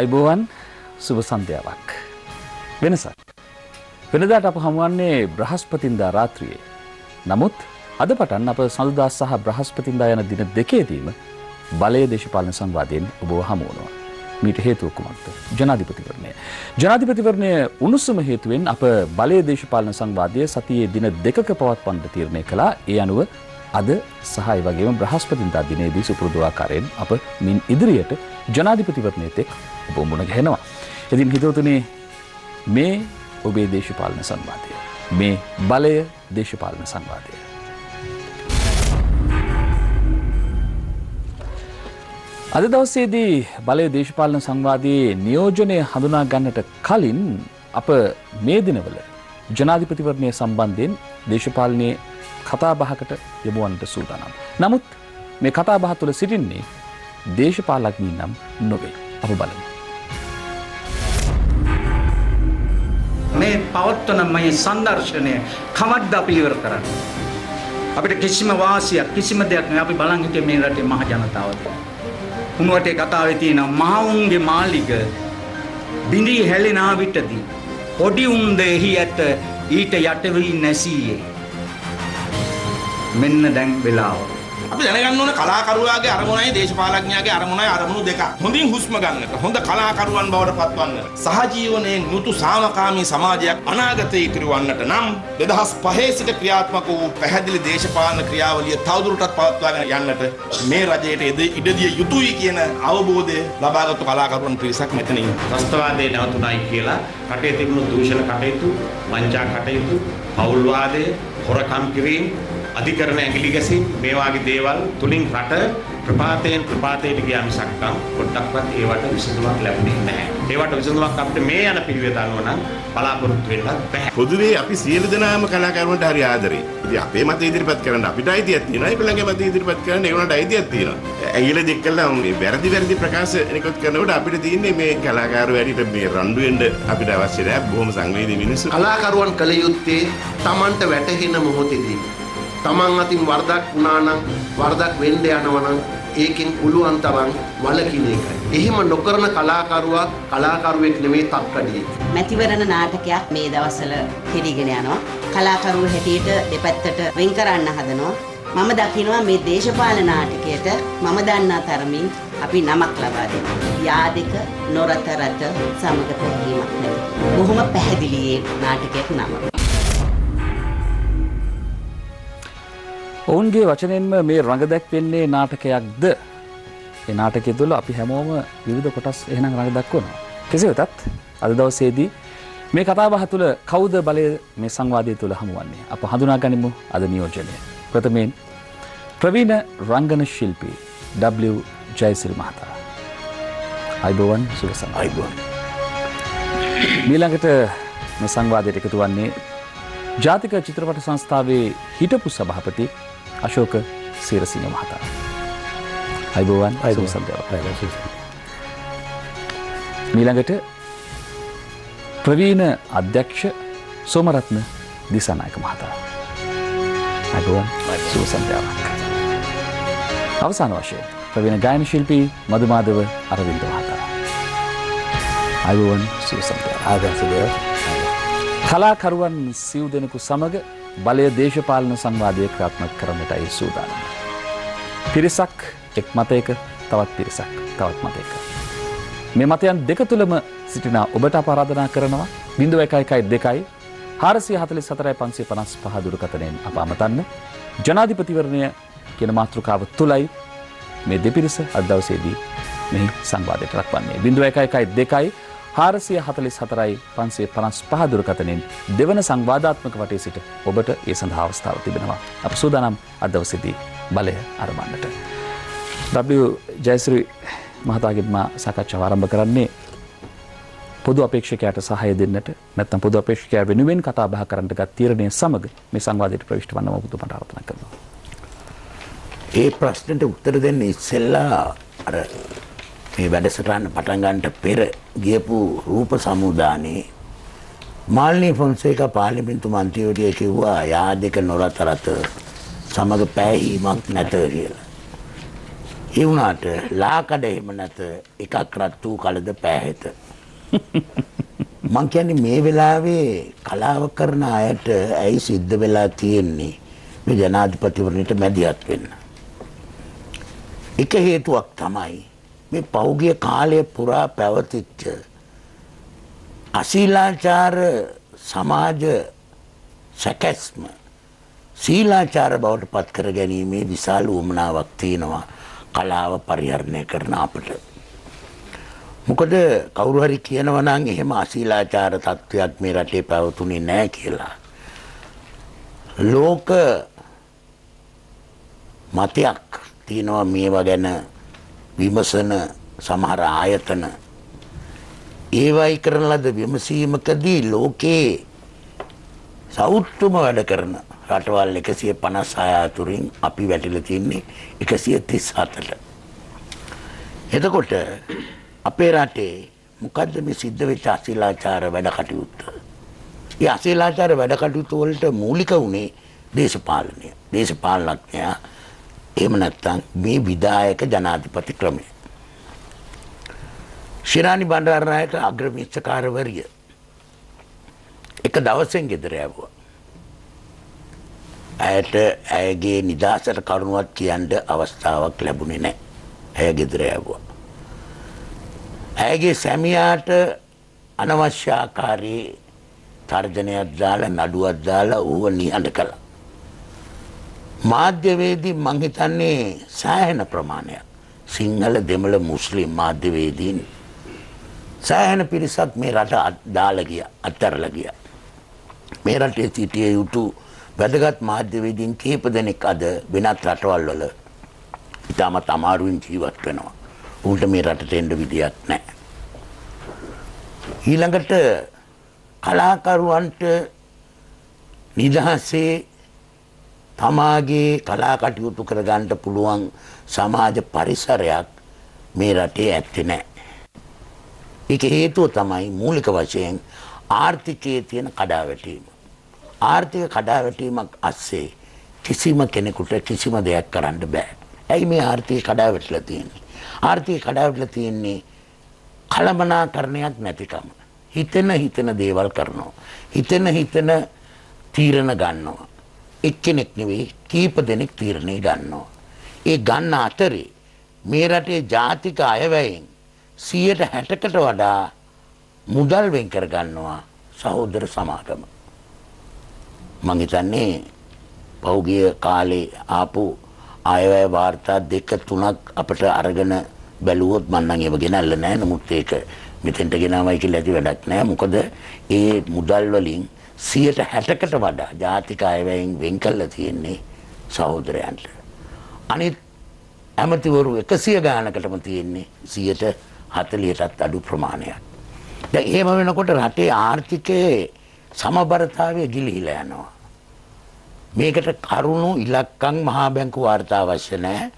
අයිබෝවන් සුභ සන්ධ්‍යාවක්. වෙනසක්. වෙනදාට අප හමුවන්නේ බ්‍රහස්පතින්දා රාත්‍රියේ. නමුත් අද පටන් අප සඳුදා සහ බ්‍රහස්පතින්දා යන දින දෙකේදීම බලය දේශපාලන සංවාදයෙන් ඔබව හමුවනවා. මීට හේතුව කුමක්ද ජනාධිපතිවරණය. ජනාධිපතිවරණය උණුසුම හේතුවෙන් අප බලය දේශපාලන සංවාදය සතියේ දින දෙකක පවත්වන්න තීරණය කළා. ඒ අනුව අද සහයි වගේම බ්‍රහස්පතින්දා දිනේදී සුපුරුදු ආකාරයෙන් අප මින් ඉදිරියට ජනාධිපතිවරණයේත් එක් බොම්බුණ ගැහෙනවා. ඉතින් හිතවතුනේ මේ ඔබේ දේශපාලන සංවාදය. මේ බලය දේශපාලන සංවාදය. අද දවස්සේදී බලය දේශපාලන සංවාදයේ නියෝජනය හඳුනා ගන්නට කලින් අප මේ දිනවල ජනාධිපතිවරණය සම්බන්ධයෙන් දේශපාලනයේ කතාබහකට යොමුවන්ට සූදානම්. නමුත් මේ කතාබහ තුළ සිටින්නේ දේශපාලක්නී නම් නොවේ අප බලමු. මේ පවත්වන මේ සංදර්ශනය කවද්ද අපි ඉවර කරන්නේ? අපිට කිසිම වාසියක් කිසිම දෙයක් නෑ අපි බලන් හිටියේ මේ රටේ මහ ජනතාවට. උණුවටේ කතාවේ තියෙන මහවුන්ගේ මාළිග බිඳී හැලෙන විටදී පොඩි උන් දෙහි ඇත ඊට යට වී නැසීයේ. මෙන්න දැන් වෙලාව. අපි දැනගන්න ඕන කලාකරුවාගේ අරමුණයි දේශපාලඥයාගේ අරමුණයි අරමුණු දෙක. හොඳින් හුස්ම ගන්නට, හොඳ කලාකරුවන් බවට පත්වන්න. සහජීවනයේ යුතු සාමකාමී සමාජයක් අනාගතයේ ඉතිරවන්නට නම් 2005 සිට ක්‍රියාත්මක වූ පැහැදිලි දේශපාලන ක්‍රියාවලිය තවදුරටත් පවත්වාගෙන යන්නට මේ රජයට ඉඩදිය යුතුයි කියන අවබෝධය ලබාගත් කලාකරුවන් පිරිසක් මෙතන ඉන්නවා. ත්‍රස්තවාදයේ නැවතුණයි කියලා රටේ තිබුණු දූෂණ කටයුතු, වංචා කටයුතු, පවුල්වාදය, හොරකම් කිරීම අධිකරණ ඇඟිලි ගැසීම් මේ වාගේ දේවල් තුලින් රට ප්‍රපාතයෙන් ප්‍රපාතයට ගියා මිසක් නම් පොඩ්ඩක්වත් ඒවට විසඳුමක් ලැබුණේ නැහැ. ඒවට විසඳුමක් අපිට මේ යන පිළිවෙත අනුව නම් බලාපොරොත්තු වෙන්නත් බැහැ. පොදුවේ අපි සියලු දෙනාම කලාකරුවන්ට හරි ආදරේ. ඉතින් අපේ මත ඉදිරිපත් කරන්න අපිට අයිතියක් තියෙනවා. ඒගොල්ලන්ගේ මත ඉදිරිපත් කරන්න ඒගොල්ලන්ට අයිතියක් තියෙනවා. ඇඟිල්ල දික් කළා මේ වැරදි වැරදි ප්‍රකාශ නිකුත් කරනකොට අපිට තියෙන්නේ මේ කලාකරු වැඩිට මේ රණ්ඩු වෙන්න අපිට අවශ්‍ය නැහැ. බොහොම සංවේදී මිනිස්සු. කලාකරුවන් කළ යුත්තේ Tamanට වැටහෙන මොහොතේදී තමන් අතින් වරදක් වුණා නම් වරදක් වෙන්න යනවා නම් ඒකෙන් පුළුවන් තරම් වලකින එකයි. එහෙම නොකරන කලාකරුවා කලාකරුවෙක් නෙමේ තක්කඩියෙක්. මැතිවරණ නාටකයක් මේ දවස්වල කෙරීගෙන යනවා. කලාකරුවෝ හැටියට දෙපැත්තට වෙන් කරන්න හදනවා. මම දකිනවා මේ දේශපාලන නාටකයට මම දන්නා තරමින් අපි නමක් ලබා දෙනවා. යාදක නොරතරත සමග පැවීමක් නැති. බොහොම පැහැදිලියේ නාටකයක් නම. ඔවුන්ගේ වචනෙන්ම මේ රඟ දැක්වෙන්නේ නාටකයක්ද ඒ නාටකය තුළ අපි හැමෝම විවිධ කොටස් එහෙනම් රඟ දක්වනවා කෙසේ වෙතත් අද දවසේදී මේ කතාබහ තුළ කෞද බලය මේ සංවාදය තුළ හමුවන්නේ අප හඳුනා ගනිමු අද නියෝජනය ප්‍රථමයෙන් ප්‍රවීණ රංගන ශිල්පී W ජයසිරි මහතා අයිබෝවන් සුවසන් අයිබෝන් මීළඟට මේ සංවාදයට එකතු වන්නේ ජාතික චිත්‍රපට සංස්ථාවේ හිටපු සභාපති අශෝක සීරසිංහ මහතා. අයිබෝවන් අයිබෝ සම්දව මීළඟට ප්‍රවීණ අධ්‍යක්ෂ සෝමරත්න දිසානායක මහතා. අයිබෝවන් සුව සන්ධ්‍යාවක්. අවසාන වශයෙන් ප්‍රවීණ ගායන ශිල්පී මදුමාදව අරවින්ද මහතා. අයිබෝවන් සුව සන්ධ්‍යාව ආගන්තුකයෝ කලාකරුවන් සිව් දෙනෙකු සමග බලය දේශපාලන සංවාධය ක්‍රාත්මක කරන්නටයි සූදානම. පිරිසක් එක් මතයක තවත් පිරිසක් තවත් මතයක. මේ මතයන් දෙක තුළම සිටින ඔබට අපරාධනා කරනවා බිඳුව එකයිකයි දෙකයි හාරසිය හතලි සතරයි පන්සේ පනස් පහදුරකතනයෙන් අප අමතන්න ජනාධිපතිවරණය කියන මාතෘකාව තුළයි මේ දෙපිරිස අදවසේදී මෙහි සංවාධයට රක්වන්නේ බිඳුව එකයිකයි දෙකයි හාරසිය හතලිස් හතරයි පන්සේ පනස් පහදුරකතනෙන් දෙවන සංවාධාත්මක වටේ සිට ඔබට ඒ සඳහා අවස්ථාව තිබෙනවා. අප සූදානම් අදවසිදී බලය අරබන්නට. W ජයසිරි මහතාගෙත්ම සාකච්ඡාව ආරම්භ කරන්නේ පොදු අපේක්ෂකයාට සහය දෙන්නට නැත්නම් පොදු අපේක්ෂකයා වෙනුවෙන් කතා බහ කරන්නට ගත් තීරණය සමග මේ සංවාදයට ප්‍රවිෂ්ඨ වන්නම ඔබතුමට ආරාධනා කරනවා. ඒ ප්‍රශ්නෙට උත්තර දෙන්න ඉස්සෙල්ලා අර මේ වැඩසටහන්න පටන්ගන්ට පෙර ගියපු රූප සමුදානයේ මාල්නී ෆොන්සේක පාලිමින්තු මන්ත්‍රීවරිය කිව්වා යාදක නොරතරත සමග පැහැහීමක් නැත කියලා. ඒ වුණාට ලාකඩ එහෙම නැත එකක් රත් වූ කලද පෑහෙත. මං කියන්නේ මේ වෙලාවේ කලාව කරන අයට ඇයි සිද්ධ වෙලා තියෙන්නේ මේ ජනාධිපතිවරණයට මැදිහත් වෙන්න. එක හේතුවක් තමයි මේ පෞගිය කාලය පුරා පැවතිච්ච අශීලාචාර සමාජ සැකැස්ම සීලාචාර බවට පත් කර ගැනීමේ විශාල උවමනාවක් තියෙනවා කලාව පරිහරණය කරන අපට. මොකද කවුරු හරි කියනවා නම් එහෙම අශීලාචාර තත්වයක් මේ රටේ පැවතුනේ නැහැ කියලා. ලෝක මතයක් තියෙනවා මේවා ගැන විමසන සමහර ආයතන ඒවයි කරන ලද විමසීමකදී ලෝකයේ සෞත්තුම වැඩ කරන රටවල් 156 අතුරින් අපි වැටිලා තින්නේ 137ට. එතකොට අපේ රටේ මොකද්ද මේ සිද්ධ වෙච්ච අශීලාචාර වැඩ කටයුත්ත? ඒ අශීලාචාර වැඩ කටයුතු වලට මූලික වුණේ දේශපාලනය. දේශපාලනඥයා එහෙම නැත්නම් මේ විධායක ජනාධිපති ක්‍රමය. ශිරාණි බණ්ඩාරනායක අග්‍රමිච්චකාරවරිය එක දවසෙන් ගෙදර ඇව්වා. ඇයට ඇයගේ නිදහසට කරුණුවක් කියන්න අවස්ථාවක් ලැබුණේ නැහැ. ඇය ගෙදර ඇව්වා. ඇයගේ සැමියාට අනවශ්‍ය ආකාරයේ තර්ජනයක් දාලා නඩුවක් දාලා ඌව නිහඬ කළා. මාධ්‍යවේදී මං හිතන්නේ සෑහෙන ප්‍රමාණයක් සිංහල දෙමළ මුස්ලිම් මාධ්‍යවේදීන් සෑහෙන පිරිසක් මේ රට දාලා ගියා අත්හැරලා ගියා මේ රටේ සිටිය යුතු වැදගත් මාධ්‍යවේදීන් කීප දෙනෙක් අද වෙනත් රටවල් වල ඉතාමත් අමාරුවෙන් ජීවත් වෙනවා උන්ට මේ රටට එන්න විදියක් නැහැ ඊළඟට කලාකරුවන්ට නිදහසේ තමාගේ කලා කටයුතු කරගන්නට පුළුවන් සමාජ පරිසරයක් මේ රටේ ඇත්තේ නැහැ. ඒක හේතුව තමයි මූලික වශයෙන් ආර්ථිකයේ තියෙන කඩාවැටීම. ආර්ථික කඩාවැටීමක් අස්සේ කිසිම කෙනෙකුට කිසිම දෙයක් කරන්න බෑ. ඇයි මේ ආර්ථික කඩාවැටලා තියෙන්නේ? ආර්ථික කඩාවැටලා තියෙන්නේ කලමනාකරණයක් නැතිකම. හිතෙන හිතෙන දේවල් කරනවා. හිතෙන හිතෙන තීරණ ගන්නවා. එක්කෙනෙක් නෙවෙයි කීප දෙනෙක් තීරණය ගන්නවා. ඒ ගන්න අතරේ මේ රටේ ජාතික අයවැයෙන් 160කට වඩා මුදල් වෙන් කර ගන්නවා සහෝදර සමාගම. මං හිතන්නේ පෞගිය කාලේ ආපු අයවැය වාර්තා දෙක තුනක් අපිට අරගෙන බැලුවොත් මං නම් ඒව ගෙනල්ල නැහැ. නමුත් ඒක මෙතෙන්ට ගෙනාවයි කියලා ඇති වැඩක් නැහැ. මොකද ඒ මුදල් වලින් සියයට හැටකට වඩා ජාතික අයවැයින් වෙන් කල්ල තියෙන්නේ සහෝදරයන්ට. අනිත් ඇමතිවරු එකසිය ගානකටම තියෙන්නේ සියයට හතලියටත් අඩු ප්‍රමාණයක්. ද එහෙම වෙනකොට රටේ ආර්ථිකයේ සමබරතාවය ගිලිහිලා යනවා. මේකට කරුණු ඉලක්කං මහා බැංකු වාර්තා අවශ්‍ය නැහැ.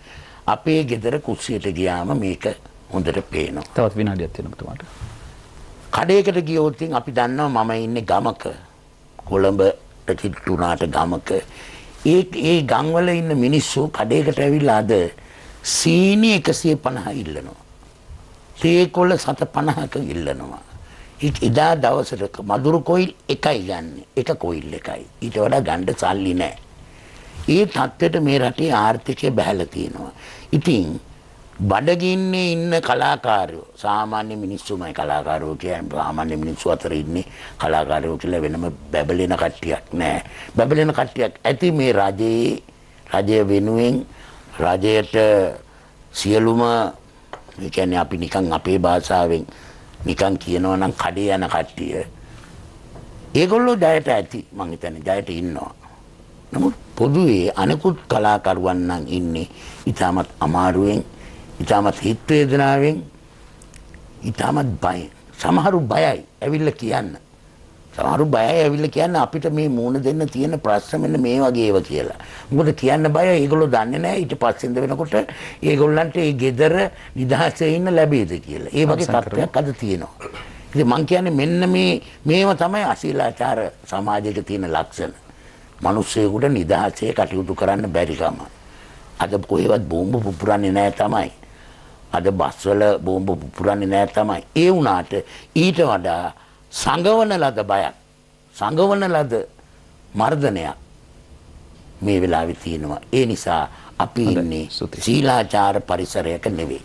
අපේ ගෙදර කුස්සියට ගියාම මේක හොඳට පේනවා. තවත් විනාඩියක් තියෙනවා තුමාට. කඩේකට ගියොත් අපි දන්නවා මම ඉන්නේ ගමක. කොළඹ රැකිටුනාට ගමක ඒ ඒ ගංවල ඉන්න මිනිස්සු කඩේකට ඇවිල්ලා අද සීනි 150 ඉල්ලනවා. තේකොළ 750ක ඉල්ලනවා. එදා දවසට මදුරු කොයිල් එකයි ගන්න. එක කොයිල් එකයි. ඊට වඩා ගන්න සල්ලි නැහැ. ඒ තත්ත්වයට මේ රටේ ආර්ථිකය බැහැලා තියෙනවා. ඉතින් බඩගින්නේ ඉන්න කලාකාරයෝ සාමාන්‍ය මිනිස්සුමයි කලාකාරයෝ කියන්නේ සාමාන්‍ය මිනිස්සු අතර ඉන්නේ කලාකාරයෝ කියලා වෙනම බැබලෙන කට්ටියක් නෑ බැබලෙන කට්ටියක් ඇති මේ රජයේ රජය වෙනුවෙන් රජයට සියලුම ඒ කියන්නේ අපි නිකන් අපේ භාෂාවෙන් නිකන් කියනවා නම් කඩේ යන කට්ටිය ඒගොල්ලෝ ජයට ඇති මං හිතන්නේ ජයට ඉන්නවා නමුත් පොදුවේ අනෙකුත් කලාකරුවන් නම් ඉන්නේ ඉතාමත් අමාරුවෙන් ඉතාමත් හිත්වේදනාවෙන් ඉතාමත් බයි සමහරු බයයි ඇවිල්ල කියන්න සමහරු බයයි ඇවිල්ල කියන්න අපිට මේ මූුණ දෙන්න තියෙන ප්‍රශ්නමෙන මේ වගේව කියලා ගොට කියන්න බය ඒගොලො දන්න නෑ ඊට පස්සෙද වෙනකොට ඒගොල්ලන්ට ඒ ගෙදර නිදහසඉන්න ලැබේද කියලා ඒ වගේ තත්වයක් අද තියෙනවා ඉති මං කියන්නේ මෙන්න මේ මේම තමයි අශීලාචාර සමාජයක තියෙන ලක්ෂණ මනුස්සයකුට නිදහසේ කටයුතු කරන්න බැරිකම අද කොහෙවත් බෝම්භ පුපුරන්නේ නෑ තමයි අද බස්වල බෝම්බ පුපුරන්නේ නෑ තමයි. ඒ වුණාට ඊට වඩා සංගවන ලද බයක් සංගවන ලද මර්ධනයක් මේ වෙලාවේ තියෙනවා. ඒ නිසා අපි ඉන්නේ ශීලාචාර පරිසරයක නෙවෙයි.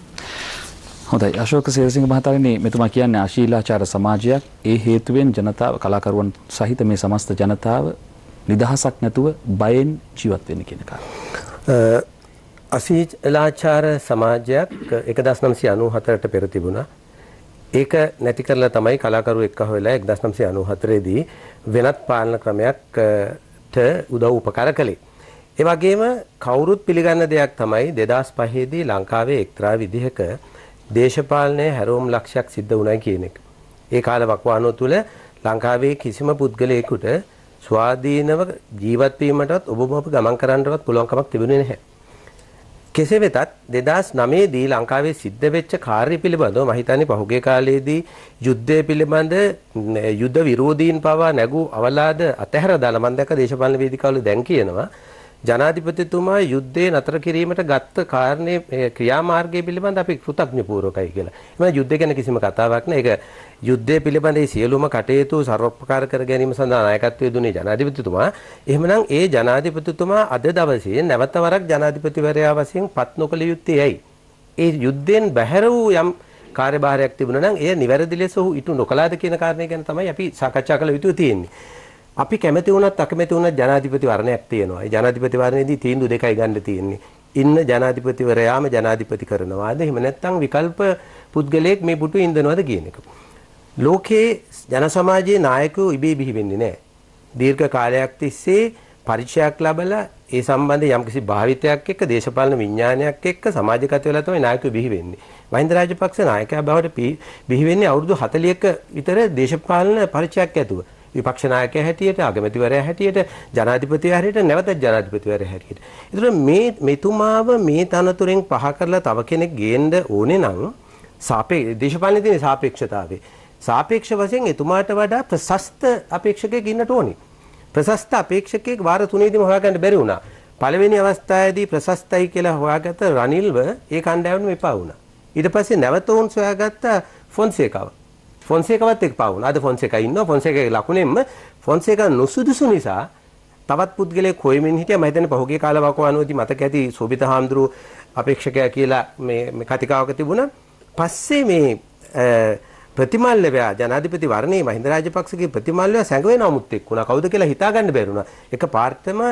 හොඳයි අශෝක සේරසිංහ මහතාරණේ මෙතුමා කියන්නේ අශීලාචාර සමාජයක්. ඒ හේතුවෙන් ජනතාව කලාකරුවන් සහිත මේ සමස්ත ජනතාව නිදහසක් නැතුව බයෙන් ජීවත් වෙන්න කියන කාරණා. අසීලාචාර සමාජයක් 1994ට පෙර තිබුණා. ඒක නැති කරලා තමයි කලාකරුවෙක් අහුවෙලා 1994 දී වෙනත් පාලන ක්‍රමයක් ට උදව් උපකාර කළේ. ඒ වගේම කවුරුත් පිළිගන්න දෙයක් තමයි 2005 දී ලංකාවේ එක්තරා විදිහක දේශපාලනයේ හැරවුම් ලක්ෂයක් සිද්ධ වුණා කියන එක. ඒ කාල වකවානුව තුල ලංකාවේ කිසිම පුද්ගලයෙකුට ස්වාධීනව ජීවත් වීමටවත් ඔබමප ගමන් කරන්නටවත් පුළුවන්කමක් තිබුණේ නැහැ. කෙසේ වෙතත් 2009 දී ලංකාවේ සිද්ධ වෙච්ච කාර්ය පිළිබඳව මම හිතන්නේ පහුගිය කාලයේදී යුද්ධය පිළිබඳ යුද විරෝධීන් පවා නැගූ අවලාද අතහැර දාලා මම දැක්ක දේශපාලන වේදිකාවල දැන් කියනවා ජනාධිපතිතුමා යුද්ධය නතර කිරීමට ගත්ත කාරණේ ක්‍රියාමාර්ගය පිළිබඳ අපි කෘතඥපූර්වකයි කියලා. එම යුද්ධය ගැන කිසිම කතාවක් නෑ. ඒක යුද්ධය පිළිබඳ සියලුම කටයුතු සර්වප්‍රකාර කර ගැනීම සඳහා නායකත්වයේ දුන්නේ ජනාධිපතිතුමා. එහෙමනම් ඒ ජනාධිපතිතුමා අද දවසේ නැවත වරක් ජනාධිපතිවරයා වශයෙන් පත් නොකළ යුත්තේ ඇයි? ඒ යුද්ධයෙන් බැහැර වූ යම් කාර්යභාරයක් තිබුණා නම් එය නිවැරදි ලෙස ඔහු ඉටු නොකලාද කියන කාරණය ගැන තමයි අපි සාකච්ඡා කළ යුතු තියෙන්නේ. අපි කැමති වුණත් අකමැති වුණත් ජනාධිපතිවරණයක් තියෙනවා. ඒ ජනාධිපතිවරණයේදී තීන්දුව දෙකයි ගන්න තියෙන්නේ. ඉන්න ජනාධිපතිවරයාම ජනාධිපති කරනවාද එහෙම නැත්නම් විකල්ප පුද්ගලයෙක් මේ පුටු ඉඳනවද කියන එක. ලෝකයේ ජන සමාජයේ නායකයෝ ඉබේ බිහි වෙන්නේ නැහැ. දීර්ඝ කාලයක් තිස්සේ පරිචයක් ලැබලා ඒ සම්බන්ධ යම්කිසි භාවිතයක් එක්ක දේශපාලන විඥානයක් එක්ක සමාජගත වෙලා තමයි නායකයෝ බිහි වෙන්නේ. මහින්ද රාජපක්ෂ නායකයා බවට බිහි වෙන්නේ අවුරුදු 40ක විතර දේශපාලන පරිචයක් ඇතුව. විපක්ෂ නායකයා හැටියට අගමැතිවරයා හැටියට ජනාධිපතිවරයා හැටියට නැවත ජනාධිපතිවරයා හැටියට. ඒතර මේ මෙතුමාව මේ තනතුරෙන් පහ කරලා තව කෙනෙක් ගේන්න ඕනේ නම් සාපේ දේශපාලනේ තියෙන සාපේක්ෂතාවය. සාපේක්ෂ වශයෙන් එතුමාට වඩා ප්‍රශස්ත අපේක්ෂකයෙක් ඉන්නට ඕනේ. ප්‍රශස්ත අපේක්ෂකයෙක් වාර තුනේදීම හොයාගන්න බැරි වුණා. පළවෙනි අවස්ථාවේදී ප්‍රශස්තයි කියලා හොයාගත්ත රනිල්ව ඒ කණ්ඩායමෙම එපා වුණා. ඊට පස්සේ නැවත උන් සොයාගත්ත ෆොන්සේකාව. ෆොන්සේකවත් එක් පාවුන අද ෆොන්සේක ඉන්න ෆොන්සේකගේ ලකුණෙන්ම ෆොන්සේක නුසුදුසු නිසා තවත් පුද්ගලෙ කොයමින් හිටිය මහිතන පහුගේ කාලවක අනුවති මතක ඇති සෝබිත හාමුදුරු අපේක්ෂකයා කියලා මේ කතිකාවක තිබුණා පස්සේ මේ ප්‍රතිමල්ලවයා ජනාධිපති වරණේ මහින්ද රාජපක්ෂගේ ප්‍රතිමල්ලවයා සැඟවෙන අමුත් එක්ුණා කවුද කියලා හිතාගන්න බැරුණා එක පාර්තම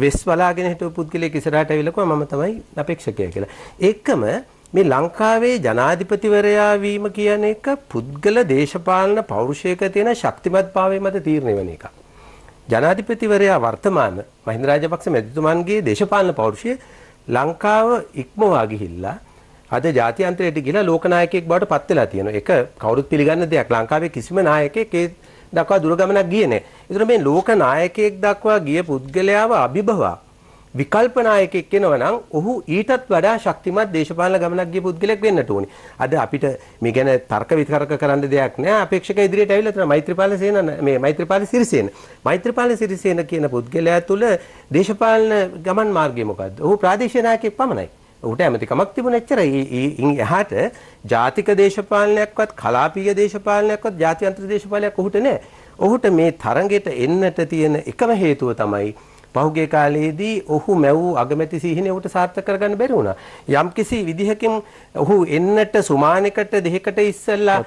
වෙස් බලාගෙන හිටපු පුද්ගලයෙක් ඉස්සරහට ඇවිල්ලා කිව්වා මම තමයි අපේක්ෂකයා කියලා ඒකම මේ ලංකාවේ ජනාධිපතිවරයා වීම කියන එක පුද්ගල දේශපාලන පෞරුෂයක තියෙන ශක්තිමත්භාවය මත තීරණය වෙන එකක්. ජනාධිපතිවරයා වර්තමාන මහින්ද රාජපක්ෂ මැතිතුමන්ගේ දේශපාලන පෞරුෂය ලංකාව ඉක්මවා ගිහිල්ලා අද ජාත්‍යන්තරයට ගිහිලා ලෝකනායකයෙක් බවට පත් වෙලා තියෙනවා. ඒක කවුරුත් පිළිගන්න දෙයක්. ලංකාවේ කිසිම නායකයෙක් ඒ දක්වා දුරගමනක් ගියේ නැහැ. ඒතර මේ ලෝකනායකයෙක් දක්වා ගිය පුද්ගලයාව අභිභවා විකල්ප නායකයෙක් වෙනවනම් ඔහු ඊටත් වඩා ශක්තිමත් දේශපාලන ගමනක් ගිය පුද්ගලෙක් වෙන්නට ඕනි. අද අපිට මේ ගැන තර්ක විතර්ක කරන්න දෙයක් නෑ. අපේක්ෂක ඉදිරියට ඇවිල්ලා තියෙන මෛත්‍රීපාල සේන මේ මෛත්‍රීපාල සිරිසේන. මෛත්‍රීපාල සිරිසේන කියන පුද්ගලයා තුල දේශපාලන ගමන් මාර්ගය මොකද්ද? ඔහු ප්‍රාදේශීය නායකයෙක් පමණයි. ඌට ඇමතිකමක් තිබුණ එච්චරයි. ඉන් එහාට ජාතික දේශපාලනයක්වත් කලාපීය දේශපාලනයක්වත් ජාත්‍යන්තර දේශපාලනයක් ඔහුට නෑ. ඔහුට මේ තරඟයට එන්නට තියෙන එකම හේතුව තමයි පහුගිය කාලයේදී ඔහු මැවූ අගමැති සිහිනේ ඔහුට සාර්ථක කරගන්න බැරි වුණා. යම්කිසි විදිහකින් ඔහු එන්නට සුමානෙකට දෙහිකට ඉස්සෙල්ලා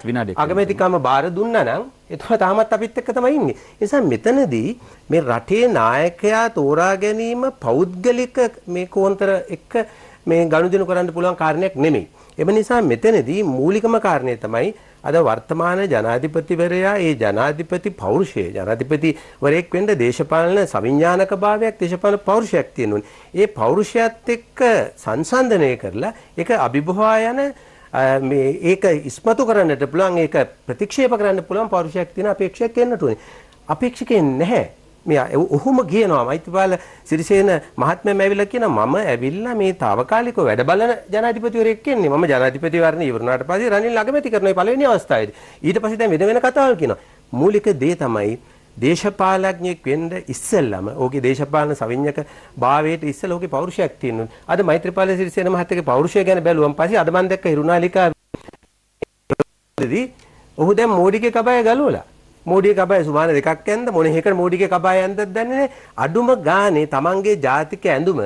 අගමැතිකම බාර දුන්නා නම් එතුමා තාමත් අපිත් එක්ක තමයි ඉන්නේ. ඒ නිසා මෙතනදී මේ රටේ නායකයා තෝරා ගැනීම පෞද්ගලික මේ කෝන්තර එක්ක මේ ගනුදෙනු කරන්න පුළුවන් කාරණයක් නෙමෙයි. එම නිසා මෙතනදී මූලිකම කාරණේ තමයි අද වර්තමාන ජනාධිපතිවරයා ඒ ජනාධිපති පෞරුෂය ජනාධිපතිවරයෙක් වෙන්න දේශපාලන සවිඥානක භාවයක් දේශපාලන පෞරුෂයක් තියෙනුනේ. ඒ පෞරුෂයත් එක්ක සංසන්දනය කරලා ඒක අභිභවා යන මේ ඒක ඉස්මතු කරන්නට පුළුවන් ඒක ප්‍රතික්ෂේප කරන්න පුළුවන් පෞරුෂයක් තියෙන අපේක්ෂකයෙක් වෙන්නට ඕනේ. අපේක්ෂකයෙක් නැහැ. මෙයා ඔහොම කියනවා මෛත්‍රීපාල සිරිසේන මහත්මයාම ඇවිල්ලා කියනවා මම ඇවිල්ලා මේ తాවකාලිකව වැඩ බලන ජනාධිපතිවරයෙක් කියන්නේ මම ජනාධිපතිවරණ ඉවරනාට පස්සේ රනිල් අගමැති කරන පළවෙනි අවස්ථාවේදී ඊට පස්සේ දැන් වෙන වෙන කතාවල් කියනවා මූලික දේ තමයි දේශපාලඥයෙක් වෙන්න ඉස්සෙල්ලම ඕකේ දේශපාලන සවිඥක භාවයට ඉස්සෙල්ල ඕකේ පෞරුෂයක් තියෙනවා අද මෛත්‍රීපාල සිරිසේන මහත්මයාගේ පෞරුෂය ගැන බැලුවම පස්සේ අද මම දැක්ක හිරුණාලිකා ඔහු දැන් මෝඩිගේ කබය ගලවලා මෝඩිය කබයි සුමාන දෙකක් ඇන්ද මොනෙහිකට මෝඩිගේ කබයි ඇන්දද දන්නේ අඩුම ගානේ තමන්ගේ ජාතික ඇඳුම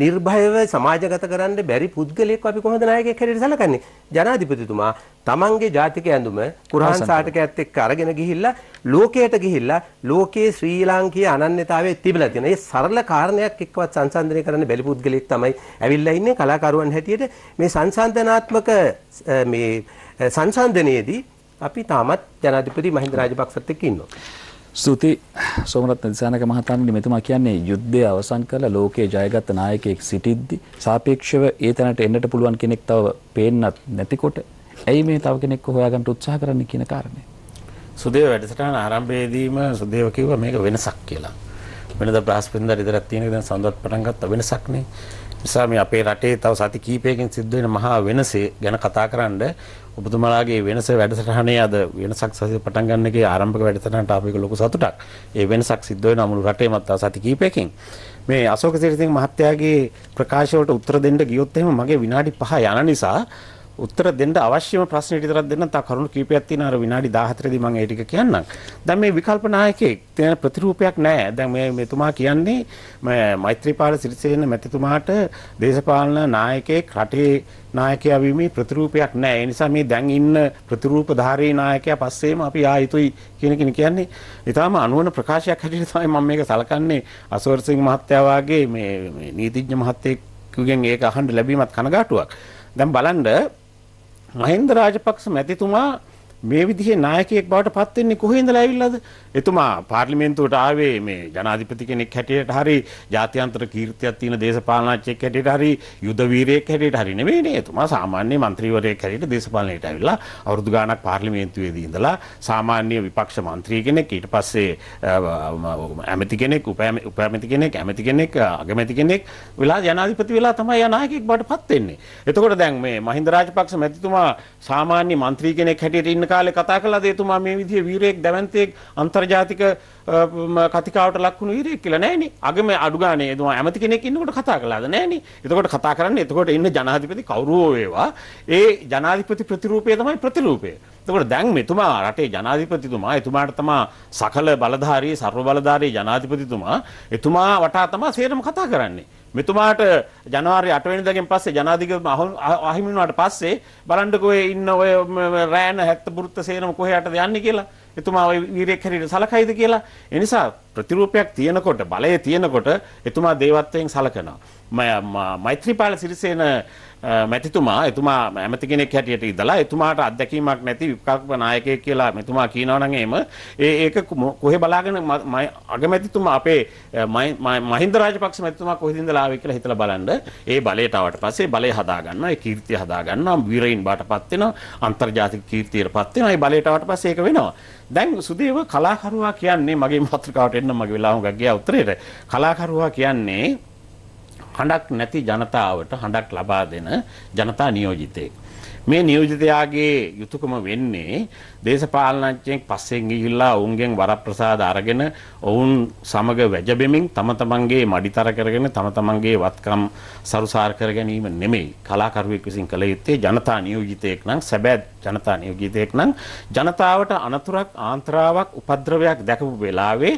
නිර්භයව සමාජගත කරන්න බැරි පුද්ගලයෙක් අපි කොහොමද නායකයෙක් හැටියට සැලකන්නේ ජනාධිපතිතුමා තමන්ගේ ජාතික ඇඳුම කුරාන් සාටකයත් එක්ක අරගෙන ගිහිල්ලා ලෝකයට ගිහිල්ලා ලෝකයේ ශ්‍රී ලාංකීය අනන්‍යතාවයේ තිබිලා තියෙන. ඒ සරල කාරණයක් එක්කවත් සංසන්දනය කරන්න බැරි පුද්ගලයෙක් තමයි ඇවිල්ලා ඉන්නේ කලාකරුවන් හැටියට මේ සංසන්දනාත්මක මේ සංසන්දනයේදී අපි තාමත් ජනාධිපති මහින්ද රාජපක්ෂත් එක්ක ඉන්නවා. ස්තුති සෝමරත් දිසානක මහතානි මෙතුමා කියන්නේ යුද්ධය අවසන් කරලා ලෝකයේ ජයගත් නායකයෙක් සිටිද්දි සාපේක්ෂව ඒ තැනට එන්නට පුළුවන් කෙනෙක් තව පේන්නත් නැතිකොට ඇයි මේ තව කෙනෙක් හොයාගන්න උත්සාහ කරන්නේ කියන කාරණේ සුදේව වැඩසටහන ආරම්භයේදීම සුදේව කිව්වා මේක වෙනසක් කියලා වෙනද බ්‍රහස්පතින්දා ඉදරක් තියෙන දැන් සඳහත් පටන් ගත්ත වෙනසක් නේ නිසා මේ අපේ රටේ තව සති කීපයකින් සිද්ධ වෙන මහා වෙනසේ ගැන කතා කරන්න ඔබතුමාලාගේ වෙනස වැඩසටහනේ අද වෙනසක් සතිය පටන් ගන්න එකේ ආරම්භක වැඩසටහනට ආපේක ලොකු සතුටක්. ඒ වෙනසක් සිද්ධ වෙන අමුළු රටේම තව සති කීපයකින් මේ අශෝක සිරිසිංහ මහත්තයාගේ ප්‍රකාශ වලට උත්තර දෙන්න ගියොත් එහෙම මගේ විනාඩි 5 යන නිසා උත්තර දෙන්න අවශ්‍යම ප්‍රශ්න විතරක් දෙන්න තා කරුණු කීපයක් තියෙන අර විනාඩි 14 දී මම ඒ ටික කියන්නම්. දැන් මේ විකල්ප නායකයෙක් තියෙන ප්‍රතිරූපයක් නැහැ. දැන් මේ මෙතුමා කියන්නේ මෛත්‍රීපාල සිරිසේන මැතිතුමාට දේශපාලන නායකයෙක් රටේ නායකයා වීමේ ප්‍රතිරූපයක් නැහැ. ඒ නිසා මේ දැන් ඉන්න ප්‍රතිරූප ධාරී නායකයා පස්සේම අපි ආයතුයි කියන කෙන කියන්නේ. ඊටාම අනුවන ප්‍රකාශයක් හැටියට තමයි මම මේක සලකන්නේ. අසවර් සිංහ මහත්තයා වගේ මේ නීතිඥ මහත්තයෙක්ගෙන් ඒක අහන්න ලැබීමත් කනගාටුවක්. දැන් බලන්න මහින්ද රාජපක්ෂ මැතිතුමා මේ විදිහේ නායකයෙක් බවට පත් වෙන්නේ කොහේ ඉඳලා ඇවිල්ලාද? එතුමා පාර්ලිමේන්තුවට ආවේ මේ ජනාධිපති කෙනෙක් හැටියට හරි ජාත්‍යන්තර කීර්තියක් තියෙන දේශපාලනඥයෙක් හැටියට හරි යුද වීරයෙක් හැටියට හරි නෙමෙයිනේ. එතුමා සාමාන්‍ය മന്ത്രിවරයෙක් හැටියට දේශපාලනයට ඇවිල්ලා අවුරුදු ගාණක් පාර්ලිමේන්තුවේදී ඉඳලා සාමාන්‍ය විපක්ෂ മന്ത്രി කෙනෙක් ඊට පස්සේ ඇමති කෙනෙක් උපඇමති කෙනෙක් ඇමති කෙනෙක් අගමැති කෙනෙක් වෙලා ජනාධිපති වෙලා තමයි නායකයෙක් බවට පත් වෙන්නේ. එතකොට දැන් මේ මහින්ද රාජපක්ෂ මැතිතුමා සාමාන්‍ය മന്ത്രി කෙනෙක් හැටියට ඉන්න කාලේ කතා කළාද එතුමා මේ විදිහේ වීරයෙක් දැවැන්තයෙක් අන්තර්ජාතික කතිකාවට ලක්ුණු වීරයෙක් කියලා නෑනේ. අගම අඩුගානේ එතුමා ඇමති කෙනෙක් ඉන්නකොට කතා කළාද නෑනේ. එතකොට කතා කරන්නේ එතකොට ඉන්න ජනාධිපති කවුරුවෝ වේවා ඒ ජනාධිපති ප්‍රතිරූපය තමයි ප්‍රතිරූපය. එතකොට දැන් මෙතුමා රටේ ජනාධිපතිතුමා එතුමාට තමා සකල බලධාරී සර්ව බලධාරී ජනාධිපතිතුමා එතුමා වටා තමා සේරම කතා කරන්නේ. මෙතුමාට ජනවාරි 8 වෙනිදාගෙන් පස්සේ ජනාධිපති අහිමි වුණාට පස්සේ බලන්නකෝ ඉන්න ඔය රෑන හැත්ත පුරුත්ත සේනම කොහේටද යන්නේ කියලා. එතුමා ඔය වීරයෙක් හැටියට සලකයිද කියලා. ඒ නිසා ප්‍රතිරූපයක් තියෙනකොට බලය තියෙනකොට එතුමා දේවත්වයෙන් සලකනවා. මෛත්‍රීපාල සිරිසේන මැතිතුමා එතුමා ඇමති කෙනෙක් හැටියට ඉඳලා එතුමාට අත්දැකීමක් නැති විකල්ප නායකයෙක් කියලා මෙතුමා කියනවා නම් එහෙම ඒක කොහෙ බලාගෙන අගමැතිතුමා අපේ මහින්ද රාජපක්ෂ මැතිතුමා කොහෙද ඉඳලා ආවේ කියලා හිතලා බලන්න ඒ බලයට ආවට පස්සේ බලය හදා ගන්නවා ඒ කීර්තිය හදා ගන්නවා වීරයින් බාටපත් වෙනවා අන්තර්ජාතික කීර්තියටපත් වෙනවා ඒ බලයට ආවට පස්සේ ඒක වෙනවා දැන් සුදේව කලාකරුවා කියන්නේ මගේ මාතෘකාවට එන්න මගේ වෙලාව හුඟක් ගියා උත්තරේට කලාකරුවා කියන්නේ හඬක් නැති ජනතාවට හඬක් ලබා දෙන ජනතා නියෝජිතයෙක්. මේ නියෝජිතයාගේ යුතුයකම වෙන්නේ දේශපාලනඥයෙක් පස්සෙන් ගිහිල්ලා ඔවුන්ගෙන් වරප්‍රසාද අරගෙන ඔවුන් සමග වැජබෙමින් තම තමන්ගේ මඩිතර කරගෙන තම තමන්ගේ වත්කම් සරුසාර කර ගැනීම නෙමෙයි කලාකරුවෙක් විසින් කළ යුත්තේ ජනතා නියෝජිතයෙක් නම් සැබෑ ජනතා නියෝජිතයෙක් නම් ජනතාවට අනතුරක් ආන්තරාවක් උපද්‍රවයක් දැකපු වෙලාවේ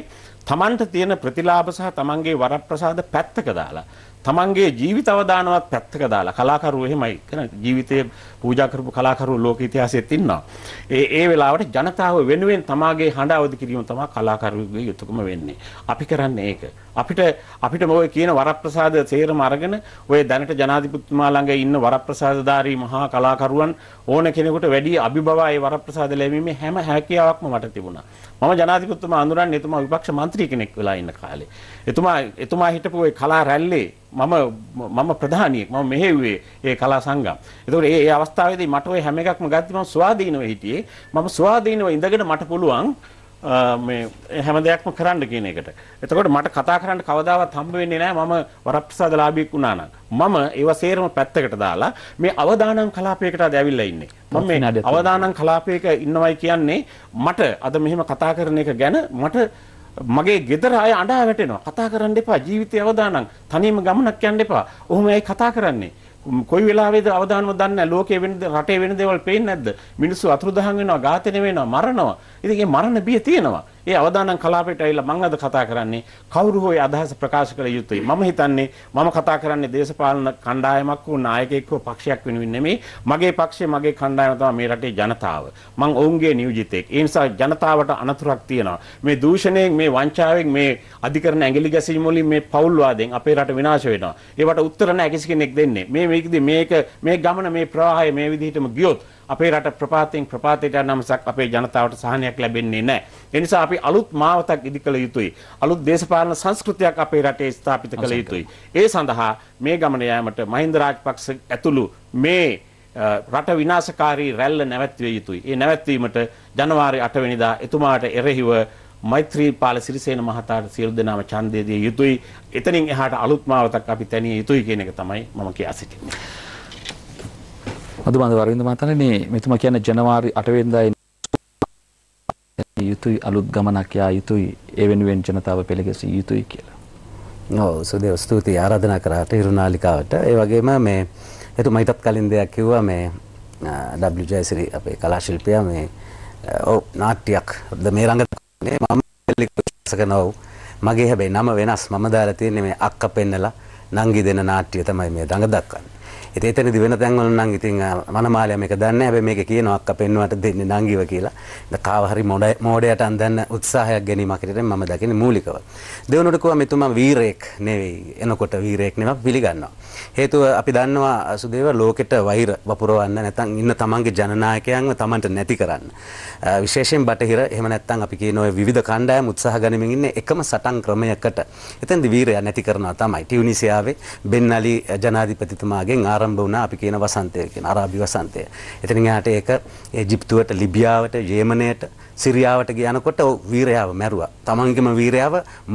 තමන්ට තියෙන ප්‍රතිලාභ සහ තමන්ගේ වරප්‍රසාද පැත්තක දාලා තමන්ගේ ජීවිතව දානවත් පැත්තක දාලා කලාකරුවෝ එහෙමයි ජීවිතේ පූජා කරපු කලාකරුවෝ ලෝක ඉතිහාසෙත් ඉන්නවා. ඒ ඒ වෙලාවට ජනතාව වෙනුවෙන් තමාගේ හඬ අවදි කිරීම තමයි කලාකරුවෙකුගේ යුතුයකම වෙන්නේ. අපි කරන්නේ ඒක. අපිට අපිට ඔය කියන වරප්‍රසාද තේරම අරගෙන ඔය දැනට ජනාධිපතිතුමා ළඟ ඉන්න වරප්‍රසාදධාරී මහා කලාකරුවන් ඕන කෙනෙකුට වැඩි අභිබවා ඒ වරප්‍රසාද ලැබීමේ හැම හැකියාවක්ම මට තිබුණා. මම ජනාධිපතිතුමා අඳුරන්නේ එතුමා විපක්ෂ මන්ත්‍රී කෙනෙක් වෙලා ඉන්න කාලේ. එතුමා එතුමා හිටපු ඒ කලා රැල්ලේ මම මම ප්‍රධානියෙක් මම මෙහෙව්වේ ඒ කලා සංගම්. ඒතකොට මේ මේ අවස්ථාවේදී මට ওই හැම එකක්ම ගත්තේ මම ස්වාධීනව හිටියේ. මම ස්වාධීනව ඉඳගෙන මට පුළුවන් මේ හැම දෙයක්ම කරන්න කියන එකට. එතකොට මට කතා කරන්න කවදාවත් හම්බ වෙන්නේ නැහැ මම වරප්‍රසාදලාභීෙක් වුණා නම්. මම ඒව සේරම පැත්තකට දාලා මේ අවදානම් කලාපයකට අද ඇවිල්ලා ඉන්නේ. මම මේ අවදානම් කලාපයක ඉන්නවයි කියන්නේ මට අද මෙහෙම කතා කරන එක ගැන මට මගේ ගෙදර අය අඬා වැටෙනවා. කතා කරන්න එපා. ජීවිතය අවදානම්. තනියම ගමනක් යන්න එපා. ඔහොම ඇයි කතා කරන්නේ? කොයි වෙලාවේද අවදානම දන්නේ නැහැ. ලෝකයේ වෙන රටේ වෙන දේවල් පේන්නේ නැද්ද? මිනිස්සු අතුරුදහන් වෙනවා, ඝාතනය වෙනවා, මරනවා. ඉතින් මේ මරණ බිය තියෙනවා. ඒ අවදානම් කලාපයට ඇවිල්ලා මම අද කතා කරන්නේ කවුරු හෝ අදහස ප්‍රකාශ කළ යුතුයි. මම හිතන්නේ මම කතා කරන්නේ දේශපාලන කණ්ඩායමක් වූ නායකයෙක් හෝ පක්ෂයක් වෙනුවෙන් නෙමෙයි. මගේ පක්ෂය මගේ කණ්ඩායම තමයි මේ රටේ ජනතාව. මම ඔවුන්ගේ නියුජිතෙක්. ඒ නිසා ජනතාවට අනතුරක් තියෙනවා. මේ දූෂණයෙන් මේ වංචාවෙන් මේ අධිකරණ ඇඟිලි ගැසීම් වලින් මේ පෞල්වාදයෙන් අපේ රට විනාශ වෙනවා. ඒවට උත්තර නැහැ කිසි කෙනෙක් දෙන්නේ. මේ මේකදී මේක මේ ගමන මේ ප්‍රවාහය මේ විදිහටම ගියොත් අපේ රට ප්‍රපාතයෙන් ප්‍රපාතයට යන මිසක් අපේ ජනතාවට සහනයක් ලැබෙන්නේ නැහැ. ඒ නිසා අපි අලුත් මාවතක් ඉදි කළ යුතුයි. අලුත් දේශපාලන සංස්කෘතියක් අපේ රටේ ස්ථාපිත කළ යුතුයි. ඒ සඳහා මේ ගමන යාමට මහින්ද රාජපක්ෂ ඇතුළු මේ රට විනාශකාරී රැල්ල නැවැත්විය යුතුයි. ඒ නැවැත්වීමට ජනවාරි 8 වෙනිදා එතුමාට එරෙහිව මෛත්‍රී පාල සිරිසේන මහතාට සියලු දෙනාම ඡන්දය දිය යුතුයි. එතනින් එහාට අලුත් මාවතක් අපි තැනිය යුතුයි කියන එක තමයි මම කියා සිටින්නේ. අද බඳ වරින්ද මහත්මයා මේ මෙතුමා කියන්නේ ජනවාරි 8 වෙනිදායි යුතුයි අලුත් ගමනක් යා යුතුයි ඒ වෙනුවෙන් ජනතාව පෙළගැසිය යුතුයි කියලා. ඔව් සුදේව ස්තුතියි ආරාධනා කරාට ඉරුනාලිකාවට. ඒ වගේම මේ එතුමා ඊටත් කලින් දෙයක් කිව්වා මේ W ජයසිරි අපේ කලා ශිල්පියා මේ ඔව් නාට්‍යයක් මේ රංගනේ මම පෙළගැසගෙනව මගේ හැබැයි නම වෙනස් මම දාලා තියෙන්නේ මේ අක්ක පෙන්නලා නංගි දෙන නාට්‍ය තමයි මේ රඟ දක්වන්නේ. ඉතින් එතනදි වෙන තැන්වල නම් ඉතින් මනමාලයා මේක දන්නේ හැබැයි මේක කියනවා අක්ක පෙන්නුවට දෙන්නේ නංගිව කියලා. ඉතින් කාව හරි මොඩයට අන්දන්න උත්සාහයක් ගැනීමක් හිටින් මම දකින්නේ මූලිකව. දෙවනුට කිව්වා මෙතුමා වීරයෙක් නෙවෙයි. එනකොට වීරයෙක් නෙවෙයි පිළිගන්නවා. හේතුව අපි දන්නවා සුදේව ලෝකෙට වෛර වපුරවන්න නැත්නම් ඉන්න තමන්ගේ ජනනායකයන්ව තමන්ට නැති කරන්න. විශේෂයෙන් බටහිර එහෙම නැත්නම් අපි කියන ඔය විවිධ කණ්ඩායම් උත්සාහ ගනිමින් ඉන්නේ එකම සටන් ක්‍රමයකට. එතෙන්දී වීරය නැති කරනවා තමයි. ටියුනිසියාවේ බෙන් අලි ජනාධිපතිතුමාගෙන් ආර ආරම්භ වුණා අපි කියන වසන්තය කියන අරාබි වසන්තය. එතනින් එහාට ඒක ඊජිප්තුවට, ලිබියාවට, යේමනයට, සිරියාවට ගියනකොට වීරයාව මැරුවා. තමන්ගේම වීරයාව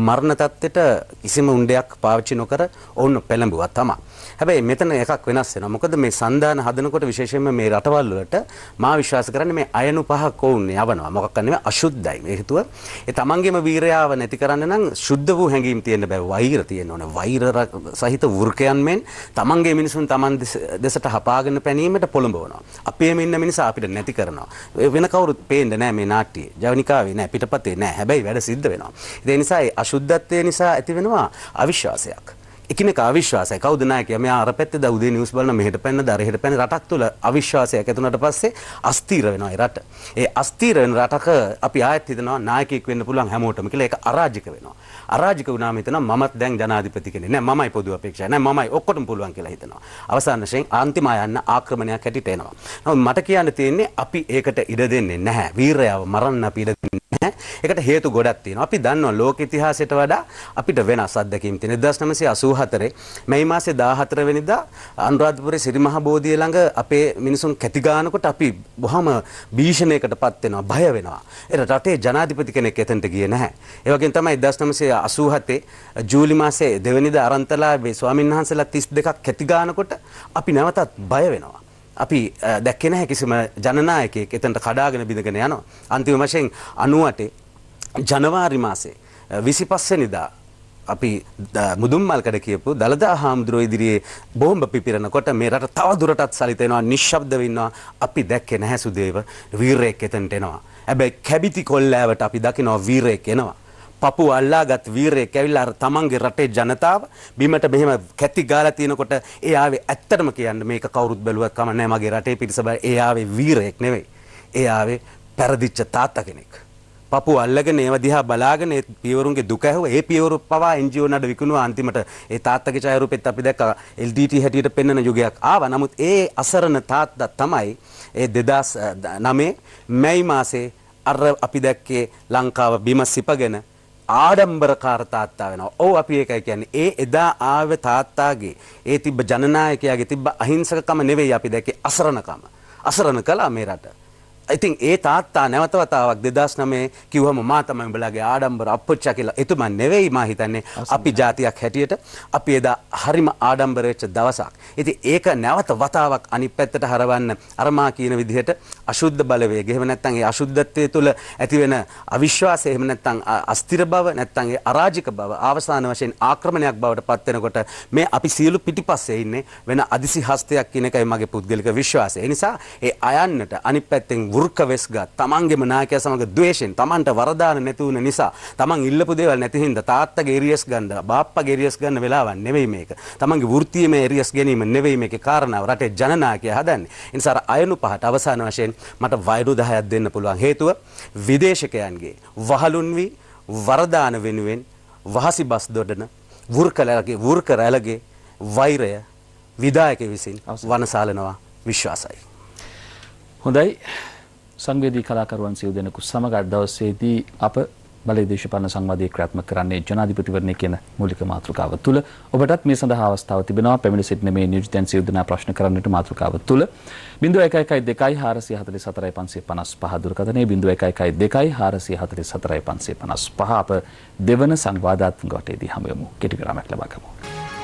මරණ තත්ත්වයට කිසිම උණ්ඩයක් පාවිච්චි නොකර ඔවුන් පෙළඹුවා තමයි. හැබැයි මෙතන එකක් වෙනස් වෙනවා. මොකද මේ සන්දාන හදනකොට විශේෂයෙන්ම මේ රටවල් වලට මා විශ්වාස කරන්නේ මේ අයනු පහක් ඕන්නේ යවනවා. මොකක් නෙමෙයි අශුද්ධයි. මේ හේතුව ඒ තමන්ගේම වීරයාව නැති කරන්න නම් සුද්ධ වූ හැඟීම් තියෙන්න බෑ. වෛර තියෙන්න ඕනේ. වෛර සහිත වෘකයන් මෙන් තමන්ගේ මිනිසුන් තමන් දෙසට හපාගෙන පැනීමට පොළඹවනවා. අපේ මෙන්න මිනිසා අපිට නැති කරනවා. වෙන කවුරුත් පේන්නේ නැහැ මේ නාට්‍යයේ. ජවනිකාවේ නැහැ පිටපතේ නැහැ. හැබැයි වැඩ සිද්ධ වෙනවා. ඒ නිසා ඒ අශුද්ධත්වය නිසා ඇති වෙනවා අවිශ්වාසයක්. එකනෙක අවිශ්වාසය කවුද නායකයා මෙයා අර පැත්තේ දවුදේ නිවුස් බලන මෙහෙට පැන්න දරහෙට පැන්න රටක් තුළ අවිශ්වාසයක් ඇතුණට පස්සේ අස්තීර වෙනවා ඒ රට. ඒ අස්තීර වෙන රටක අපි ආයෙත් හිතනවා නායකයෙක් වෙන්න පුළුවන් හැමෝටම කියලා ඒක අරාජික වෙනවා. අරාජික වුණාම හිතනවා මමත් දැන් ජනාධිපති කෙනෙක් නෑ මමයි පොදු අපේක්ෂා නෑ මමයි ඔක්කොටම පුළුවන් කියලා හිතනවා. අවසාන වශයෙන් අන්තිම යන්න ආක්‍රමණයක් හැටියට එනවා. නමුත් මට කියන්න තියෙන්නේ අපි ඒකට ඉඩ දෙන්නේ නැහැ. වීරයව මරන්න අපි ඉඩ දෙන්නේ ඒකට හේතු ගොඩක් තියෙනවා. අපි දන්නවා ලෝක ඉතිහාසයට වඩා අපිට වෙනස් අත්දැකීම් තියෙන 1984 මැයි මාසේ 14 වෙනිදා අනුරාධපුරේ සිරි මහ බෝධිය ළඟ අපේ මිනිසුන් කැති ගන්නකොට අපි බොහොම භීෂණයකටපත් වෙනවා, බය වෙනවා. ඒ රටේ ජනාධිපති කෙනෙක් එතනට ගියේ නැහැ. ඒ වගේම තමයි 1987 ජූලි මාසේ දෙවෙනිදා අරන්තලාවේ ස්වාමින්වහන්සේලා 32ක් කැති ගන්නකොට අපි නැවතත් බය වෙනවා. අපි දැක්කෙන හැකිසිම ජනනායකෙක් එතනට කඩාගෙන බිඳගෙන යනවා. අන්තිම වශයෙන් 98 ජනවාරි මාසේ 25 වෙනිදා අපි මුදුම්මල්කඩ කියපු දළදා හාමුදුරුවෝ ඉදිරියේ බෝම්බ පිපිරනකොට මේ රට තව දුරටත් සලිතෙනවා නිශ්ශබ්දව ඉන්නවා අපි දැක්කේ නැහැ සුදේව වීරයෙක් එතනට එනවා. හැබැයි කැබිති කොල්ලෑවට අපි දකිනවා වීරයෙක් එනවා. පපුව අල්ලාගත් වීරයෙක් ඇවිල්ලා අර තමන්ගේ රටේ ජනතාව බිමට මෙහෙම කැති ගාලා තිනකොට ඒ ආවේ ඇත්තටම කියන්න මේක කවුරුත් බැලුවත් කම නැහැ මගේ රටේ පිරිස බය ඒ ආවේ වීරයෙක් නෙවෙයි. ඒ ආවේ පෙරදිච්ච තාත්තා කෙනෙක්. පපු අල්ලගෙන ඒව දිහා බලාගෙන ඒ පියවරුන්ගේ දුක ඇහුවා. ඒ පියවරු පවා NGO නඩ විකුණුවා අන්තිමට ඒ තාත්තගේ ඡායාරූපෙත් අපි දැක්කා LDT හැටියට පෙන්වන යුගයක් ආවා. නමුත් ඒ අසරණ තාත්තා තමයි ඒ 2009 මැයි මාසේ අර අපි දැක්කේ ලංකාව බිම සිපගෙන ආඩම්බරකාර තාත්තා වෙනවා. ඔව් අපි ඒකයි කියන්නේ. ඒ එදා ආව තාත්තාගේ ඒ තිබ්බ ජනනායකයාගේ තිබ්බ අහිංසකකම නෙවෙයි අපි දැකේ අසරණකම. අසරණ කළා මේ රට. ඉතින් ඒ තාත්තා නැවත වතාවක් 2009 කිව්වම මා තමයි උඹලාගේ ආඩම්බර අප්පච්චා කියලා. එතුමා නෙවෙයි මා හිතන්නේ අපි જાතියක් හැටියට අපි එදා හරිම ආඩම්බර වෙච්ච දවසක්. ඉතින් ඒක නැවත වතාවක් අනිත් පැත්තට හරවන්න අර මා කියන විදිහට අශුද්ධ බලවේග. එහෙම නැත්නම් ඒ අශුද්ධත්වයේ තුල ඇතිවෙන අවිශ්වාසය එහෙම නැත්නම් අස්තිර බව නැත්නම් ඒ අරාජික බව අවසාන වශයෙන් ආක්‍රමණයක් බවට පත් වෙනකොට මේ අපි සියලු පිටිපස්සේ ඉන්නේ වෙන අදිසි හස්තයක් කියන එකයි මගේ පුද්ගලික විශ්වාසය. ඒ නිසා ඒ අයන්නට අනිත් පැත්තෙන් කුර්ක වෙස්ගත් තමන්ගේම නායකයා සමග ද්වේෂෙන් තමන්ට වරදාන නැති වුන නිසා තමන් ඉල්ලපු දේවල් නැති හින්දා තාත්තගේ එරියස් ගන්න බාප්පගේ එරියස් ගන්න වෙලාවක් නෙවෙයි මේක තමන්ගේ වෘත්තීයමය එරියස් ගැනීම නෙවෙයි මේකේ කාරණාව රටේ ජනනායකයා හදන්නේ ඒ නිසා අර අයනු පහට අවසාන වශයෙන් මට වයරු 10ක් දෙන්න පුළුවන් හේතුව විදේශකයන්ගේ වහලුන් වී වරදාන වෙනුවෙන් වහසි බස් දොඩන වෘකලගේ වෘක රැළගේ වෛරය විදායක විසින් වනසාලනවා විශ්වාසයි. හොඳයි සංවේදී කලාකරුවන් සිව් දෙනෙකු සමග අද දවසේදී අප බලයේ දේශපාලන සංවාදයේ ක්‍රියාත්මක කරන්නේ ජනාධිපතිවරණය කියන මූලික මාතෘකාව තුළ ඔබටත් මේ සඳහා අවස්ථාව තිබෙනවා පැමිණ සිටින මේ නියුජිතන් සිව් දෙනා ප්‍රශ්න කරන්නට මාතෘකාව තුළ 0112444555 දුරකථනයේ 0112444555 අප දෙවන සංවාදාත්මක වටේදී හමු වෙමු කෙටි විරාමයක් ලබා ගමු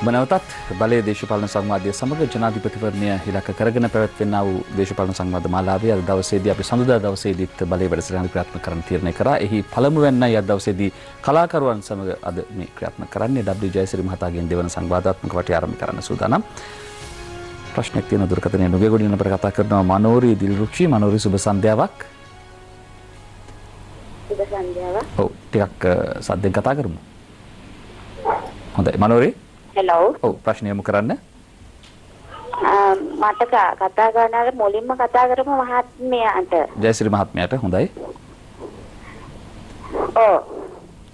මනවතත් බලය දේශපාලන සංවාධය සමඟ ජනාධිපතිවරණය හිලක කරගෙන පැවැත්වෙන වූ දේශපාලන සංවාධ මාලාවේ අද දවසේදී අපි සඳුදා දවසේදීත් බලය වැඩසටහන ක්‍රියාත්මක කරන්න තීරණය කරා. එහි පළමු වෙන්නයි අද දවසේදී කලාකරුවන් සමග අද මේ ක්‍රියාත්මක කරන්නේ W ජයසිරි මහතාගෙන් දෙවන සංවාදාත්මක වටය ආරම්භ කරන්න සූදානම්. ප්‍රශ්නයක් තියෙන දුරකථනය නුගේ ගොඩින් අපට කතා කරනවා මනෝරි දිල්රුක්ෂි මනෝරි සුබ සන්ධ්‍යාවක්. ඔව් ටිකක් සද්දෙන් කතා කරමු. හොඳයි මනෝරි හෙලෝ. ඔව් ප්‍රශ්නය යොමු කරන්න. මට කතා කරනාට මුලින්ම කතා කරපු මහත්මයාට. ජයසිරි මහත්මයාට හොඳයි. ඔව්.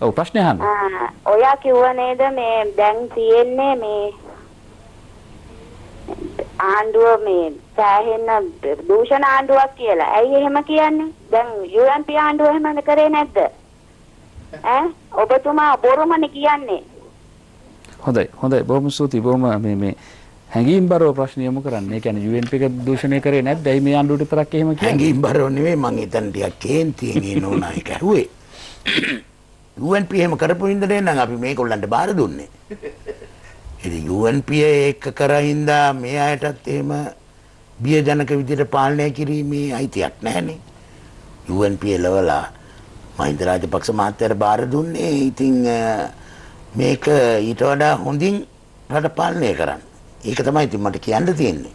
ඔව් ප්‍රශ්නය අහන්න. ඔයා කිව්ව නේද මේ දැන් තියෙන්නේ මේ ආණ්ඩුව මේ සෑහෙන දූෂණ ආණ්ඩුවක් කියලා. ඇයි එහෙම කියන්නේ? දැන් UMP ආණ්ඩුව එහෙම කරේ නැද්ද? ඈ ඔබතුමා බොරුමනේ කියන්නේ. හොඳයි හොඳයි බොහොම ස්තුතියි බොහොම මේ මේ හැඟීම් බරව ප්‍රශ්න යොමු කරන්නේ. ඒ කියන්නේ UNP එක දූෂණය කරේ නැද්ද? ඇයි මේ ආණ්ඩුවට විතරක් එහෙම කියන්නේ? හැඟීම් බරව නෙවෙයි මං හිතන ටිකක් කේන්තියෙන් ඉන්න ඕන එක ඇහුවේ. UNP එහෙම කරපු හින්දා නම් අපි මේගොල්ලන්ට බාර දුන්නේ. ඉතින් UNP එක කරා හින්දා මේ අයටත් එහෙම බියජනක විදිහට පාලනය කිරීමේ අයිතියක් නැහැනේ. UNP ලවලා මහින්ද රාජපක්ෂ මහත්තයාට බාර දුන්නේ. ඉතින් මේක ඊට වඩා හොඳින් රට පාලනය කරන්න. ඒක තමයි ඉතින් මට කියන්න තියෙන්නේ.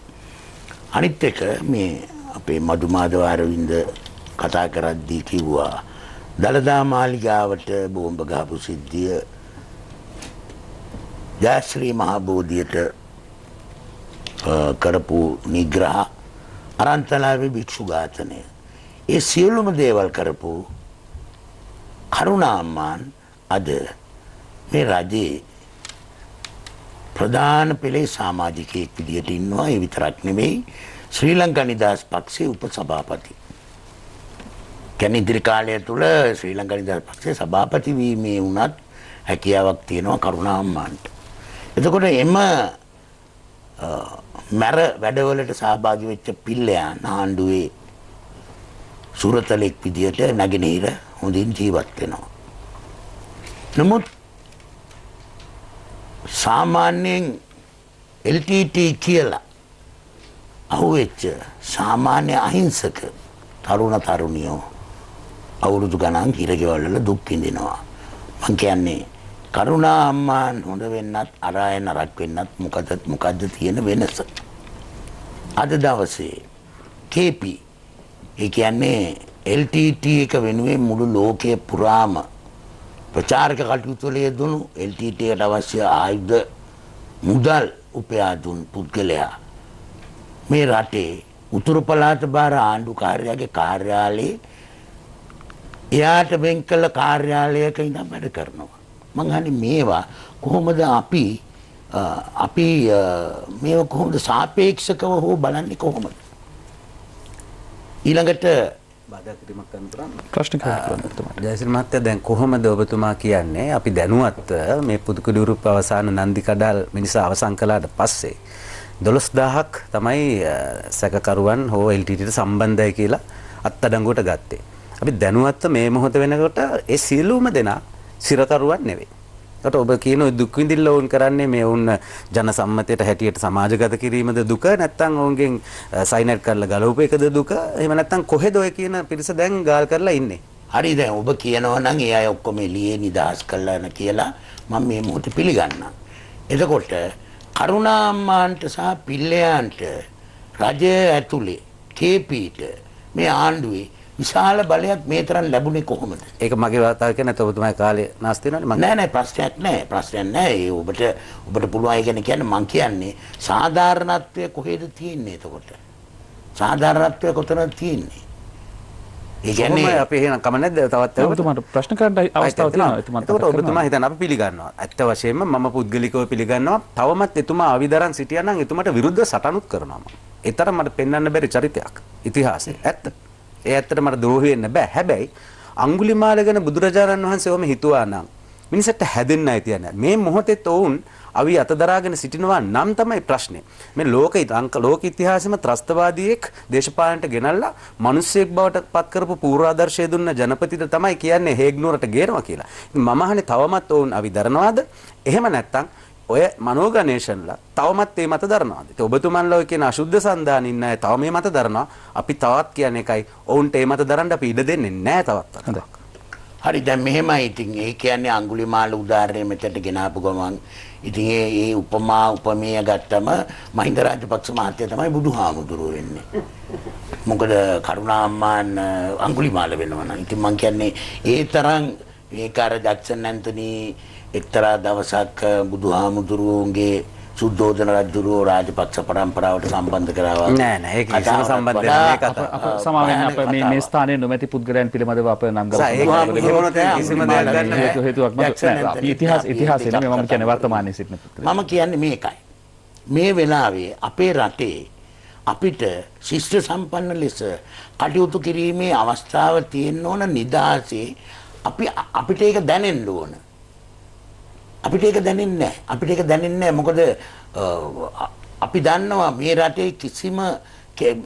අනිත් එක මේ අපේ මඩු මාධවාරවින්ද කතා කරද්දී කිව්වා දළදා මාලිගාවට බෝම්බ ගහපු සිද්ධිය ජයශ්‍රී මහබෝධියට කරපු නිග්‍රහ අරන්තලාවේ භික්ෂු ඝාතනය. ඒ සියලුම දේවල් කරපු කරුණාම්මාන් අද මේ රජයේ ප්‍රධාන පෙළේ සමාජිකයෙක් විදිහට ඉන්නවා ඒ විතරක් නෙමෙයි ශ්‍රී ලංකා නිදහස් පක්ෂයේ උපසභාපති. කියන්නේ ඉදිරි කාලය තුල ශ්‍රී ලංකා නිදහස් පක්ෂයේ සභාපති වීමේ උනත් හැකියාවක් තියෙනවා කරුණා අම්මාන්ට. එතකොට එම මැර වැඩවලට සහභාගි වෙච්ච පිල්ලයා නාණ්ඩුවේ සුරතලෙක් විදියට නැගෙනහිර හොඳින් ජීවත් වෙනවා. නමුත් සාමාන්‍යයෙන් LTT කියලා අහුවෙච්ච සාමාන්‍ය අහිංසක තරුණ තරුණියෝ අවුරුදු ගණන් හිරගෙවල්වල දුක් විඳිනවා. මං කියන්නේ කරුණා අම්මා හොඳ වෙන්නත් අරාය නරක වෙන්නත් මොකද මොකද්ද තියෙන වෙනස? අද දවසේ KP ඒ කියන්නේ LTT එක වෙනුවෙන් මුළු ලෝකයේ පුරාම ප්‍රචාරක කටයුතුවල යෙදුණු එල්ටීටයට අවශ්‍ය ආයුධ මුදල් උපයාදුන් පුද්ගලයා මේ රටේ උතුරු පළාත බාර ආණ්ඩු කාර්යාගේ කාර්යාලයේ එයාට වෙන් කළ කාර්යාලයක ඉඳන් වැඩ කරනවා. මං අහන්නේ මේවා කොහොමද අපි අපි මේව කොහොමද සාපේක්ෂකව හෝ බලන්නේ කොහොමද? ඊළඟට ජයසිල් මහත්තයා දැන් කොහොමද ඔබතුමා කියන්නේ අපි දැනුවත් මේ පුදුකුඩුරුප් අවසාන නන්දි කඩල් මිනිසා අවසන් කළාට පස්සේ දොළොස් දාහක් තමයි සැකකරුවන් හෝ එල්ටට සම්බන්ධය කියලා අත්තඩංගුවට ගත්තේ. අපි දැනුවත්ව මේ මොහොත වෙනකොට ඒ සියලූම දෙනා සිරකරුවන් නෙවෙයි. ට ඔබ කියන දුක් විඳිල්ල ඔවුන් කරන්නේ මේ ඔවුන් ජන සම්මතයට හැටියට සමාජගත කිරීමද දුක නැත්තම් ඔවුන්ගෙන් සයිනට් කරලා ගලවපු එකද දුක එහෙම නැත්තම් කොහෙද ඔය කියන පිරිස දැන් ගාල් කරලා ඉන්නේ හරි දැන් ඔබ කියනවා නම් ඒ අය ඔක්කොම එළියේ නිදහස් කරලා යන කියලා මම මේ මොහොතේ පිළිගන්නවා එතකොට කරුණාම්මාන්ට සහ පිල්ලයන්ට රජය ඇතුලේ කේපීට මේ ආණ්ඩුවේ විශාල බලයක් මේ තරම් ලැබුණේ කොහොමද? ඒක මගේ වතාවක නැත ඔබතුමා කාලේ නැස්ති වෙනවනේ මම. නෑ නෑ ප්‍රශ්නයක් නෑ ප්‍රශ්නයක් නෑ. ඒ ඔබට ඔබට පුළුවන් ඒ කියන්නේ කියන්නේ මං කියන්නේ සාධාරණත්වය කොහෙද තියෙන්නේ එතකොට? සාධාරණත්වය කොතනද තියෙන්නේ? ඒ කියන්නේ අපි එහෙනම් කම නැද්ද තවත් ඔබතුමාට ප්‍රශ්න කරන්න අවස්ථාවක් තියෙනවා. එතකොට ඔබතුමා හිතන අපි පිළිගන්නවා. ඇත්ත වශයෙන්ම මම පුද්ගලිකව පිළිගන්නවා. තවමත් එතුමා ආවිදරන් සිටියා නම් එතුමාට විරුද්ධ සටනුත් කරනවා මම. ඒතරම් මට පෙන්වන්න බැරි චරිතයක් ඉතිහාසයේ. ඇත්ත. ඒ ඇත්තට මට ද්‍රෝහි වෙන්න බෑ. හැබැයි අඟුලිමාල ගැන බුදුරජාණන් වහන්සේ ඔහම හිතුවා නම් මිනිසට හැදෙන්නයි තියන්නේ. මේ මොහොතේ තෝවුන් අවි අත දරාගෙන සිටිනවා නම් තමයි ප්‍රශ්නේ. මේ ලෝක අංක ලෝක ඉතිහාසෙම ත්‍රස්තවාදියෙක් දේශපාලනට ගෙනල්ලා මිනිස්සෙක් බවට පත් කරපු පූර්වාදර්ශය දුන්න ජනපතිට තමයි කියන්නේ හේග්නුවරට ගේනවා කියලා. ඉතින් මම අහන්නේ තවමත් ඔවුන් අවි දරනවාද? එහෙම නැත්නම් ඔය මනෝගනේෂන්ලා තවමත් ඒ මත දරනවා. ඉතින් ඔබතුමන්ලා ඔය කියන අසුද්ධ සන්දාන ඉන්න අය තව මේ මත දරනවා. අපි තවත් කියන්නේ එකයි ඔවුන්ට ඒ මත දරන්න අපි ඉඩ දෙන්නේ නැහැ තවත් අතක්. හරි දැන් මෙහෙමයි ඉතින් ඒ කියන්නේ අඟුලිමාල උදාහරණය මෙතනට ගෙනාපු ගමන් ඉතින් ඒ ඒ උපමා උපමේය ගත්තම මහින්ද රාජපක්ෂ මහත්තයා තමයි බුදුහාමුදුරුවෝ වෙන්නේ. මොකද කරුණාම්මාන් අඟුලිමාල වෙනවා නම් ඉතින් මං කියන්නේ ඒ තරම් ඒක අර ජැක්සන් ඇන්තනී එක්තරා දවසක් බුදුහාමුදුරුවන්ගේ සුද්ධෝදන රජුරුවෝ රාජපක්ෂ පරම්පරාවට සම්බන්ධ කරවා නෑ නෑ ඒක කිසිම සම්බන්ධයක් නෑ කතා සමාවෙන් අප මේ මේ ස්ථානයේ නොමැති පුද්ගලයන් පිළිබඳව අප නම් ගන්න හේතුවක් මම ඉතිහාස ඉතිහාසය නෙමෙයි මම කියන්නේ වර්තමානයේ සිටින පුද්ගලයන් මම කියන්නේ මේකයි මේ වෙලාවේ අපේ රටේ අපිට ශිෂ්ට සම්පන්න ලෙස කටයුතු කිරීමේ අවස්ථාව තියෙන්න ඕන නිදහසේ අපි අපිට ඒක දැනෙන්න ඕන අපිට ඒක දැනෙන්නේ නැහැ. අපිට ඒක දැනෙන්නේ නැහැ. මොකද අපි දන්නවා මේ රටේ කිසිම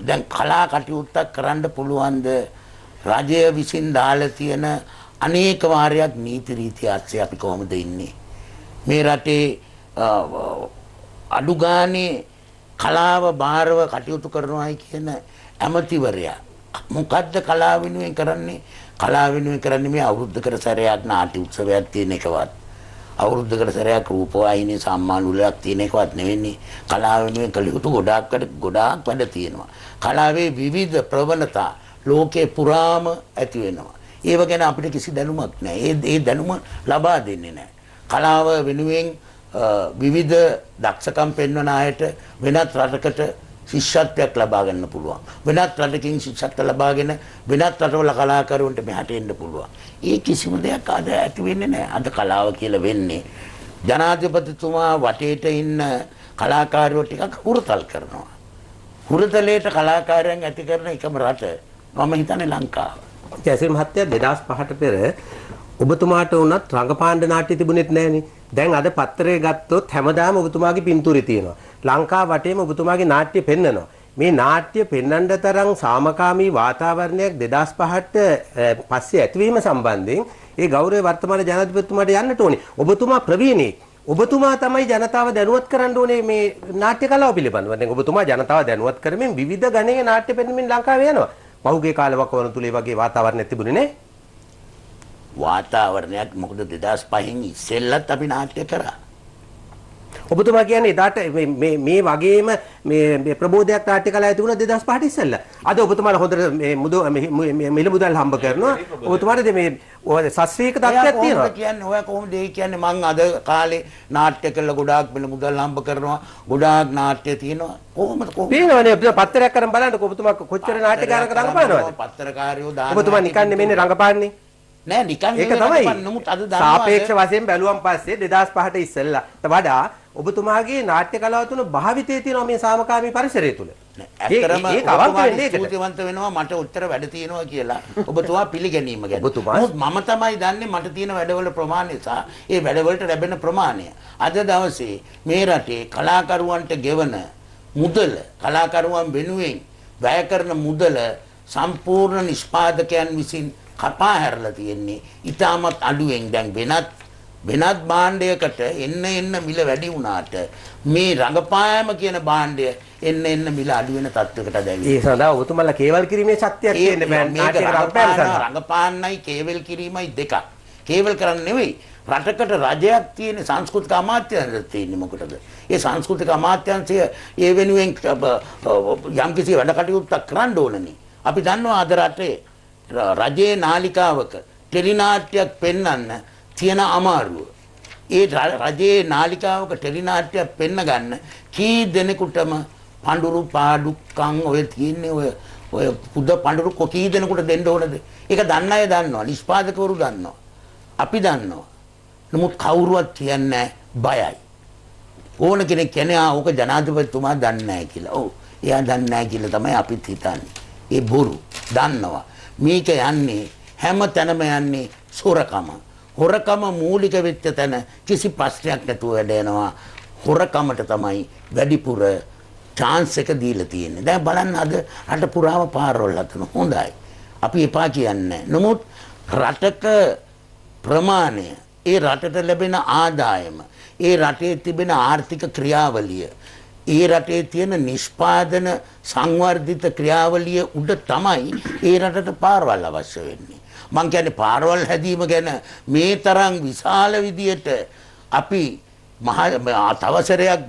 දැන් කලා කටයුත්තක් කරන්න පුළුවන්ද රජය විසින් දාලා තියෙන අනේක වාරයක් නීති රීති ආශ්‍රය අපි කොහොමද ඉන්නේ? මේ රටේ අඩු ගානේ කලාව බාරව කටයුතු කරනවායි කියන ඇමතිවරයා මොකද්ද කලාව වෙනුවෙන් කරන්නේ? කලාව වෙනුවෙන් කරන්නේ මේ අවුරුද්දකට සැරයක් නාට්‍ය උත්සවයක් තියෙන එකවත්. අවුරුද්දකට සැරයක් රූපවාහිනී සම්මාන උලක් තියෙන එකවත් නෙවෙන්නේ කලාව වෙනුවෙන් කළ යුතු ගොඩාක්කට ගොඩාක් වැඩ තියෙනවා කලාවේ විවිධ ප්‍රවණතා ලෝකේ පුරාම ඇති වෙනවා ඒව ගැන අපිට කිසි දැනුමක් නැහැ ඒ දැනුම ලබා දෙන්නේ නැහැ කලාව වෙනුවෙන් විවිධ දක්ෂකම් පෙන්වන අයට වෙනත් රටකට ශිෂ්‍යත්වයක් ලබා ගන්න පුළුවන්. වෙනත් රටකින් ශිෂ්‍යත්ව ලබාගෙන වෙනත් රටවල කලාකරුවන්ට මෙහාට එන්න පුළුවන්. ඒ කිසිම දෙයක් අද ඇති වෙන්නේ නැහැ. අද කලාව කියලා වෙන්නේ ජනාධිපතිතුමා වටේට ඉන්න කලාකාරයෝ ටිකක් හුරතල් කරනවා. හුරතලයට කලාකාරයන් ඇති කරන එකම රට මම හිතන්නේ ලංකාව. ජයසිරි මහත්තයා 2005ට පෙර ඔබතුමාට වුණත් රංගපාණ්ඩ නාට්‍ය තිබුණෙත් නැහනේ. දැන් අද පත්‍රය ගත්තොත් හැමදාම ඔබතුමාගේ පින්තූරේ තියෙනවා. ලංකා වටේම ඔබතුමාගේ නාට්‍ය පෙන්වනවා. මේ නාට්‍ය පෙන්වන්න තරම් සාමකාමී වාතාවරණයක් 2005ට පස්සේ ඇතිවීම සම්බන්ධයෙන් ඒ ගෞරවය වර්තමාන ජනාධිපතිතුමාට යන්නට ඕනේ. ඔබතුමා ප්‍රවීණෙක්. ඔබතුමා තමයි ජනතාව දැනුවත් කරන්න ඕනේ මේ නාට්‍ය කලාව පිළිබඳව. දැන් ඔබතුමා ජනතාව දැනුවත් කරමින් විවිධ ගණයේ නාට්‍ය පෙන්වමින් ලංකාවේ යනවා. පහුගිය කාලවක වනතුලේ වගේ වාතාවරණයක් තිබුණේ නැහැ. වාතාවරණයක් මොකද 2005 ඉන් ඉස්සෙල්ලත් අපි නාට්‍ය කරා. ඔබතුමා කියන්නේ එදාට මේ මේ වගේම මේ ප්‍රබෝධයක් නාට්‍ය කලාවේ තිබුණා 2005 ඉස්සෙල්ලා. අද ඔබතුමාලා හොඳට මේ මුදු මිල මුදල් හම්බ කරනවා. ඔබතුමාට මේ ශාස්ත්‍රීය තත්ත්වයක් තියෙනවා. කියන්නේ ඔය කොහොමද ඒ කියන්නේ මං අද කාලේ නාට්‍ය කළා ගොඩාක් මිල මුදල් හම්බ කරනවා. ගොඩාක් නාට්‍ය තියෙනවා. කොහොමද කොහොමද? පේනවනේ ඔබතුමා පත්තරයක් අරන් බලන්නකො ඔබතුමා කොච්චර නාට්‍යකාරක රඟපානවද? පත්තරකාරයෝ දානවා. ඔබතුමා නිකන්නේ මෙන්නේ රඟපාන්නේ. නෑ නිකන් ඒක තමයි. නමුත් අද දානවා. සාපේක්ෂ වශයෙන් බැලුවම් පස්සේ 2005ට ඉස්සෙල්ලා වඩා ඔබතුමාගේ නාට්‍ය කලාව තුන භාවිතයේ තියෙනවා මේ සාමකාමී පරිසරය තුල. ඇත්තරම ඒක ස්තුතිවන්ත වෙනවා මට උත්තර වැඩ තියෙනවා කියලා. ඔබතුමා පිළිගැනීම ගැන. මම තමයි දන්නේ මට තියෙන වැඩවල ප්‍රමාණය සහ ඒ වැඩවලට ලැබෙන ප්‍රමාණය. අද දවසේ මේ රටේ කලාකරුවන්ට ගෙවන මුදල කලාකරුවන් වෙනුවෙන් වැය කරන මුදල සම්පූර්ණ නිෂ්පාදකයන් විසින් කපා හැරලා තියෙන්නේ. ඊටමත් අඩුවෙන් දැන් වෙනත් වෙනත් භාණ්ඩයකට එන්න එන්න මිල වැඩි වුණාට මේ රඟපෑම කියන භාණ්ඩය එන්න එන්න මිල අඩු වෙන තත්වයකට දැවි. ඒ සඳහා ඔබතුමලා කේවල් කිරීමේ ශක්තියක් තියෙන්න බෑ. රඟපාන්නයි කේවල් කිරීමයි දෙකක්. කේවල් කරන්නේ නෙවෙයි. රටකට රජයක් තියෙන සංස්කෘතික අමාත්‍යංශයක් තියෙන්නේ මොකටද? ඒ සංස්කෘතික අමාත්‍යංශය ඒ වෙනුවෙන් යම්කිසි වැඩ කටයුත්තක් කරන්න ඕනනේ. අපි දන්නවා අද රටේ රජයේ නාලිකාවක ටෙලිනාට්‍යයක් පෙන්වන්න තියෙන අමාරුව. ඒ රජයේ නාලිකාවක ටෙලි නාට්‍යයක් පෙන්න ගන්න කී දෙනෙකුටම පඳුරු පාඩුක්කම් ඔය තියෙන්නේ ඔය ඔය පුද පඳුරු කී දෙනෙකුට දෙන්න ඕනද? ඒක දන්න අය දන්නවා. නිෂ්පාදකවරු දන්නවා. අපි දන්නවා. නමුත් කවුරුවත් කියන්නේ බයයි. ඕන කෙනෙක් කියන්නේ ආ ඕක ජනාධිපතිතුමා දන්නේ නැහැ කියලා. ඔව්. එයා දන්නේ නැහැ කියලා තමයි අපිත් හිතන්නේ. ඒ බොරු. දන්නවා. මේක යන්නේ හැම තැනම යන්නේ සොරකම. හොරකම මූලික වෙච්ච තැන කිසි ප්‍රශ්නයක් නැතුව වැඩ යනවා. හොරකමට තමයි වැඩිපුර chance එක දීලා තියෙන්නේ. දැන් බලන්න අද රට පුරාම පාරවල් හදන හොඳයි. අපි එපා කියන්නේ. නමුත් රටක ප්‍රමාණය ඒ රටට ලැබෙන ආදායම ඒ රටේ තිබෙන ආර්ථික ක්‍රියාවලිය ඒ රටේ තියෙන නිෂ්පාදන සංවර්ධිත ක්‍රියාවලිය උඩ තමයි ඒ රටට පාරවල් අවශ්‍ය වෙන්නේ. මං කියන්නේ පාරවල් හැදීම ගැන මේ තරම් විශාල විදියට අපි තවසරයක්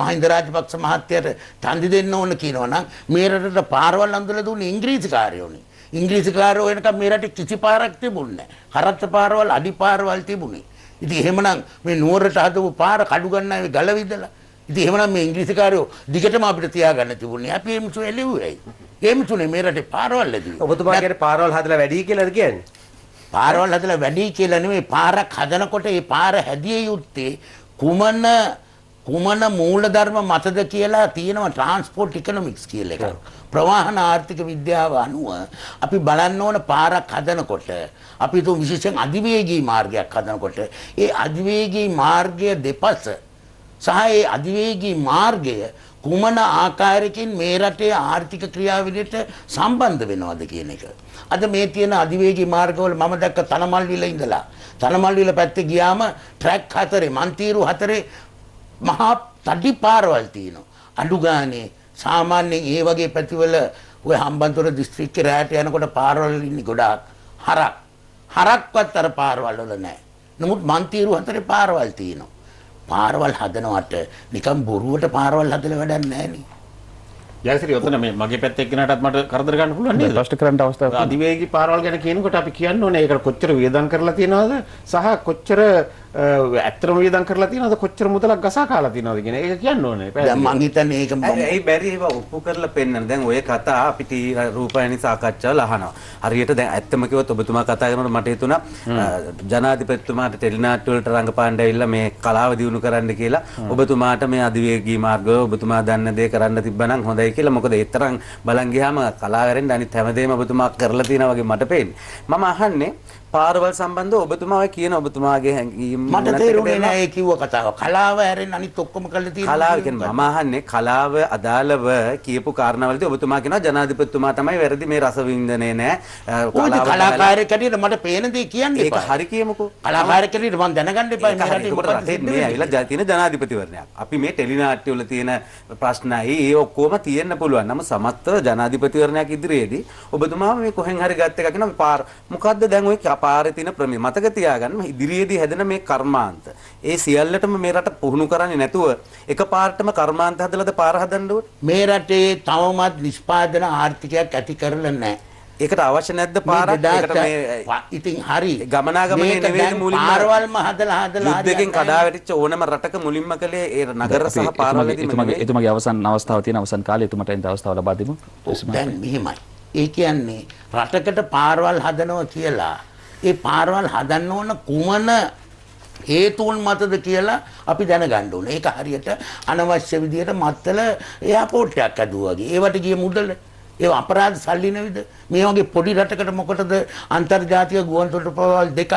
මහින්ද රාජපක්ෂ මහත්තයට තන්දි දෙන්න ඕන කියනවා නම් මේ රටට පාරවල් අඳුරලා දුන්නේ ඉංග්‍රීසි කාර්යෝනේ. ඉංග්‍රීසි කාර්යෝ වෙනකම් මේ රටේ කිසි පාරක් තිබුණේ නැහැ. හරත් පාරවල් අඩි පාරවල් තිබුණේ. ඉතින් එහෙමනම් මේ නුවරට හදපු පාර කඩු ගන්නයි ගල විදලා ඉතින් එහෙමනම් මේ ඉංග්‍රීසි කාරයෝ දිගටම අපිට තියාගන්න තිබුණේ. අපි එම් තුනේ ලැබුවේයි. එම් තුනේ මේ රටේ පාරවල් ලැබුවේ. ඔබතුමා කියන්නේ පාරවල් හදලා වැඩි කියලාද කියන්නේ? පාරවල් හදලා වැඩි කියලා නෙමෙයි පාරක් හදනකොට ඒ පාර හැදිය යුත්තේ කුමන කුමන මූලධර්ම මතද කියලා තියෙනවා ට්‍රාන්ස්පෝර්ට් ඉකනොමික්ස් කියලා එකක්. ප්‍රවාහන ආර්ථික විද්‍යාව අනුව අපි බලන්න ඕන පාරක් හදනකොට අපි තුන් විශේෂයෙන් අධිවේගී මාර්ගයක් හදනකොට ඒ අධිවේගී මාර්ගය දෙපස සහ ඒ අධිවේගී මාර්ගය කුමන ආකාරයකින් මේ රටේ ආර්ථික ක්‍රියාවලියට සම්බන්ධ වෙනවද කියන එක. අද මේ තියෙන අධිවේගී මාර්ගවල මම දැක්ක තනමල්විල ඉඳලා තනමල්විල පැත්තේ ගියාම ට්‍රැක් හතරේ මන්තීරු හතරේ මහා තඩි පාරවල් තියෙනවා. අඩු ගානේ සාමාන්‍යයෙන් ඒ වගේ පැතිවල ඔය හම්බන්තොට දිස්ත්‍රික්කේ රැයට යනකොට පාරවල් ඉන්නේ ගොඩාක් හරක්. හරක්වත් අර පාරවල් වල නැහැ. නමුත් මන්තීරු හතරේ පාරවල් තියෙනවා. පාරවල් හදනවට නිකම් බොරුවට පාරවල් හදලා වැඩක් නැහැ නේ. ජයසිරි ඔතන මේ මගේ පැත්තේ එක්කෙනාටත් මට කරදර ගන්න පුළුවන් නේද? ප්‍රශ්න කරන්න අවස්ථාවක්. අධිවේගී පාරවල් ගැන කියනකොට අපි කියන්න ඕනේ ඒකට කොච්චර වේදම් කරලා තියෙනවද සහ කොච්චර ඇත්තම වියදම් කරලා තියෙනවද කොච්චර මුදලක් ගසා කාලා තියෙනවද කියන එක කියන්න ඕනේ. දැන් මං හිතන්නේ ඒක මම ඇයි බැරි ඒවා ඔප්පු කරලා පෙන්නන. දැන් ඔය කතා අපිට රූපයනි සාකච්ඡාවල අහනවා. හරියට දැන් ඇත්තම කිව්වොත් ඔබතුමා කතා කරනකොට මට හිතුණා ජනාධිපතිතුමාට ටෙලිනාට්‍ය වලට රංගපාන්න ඇවිල්ලා මේ කලාව දියුණු කරන්න කියලා ඔබතුමාට මේ අධිවේගී මාර්ගය ඔබතුමා දන්න දේ කරන්න තිබ්බනම් හොඳයි කියලා. මොකද ඒ තරම් බලන් ගියාම කලාවරෙන් අනිත් හැමදේම ඔබතුමා කරලා තියෙනවා වගේ මට පේන්නේ. මම අහන්නේ පාරවල් සම්බන්ධව ඔබතුමා ඔය කියන ඔබතුමාගේ හැඟීම් මට තේරුනේ නෑ ඒ කිව්ව කතාව. කලාව ඇරෙන්න අනිත් ඔක්කොම කළා තියෙනවා. කලාව කියන්නේ මම අහන්නේ කලාව අදාළව කියපු කාරණාවලදී ඔබතුමා කියනවා ජනාධිපතිතුමා තමයි වැරදි මේ රසවින්දනය නෑ. කලාව කලාකාරයෙක් හැටියට මට පේන දේ කියන්න එපා. ඒක හරි කියමුකෝ. කලාකාරයෙක් හැටියට මම දැනගන්න එපා මේ රටේ කොට රටේ මේ ඇවිල්ලා තියෙන ජනාධිපතිවරණයක්. අපි මේ ටෙලි නාට්‍ය වල තියෙන ප්‍රශ්නයි ඒ ඔක්කොම තියෙන්න පුළුවන්. නමුත් සමත්ව ජනාධිපතිවරණයක් ඉදිරියේදී ඔබතුමා මේ කොහෙන් හරි ගත්ත එකක් කියනවා පාර මොකද්ද දැන් ඔය පාරේ තියෙන ප්‍රමේ මතක තියාගන්න ඉදිරියේදී හැදෙන මේ කර්මාන්ත ඒ සියල්ලටම මේ රට පුහුණු කරන්නේ නැතුව එකපාරටම කර්මාන්ත හදලාද පාර හදන්න මේ රටේ තවමත් නිෂ්පාදන ආර්ථිකයක් ඇති කරලා නැහැ ඒකට අවශ්‍ය නැද්ද පාරක් ඒකට මේ ඉතින් හරි ගමනාගමනේ නෙවෙයි මුලින්ම පාරවල්ම හදලා හදලා හරි දෙකෙන් කඩා වැටිච්ච ඕනම රටක මුලින්ම කලේ ඒ නගර සහ පාරවල්දී එතුමගේ එතුමගේ අවසන් අවස්ථාව තියෙන අවසන් කාලේ එතුමට එන අවස්ථාව ලබා දෙමු දැන් මෙහෙමයි ඒ කියන්නේ රටකට පාරවල් හදනවා කියලා ඒ පාරවල් හදන්න ඕන කුමන හේතුන් මතද කියලා අපි දැනගන්න ඕන. ඒක හරියට අනවශ්‍ය විදියට මත්තල එයාපෝට් එකක් ඇදුවා වගේ. ඒවට ගිය මුදල ඒ අපරාධ සල්ලි නෙවෙයිද? මේ වගේ පොඩි රටකට මොකටද අන්තර්ජාතික ගුවන්තොටුපළවල් දෙකක්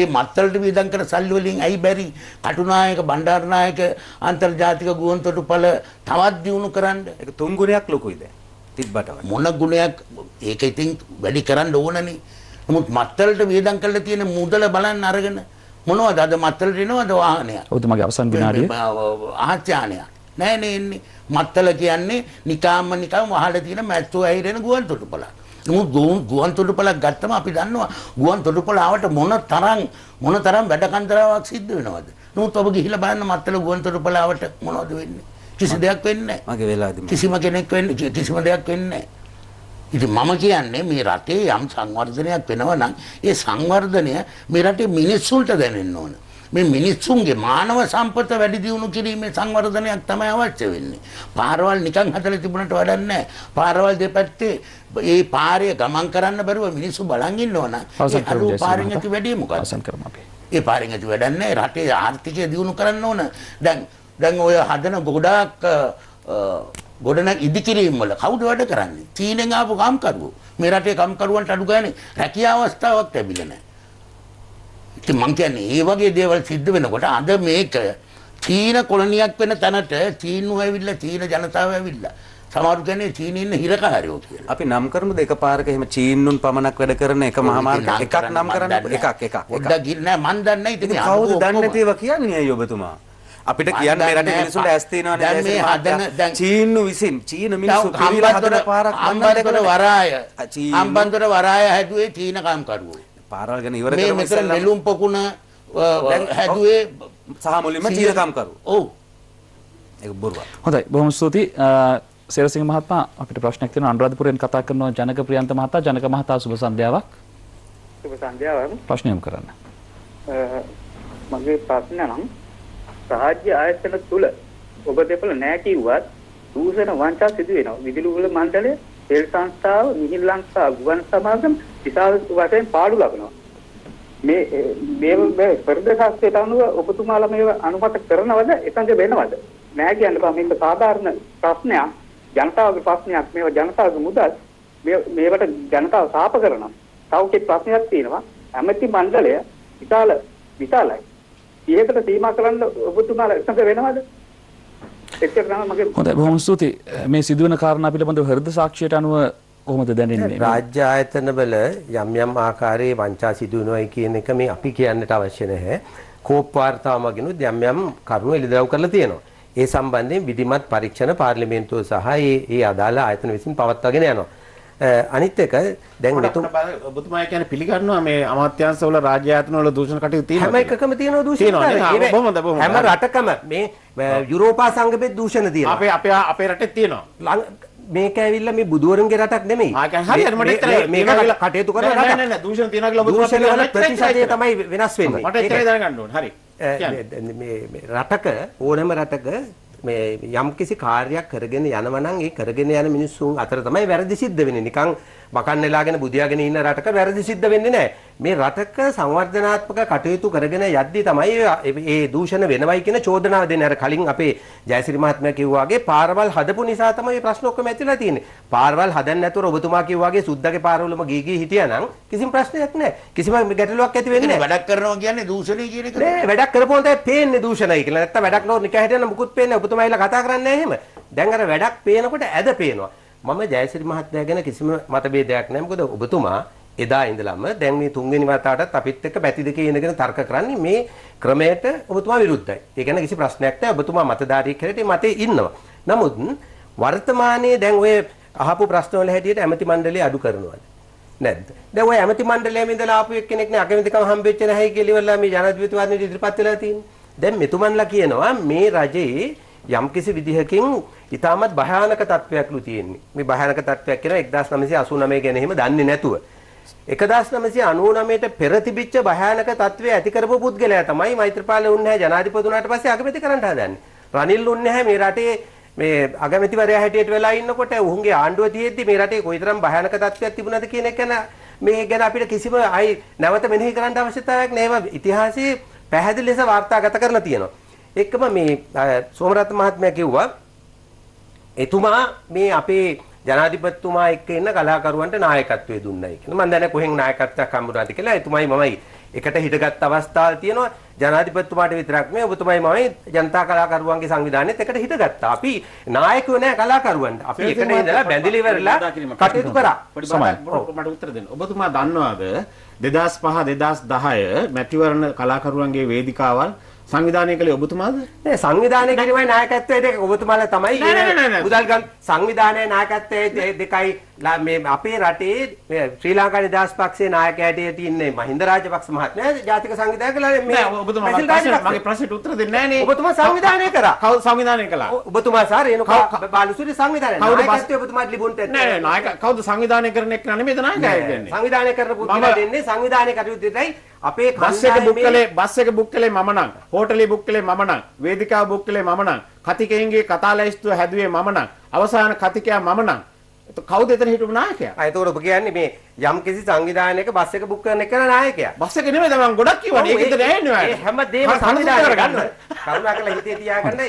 ඒ මත්තලට වියදම් කරන සල්ලි වලින් ඇයි බැරි කටුනායක බණ්ඩාරනායක අන්තර්ජාතික ගුවන්තොටුපළ තවත් දියුණු කරන්න ඒක තුන් ගුණයක් ලොකුයිද තිබ්බට මොන ගුණයක් ඒක ඉතින් වැඩි කරන්න ඕනනේ නමුත් මත්තලට වියදම් කරලා තියෙන මුදල බලන්න අරගෙන මොනවද අද මත්තලට එනවද වාහනයක්? ඔව් මගේ අවසන් විනාඩිය. ආහත්‍යානයක්. නෑ නේ එන්නේ. මත්තල කියන්නේ නිකාම්ම නිකම් වහලා තියෙන මැස්සෝ ඇහිරෙන ගුවන් තොටුපළක්. නමුත් ගුවන් තොටුපළක් ගත්තම අපි දන්නවා ගුවන් තොටුපළාවට මොන තරම් මොන තරම් වැඩ කන්දරාවක් සිද්ධ වෙනවද? නමුත් ඔබ ගිහිල්ලා බලන්න මත්තල ගුවන් තොටුපළාවට මොනවද වෙන්නේ? කිසි දෙයක් වෙන්නේ නැහැ. මගේ වෙලාවදී කිසිම කෙනෙක් වෙන්නේ කිසිම දෙයක් වෙන්නේ නැහැ. ඉතින් මම කියන්නේ මේ රටේ යම් සංවර්ධනයක් වෙනවා නම් ඒ සංවර්ධනය මේ රටේ මිනිස්සුන්ට දැනෙන්න ඕන. මේ මිනිස්සුන්ගේ මානව සම්පත වැඩි දියුණු කිරීමේ සංවර්ධනයක් තමයි අවශ්‍ය වෙන්නේ. පාරවල් නිකන් හදලා තිබුණට වැඩක් නැහැ. පාරවල් දෙපැත්තේ මේ පාරේ ගමන් කරන්න බැරුව මිනිස්සු බලන් ඉන්නවා නම් ඒ අරු පාරෙන් ඇති වැඩේ මොකක්ද? අවසන් කරමු අපි. ඒ පාරෙන් ඇති වැඩක් නැහැ. රටේ ආර්ථිකය දියුණු කරන්න ඕන. දැන් දැන් ඔය හදන ගොඩාක් ගොඩනැග ඉදිකිරීම් වල කවුද වැඩ කරන්නේ? තීනෙන් ආපු කම්කරුවෝ. මේ රටේ කම්කරුවන්ට අඩු ගානේ රැකිය අවස්ථාවක් ලැබිලා නැහැ. ඉතින් මං කියන්නේ මේ වගේ දේවල් සිද්ධ වෙනකොට අද මේක චීන කොලනියක් වෙන තැනට චීනු ඇවිල්ලා චීන ජනතාව ඇවිල්ලා සමහරු කියන්නේ චීනේ ඉන්න හිරකාරයෝ කියලා. අපි නම් කරමුද එකපාරක එහෙම චීනුන් පමණක් වැඩ කරන එක මහමාර්ග එකක් නම් කරන්න එකක් එකක්. පොඩ්ඩක් ගිහින් නෑ මන් දන්නේ නැහැ ඉතින් කවුද දන්නේ නැතිව කියන්නේ අයියෝ ඔබතුමා? අපිට කියන්න මේ රටේ මිනිසුන්ට ඇස් තියෙනවා නේද දැන් මේ හදන දැන් චීන්නු විසින් චීන මිනිස්සු පිළිලා හදන පාරක් අම්බන්තොට වරාය අම්බන්තොට වරාය හැදුවේ චීන කම්කරුවෝ පාරවල් ගැන ඉවර කරමු ඉතින් මෙලුම් පොකුණ හැදුවේ සහ මුලින්ම චීන කම්කරුවෝ ඔව් ඒක බොරුවක් හොඳයි බොහොම ස්තුතියි සේරසිංහ මහත්මයා අපිට ප්‍රශ්නයක් තියෙනවා අනුරාධපුරයෙන් කතා කරන ජනක ප්‍රියන්ත මහතා ජනක මහතා සුබ සන්ධ්‍යාවක් සුබ සන්ධ්‍යාවක් ප්‍රශ්නයක් කරන්න මගේ ප්‍රශ්න නම් රාජ්‍ය ආයතන තුල ඔබ දෙපළ නැහැ කිව්වත් දූෂණ වංචා සිදු වෙනවා. විදුලිගුල මණ්ඩලය, තෙල් සංස්ථාව, මිහිල් ලංකා ගුවන් සමාගම් විශාල වශයෙන් පාඩු ලබනවා. මේ මේ ප්‍රදේශාස්ත්‍රයට අනුව ඔබතුමාලා මේව අනුමත කරනවද? එකඟ වෙනවද? නැහැ කියන්න බෑ. මේක සාධාරණ ප්‍රශ්නයක්. ජනතාවගේ ප්‍රශ්නයක්. මේව ජනතාවගේ මුදල්. මේවට ජනතාව සාප කරනවා. තව කෙනෙක් ප්‍රශ්නයක් තියෙනවා. ඇමති මණ්ඩලය විශාල විශාලයි. ඒකට සීමා කරන්න ඔබතුමා එකඟ වෙනවද? හොඳයි බොහොම ස්තුතියි මේ සිදුවන කාරණා පිළිබඳව හෘද සාක්ෂියට අනුව කොහොමද දැනෙන්නේ රාජ්‍ය ආයතන වල යම් යම් ආකාරයේ වංචා සිදු වෙනවයි කියන එක මේ අපි කියන්නට අවශ්‍ය නැහැ කෝප් වාර්තා මගිනුත් යම් යම් කරුණු එළිදරව් කරලා තියෙනවා ඒ සම්බන්ධයෙන් විධිමත් පරීක්ෂණ පාර්ලිමේන්තුව සහ ඒ ඒ අදාළ ආයතන විසින් පවත්වාගෙන යනවා අනිත් එක දැන් මෙතුම් ඔබතුමා කියන්නේ පිළිගන්නවා මේ අමාත්‍යාංශවල රාජ්‍යායතන වල දූෂණ කටයුතු තියෙනවා හැම එකකම තියෙනවා දූෂණ හැම රටකම මේ යුරෝපා සංගමේ දූෂණ තියෙනවා අපේ අපේ අපේ රටේ තියෙනවා මේක ඇවිල්ලා මේ බුදුවරුන්ගේ රටක් නෙමෙයි. හරියට මට ඉතරයි මේක ඇවිල්ලා කටයුතු කරන රටක්. නෑ නෑ නෑ දූෂණ තියනවා කියලා ඔබතුමා දූෂණ වල ප්‍රතිශතය තමයි වෙනස් වෙන්නේ. මට ඉතරයි දැනගන්න ඕනේ. හරි. මේ රටක ඕනෑම රටක මේ යම්කිසි කාර්යයක් කරගෙන යනවා නම් ඒ කරගෙන යන මිනිස්සුන් අතර තමයි වැරදි සිද්ධ වෙන්නේ. නිකන් බකන් නෙලාගෙන බුදියාගෙන ඉන්න රටක වැරදි සිද්ධ වෙන්නේ නැහැ. මේ රටක සංවර්ධනාත්මක කටයුතු කරගෙන යද්දී තමයි මේ දූෂණ වෙනවයි කියන චෝදනාව දෙන්නේ. අර කලින් අපේ ජයසිරි මහත්මයා කිව්වා වගේ පාරවල් හදපු නිසා තමයි මේ ප්‍රශ්න ඔක්කොම ඇතිලා තියෙන්නේ. පාරවල් හදන්න නැතුව ඔබතුමා කිව්වා වගේ සුද්දගේ පාරවලම ගී ගී හිටියානම් කිසිම ප්‍රශ්නයක් නැහැ. කිසිම ගැටලුවක් ඇති වෙන්නේ නැහැ. වැඩක් කරනවා කියන්නේ දූෂණය කියන එක. නෑ වැඩක් කරපුවම තමයි පේන්නේ දූෂණයි කියලා. නැත්තම් වැඩක් නොකර නිකන් හිටියනම් මුකුත් පේන්නේ නැහැ. ඔබතුමා ඇවිල්ලා කතා කරන්නේ නැහැ එහෙම. දැන් අර වැඩක් පේනකොට ඇද පේනවා. මම ජයසිරි මහත්මයා ගැන කිසිම මතභේදයක් නැහැ. මොකද ඔබතුමා එදා ඉඳලම දැන් මේ තුන්වෙනි වතාවටත් අපිත් එක්ක පැති දෙකේ ඉඳගෙන තර්ක කරන්නේ මේ ක්‍රමයට ඔබතුමා විරුද්ධයි. ඒ ගැන කිසි ප්‍රශ්නයක් නැහැ. ඔබතුමා මතධාරී කෙරෙටි මතේ ඉන්නවා. නමුත් වර්තමානයේ දැන් ඔය අහපු ප්‍රශ්න වල හැටියට ඇමති මණ්ඩලය අඩු කරනවාද? නැද්ද? දැන් ඔය ඇමති මණ්ඩලයේ ඉඳලා ආපු එක්කෙනෙක් නේ අකමැතිකම හම්බෙච්ච නැහැ කියලා ඉවරලා මේ ජනාධිපතිවරණයට ඉදිරිපත් වෙලා තියෙන්නේ. දැන් මෙතුමන්ලා කියනවා මේ රජයේ යම්කිසි විදිහකින් ඉතාමත් භයානක තත්වයක්ලු තියෙන්නේ. මේ භයානක තත්වයක් කියලා 1989 ගැන එහෙම දන්නේ නැතුව 1999ට පෙර තිබිච්ච භයානක තත්වය ඇති කරපු පුද්ගලයා තමයි මෛත්‍රීපාල උන්නේ ජනාධිපතිතුමාට පස්සේ අගමැති කරන්න හදන්නේ. රනිල් උන්නේ මේ රටේ මේ අගමැතිවරයා හැටියට වෙලා ඉන්නකොට ඔහුගේ ආණ්ඩුව තියෙද්දි මේ රටේ කොයිතරම් භයානක තත්වයක් තිබුණාද කියන එක ගැන මේ ගැන අපිට කිසිම අයි නැවත මෙනෙහි කරන්න අවශ්‍යතාවයක් නැහැ. ඒවා ඉතිහාසයේ පැහැදිලි ලෙස වාර්තාගත කරලා තියෙනවා. එක්කම මේ සෝමරත් මහත්මයා කිව්වා එතුමා මේ අපේ ජනාධිපතිතුමා එක්ක ඉන්න කලාකරුවන්ට නායකත්වය දුන්නයි කියලා. මම දැන කොහෙන් නායකත්වයක් හම්බුනාද කියලා එතුමයි මමයි එකට හිටගත් අවස්ථාල් තියෙනවා. ජනාධිපතිතුමාට විතරක් නෙවෙයි ඔබතුමයි මමයි ජනතා කලාකරුවන්ගේ සංවිධානයේත් එකට හිටගත්තා. අපි නායකයෝ නෑ කලාකරුවන්ට. අපි එකට ඉඳලා බැඳිලි වෙරලා කටයුතු කරා. මට උත්තර දෙන්න. ඔබතුමා දන්නවද 2005 2010 මැතිවරණ කලාකරුවන්ගේ වේදිකාවල් සංවිධානය කළේ ඔබතුමාද? නෑ සංවිධානය කිරීමයි නායකත්වයේ දෙක ඔබතුමාලා තමයි කියන මුදල් ගම් සංවිධානයේ නායකත්වයේ දෙකයි මේ අපේ රටේ ශ්‍රී ලංකා නිදහස් පක්ෂයේ නායකයාට ඉන්නේ මහින්ද රාජපක්ෂ මහත්මයා ජාතික සංවිධානය කළා මේ ඔබතුමා මගේ ප්‍රශ්නෙට උත්තර දෙන්නේ නැහැ නේ ඔබතුමා සංවිධානය කරා කවුද සංවිධානය කළා ඔබතුමා සාර රේණුකා බාලුසුරි සංවිධානය නායකත්වය ඔබතුමාට ලිබුන්ට නෑ නෑ නායක කවුද සංවිධානය කරන එක නෙමෙයි නායකයා කියන්නේ සංවිධානය කරන පුද්ගලයා දෙන්නේ සංවිධානය කටයුත්තයි අපේ බස් එක බුක් කළේ බස් එක බුක් කළේ මම නම් හෝටලේ බුක් කළේ මම නම් වේදිකාව බුක් කළේ මම නම් කතිකයන්ගේ කතා ලැයිස්තුව හැදුවේ මම නම් අවසාන කතිකයා මම නම් කවුද එතන හිටපු නායකයා? ආ එතකොට ඔබ කියන්නේ මේ යම් කිසි සංවිධානයක බස් එක බුක් කරන එක කරන නායකයා. බස් එක නෙමෙයි තමන් ගොඩක් කියවනේ. ඒක ඉතින් ඇහෙන්නේ. ඒ හැමදේම සංවිධානය කරගන්න. කරුණාකරලා හිතේ තියාගන්න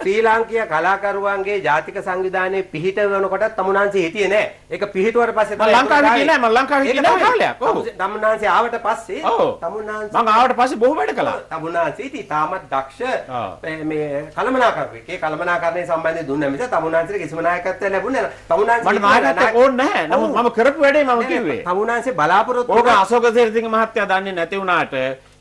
ශ්‍රී ලාංකීය කලාකරුවන්ගේ ජාතික සංවිධානයේ පිහිට වෙනකොට තමුනාංශය හිටියේ නෑ. ඒක පිහිටුවාට පස්සේ මම ලංකාවේ ගියේ නෑ. මම ලංකාවේ ගියේ නෑ කාලයක්. ඔව්. තමුනාංශය ආවට පස්සේ තමුනාංශ මම ආවට පස්සේ බොහෝ වැඩ කළා. තමුනාංශය ඉතින් තාමත් දක්ෂ මේ කලමනාකරුවෙක්. ඒ කලමනාකරණය සම්බන්ධයෙන් දුන්න නිසා තමුනාංශට කිසිම නායකත්වයක් ලැබුණේ නෑ. තමුනාංශ මාකට ඕනේ නැහැ. නමුත් මම කරපු වැඩේ මම කිව්වේ. තමුනාංශේ බලාපොරොත්තු ඕක අශෝක සේරසිංහ මහත්තයා දන්නේ නැති වුණාට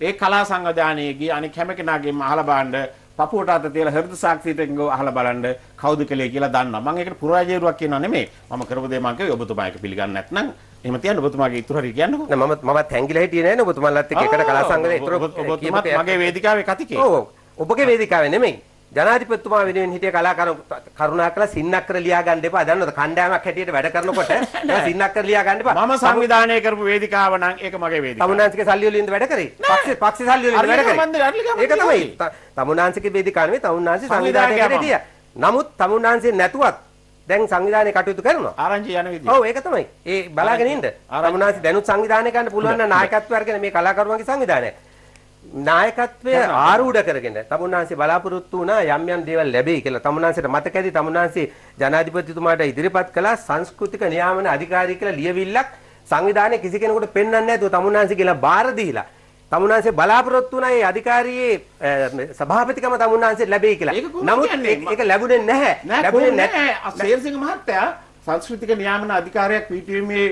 ඒ කලා සංවිධානයේ ගිය අනික හැම කෙනාගේම අහලා බලන්න පපුවට අත තියලා හෘද සාක්ෂියෙන් අහලා බලන්න කවුද කලේ කියලා දන්නවා. මම ඒකට පුරාජේරුවක් කියනවා නෙමෙයි. මම කරපු දේ මම කිව්වේ ඔබතුමා ඒක පිළිගන්නේ නැත්නම් එහෙම තියන්න ඔබතුමාගේ ඉතුරු හරිය කියන්නකෝ. නෑ මම මමත් හැංගිලා හිටියේ නෑනේ ඔබතුමාලත් එක්ක එකට කලා සංගමයේ ඉතුරු ඔබතුමාත් මගේ වේදිකාවේ කතිකේ. ඔව් ඔබගේ වේදිකාවේ නෙමෙයි. ජනාධිපතිතුමා වෙනුවෙන් හිටිය කලාකරු කරුණාකරලා සින්නක්කර ලියා ගන්න එපා. දන්නවද කණ්ඩායමක් හැටියට වැඩ කරනකොට මම සින්නක්කර ලියා ගන්න එපා. මම සංවිධානය කරපු වේදිකාව නම් ඒක මගේ වේදිකාව. තමුනාංශිකේ සල්ලි වලින්ද වැඩ කරේ. පක්ෂේ පක්ෂේ සල්ලි වලින්ද වැඩ කරේ. ඒක තමයි. තමුනාංශිකේ වේදිකාව නෙවෙයි තමුනාංශි සංවිධානය කරේ හිටියා. නමුත් තමුනාංශි නැතුවත් දැන් සංවිධානය කටයුතු කරනවා. ආරංචි යන විදිය. ඔව් ඒක තමයි. ඒ බලාගෙන ඉන්න. තමුනාංශි දැනුත් සංවිධානය කරන්න පුළුවන් නම් නායකත්වය අරගෙන මේ කලාකරුවන්ගේ සංවිධානය. නායකත්වය ආරූඪ කරගෙන තමුන්හන්සේ බලාපොරොත්තු වුණා යම් යම් දේවල් ලැබෙයි කියලා තමුන්හන්සේට මතක ඇති තමුන්හන්සේ ජනාධිපතිතුමාට ඉදිරිපත් කළා සංස්කෘතික නියාමන අධිකාරී කියලා ලියවිල්ලක් සංවිධානයේ කිසි කෙනෙකුට පෙන්වන්නේ නැතුව තමුන්හන්සේ කියලා බාර දීලා තමුන්හන්සේ බලාපොරොත්තු වුණා ඒ අධිකාරියේ සභාපතිකම තමුන්හන්සේ ලැබෙයි කියලා. නමුත් ඒක ලැබුණේ නැහැ. ලැබුණේ නැහැ. සේරසිංහ මහත්තයා සංස්කෘතික නියාමන අධිකාරියක් පිටීමේ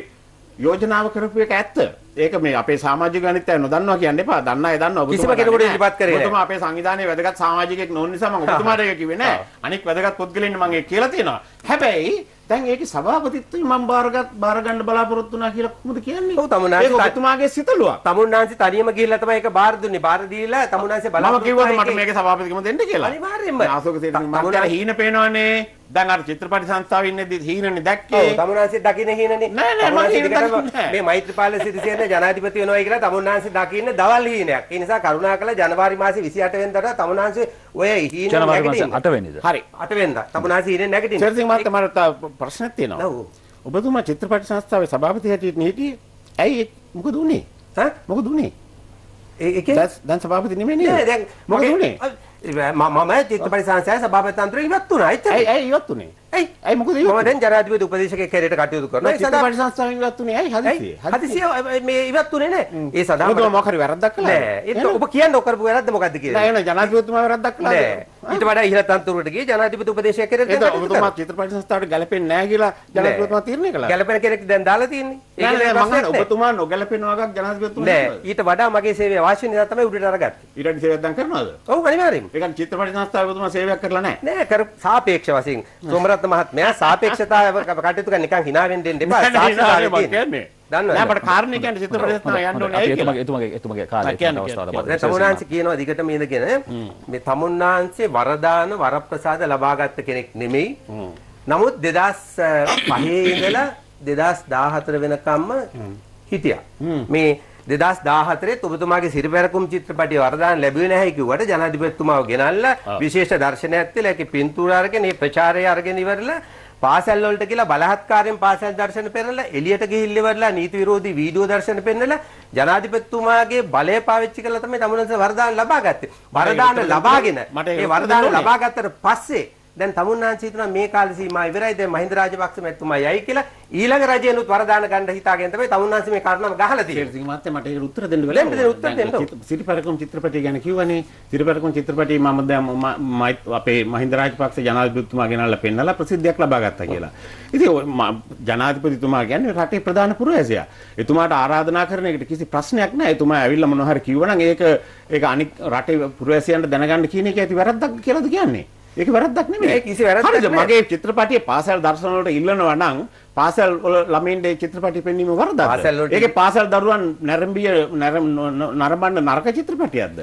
යෝජනාව කරපු එක ඇත්ත. ඒක මේ අපේ සමාජික ගණිතය නොදන්නවා කියන්න එපා. දන්න අය දන්නවා. කිසිම කෙනෙකුට ඉදිරිපත් කරේ නැහැ. ඔබතුමා අපේ සංවිධානයේ වැදගත් සමාජිකයෙක් නොවන නිසා මම ඔබතුමාට ඒක කිව්වේ නැහැ. අනික් වැදගත් පුද්ගලයන් මම ඒක කියලා තියෙනවා. හැබැයි දැන් ඒකේ සභාපතිත්වය මම බාරගත් බාර ගන්න බලාපොරොත්තු වුණා කියලා කොහොමද කියන්නේ? ඔව් තමුනාන්සි ඒක ඔබතුමාගේ සිතලුවක්. තමුන්නාන්සි තනියම ගිහිල්ලා තමයි ඒක බාර දුන්නේ. බාර දීලා තමුන්නාන්සි බලාපොරොත්තු වුණා. මම කිව්වා මට මේකේ සභාපතිකම දෙන්න කියලා. අනිවාර්යයෙන්ම. ආශෝක සේන මම දැන් හීන පේනවනේ. දැන් අර චිත්‍රපට සංස්ථාවේ ඉන්නේදී හීනනේ දැක්කේ. ඔව් තමුන්නාන්සි දකින්න හීනනේ. නෑ නෑ මම හීන දැක්කේ නෑ. මේ මෛත්‍රීපාල සිරිසේන අයට ජනාධිපති වෙනවයි කියලා තමුන්නාංශේ දකින්න දවල් හීනයක්. ඒ නිසා කරුණාකරලා ජනවාරි මාසේ 28 වෙනිදාට තමුන්නාංශේ ඔය හීන ජනවාරි මාසේ 8 වෙනිදා. හරි 8 වෙනිදා තමුන්නාංශේ හීනෙන් නැගිටින්න. සර්සිං මහත්තයා මට ප්‍රශ්නයක් තියෙනවා. ඔව්. ඔබතුමා චිත්‍රපට සංස්ථාවේ සභාපති හැටියට හිටියේ. ඇයි මොකද උනේ? ඈ මොකද උනේ? ඒ කියන්නේ දැන් සභාපති නෙමෙයි නේද? මොකද උනේ? මම එක්ක පරිසංශය සභාපතිතුමා ඉවත් වුණා. එච්චරයි. ඇයි ඇයි ඉවත් වුනේ? ඇයි? ඇයි මොකද ඉවත් වුනේ? මම දැන් ජනාධිපති උපදේශකයෙක් හැටියට කටයුතු කරනවා. ඒ සඳහා පරිසංශයෙන් ඉවත් වුනේ ඇයි? හදිසිය. හදිසිය මේ ඉවත් වුනේ නෑ. ඒ සඳහා මොකද මොකක් හරි වැරද්දක් කළාද? නෑ. ඒක ඔබ කියන්න ඔක කරපු වැරද්ද මොකද්ද කියලා. නෑ නෑ ජනාධිපතිතුමා වැරද්දක් කළාද? නෑ. ඊට වඩා ඉහළ තන්තුරට ගියේ ජනාධිපති උපදේශකයෙක් හැටියට. ඒක ඔබතුමා චිත්‍ර පරිසංශයට ගැලපෙන්නේ නෑ කියලා ජනාධිපතිතුමා තීරණය කළා. ගැලපෙන කෙනෙක් දැන් දාලා තියෙන්නේ. ඒක නෑ මම ඔබතුමා නොගැලපෙන වගක් ජනාධිපතිතුමා නෑ. ඊට වඩා මගේ සේවය වාසිය නිසා තමයි උඩට අරගත්තේ. ඊට වඩා සේවයක් දැන් කරනවද? ඔව් අනිවාර්යෙන්ම. ඒකන් චිත්‍රපට සංස්ථාවකතුමා සේවයක් කරලා නැහැ. නෑ කර සාපේක්ෂ වශයෙන් සෝමරත්න මහත්මයා සාපේක්ෂතාව කටයුතු කරන නිකන් hina වෙන්න දෙන්න එපා. සාක්ෂිතාවය කියන්නේ. දන්නවා මට කාරණේ කියන්නේ චිත්‍ර ප්‍රදර්ශන යන්න ඕනේ ඇයි කියලා එතුමගේ එතුමගේ කාලේ කියන අවස්ථාවල බලන්න තමුන්නාන්සේ කියනවා දිගටම ඉඳගෙන මේ තමුන්නාන්සේ වරදාන වරප්‍රසාද ලබාගත් කෙනෙක් නෙමෙයි නමුත් 2005 äh, ඉඳලා 2014 වෙනකම්ම හිටියා මේ 2014 ඔබතුමාගේ සිරිපැරකුම් චිත්‍රපටය වරදාන ලැබුවේ නැහැ කිව්වට ජනාධිපතිතුමාව ගෙනල්ලා විශේෂ දර්ශනයක් තියලා ඒකේ පින්තූර අරගෙන ඒ ප්‍රචාරය අරගෙන ඉවරලා පාසල් වලට කියලා බලහත්කාරයෙන් පාසල් දර්ශන පෙන්නලා එළියට ගිහිල්ල ඉවරලා නීති විරෝධී වීඩියෝ දර්ශන පෙන්නලා ජනාධිපතිතුමාගේ බලය පාවිච්චි කරලා තමයි තමනුන්ස වරදාන ලබා ගත්තේ. වරදාන ලබාගෙන ඒ වරදාන ලබා ගත්තට පස්සේ දැන් තමුන්නාන්සි හිතනවා මේ කාලේ සීමා ඉවරයි දැන් මහින්ද රාජපක්ෂ මැතිතුමයි යයි කියලා ඊළඟ රජේනුත් වරදාන ගන්න හිතාගෙන තමයි තමුන්නාන්සි මේ කාරණාව ගහලා තියෙන්නේ. ඉතින් මහත්තයා මට ඒකට උත්තර දෙන්න බැලුවා. දෙන්න උත්තර දෙන්න. සිරිපරකුම් චිත්‍රපටය ගැන කිව්වනේ. සිරිපරකුම් චිත්‍රපටය මම දැන් අපේ මහින්ද රාජපක්ෂ ජනාධිපතිතුමා ගෙනල්ලා පෙන්නලා ප්‍රසිද්ධියක් ලබා ගත්තා කියලා. ඉතින් ජනාධිපතිතුමා කියන්නේ රටේ ප්‍රධාන පුරවැසියා. එතුමාට ආරාධනා කරන එකට කිසි ප්‍රශ්නයක් නැහැ. එතුමා ඇවිල්ලා මොනවා හරි කිව්වනම් ඒක ඒක අනික් රටේ පුරවැසියන්ට දැනගන්න කියන එක ඇති වැරද්දක් කියලාද කියන්නේ? ඒක වැරද්දක් නෙමෙයි. ඒක කිසි වැරද්දක් නෙමෙයි. මගේ චිත්‍රපටියේ පාසල් දර්ශන වලට ඉල්ලනවා නම් පාසල් වල ළමයින්ට ඒ චිත්‍රපටි පෙන්වීම වරදක්ද? ඒකේ පාසල් දරුවන් නැරඹිය නරඹන්න නරක චිත්‍රපටියක්ද?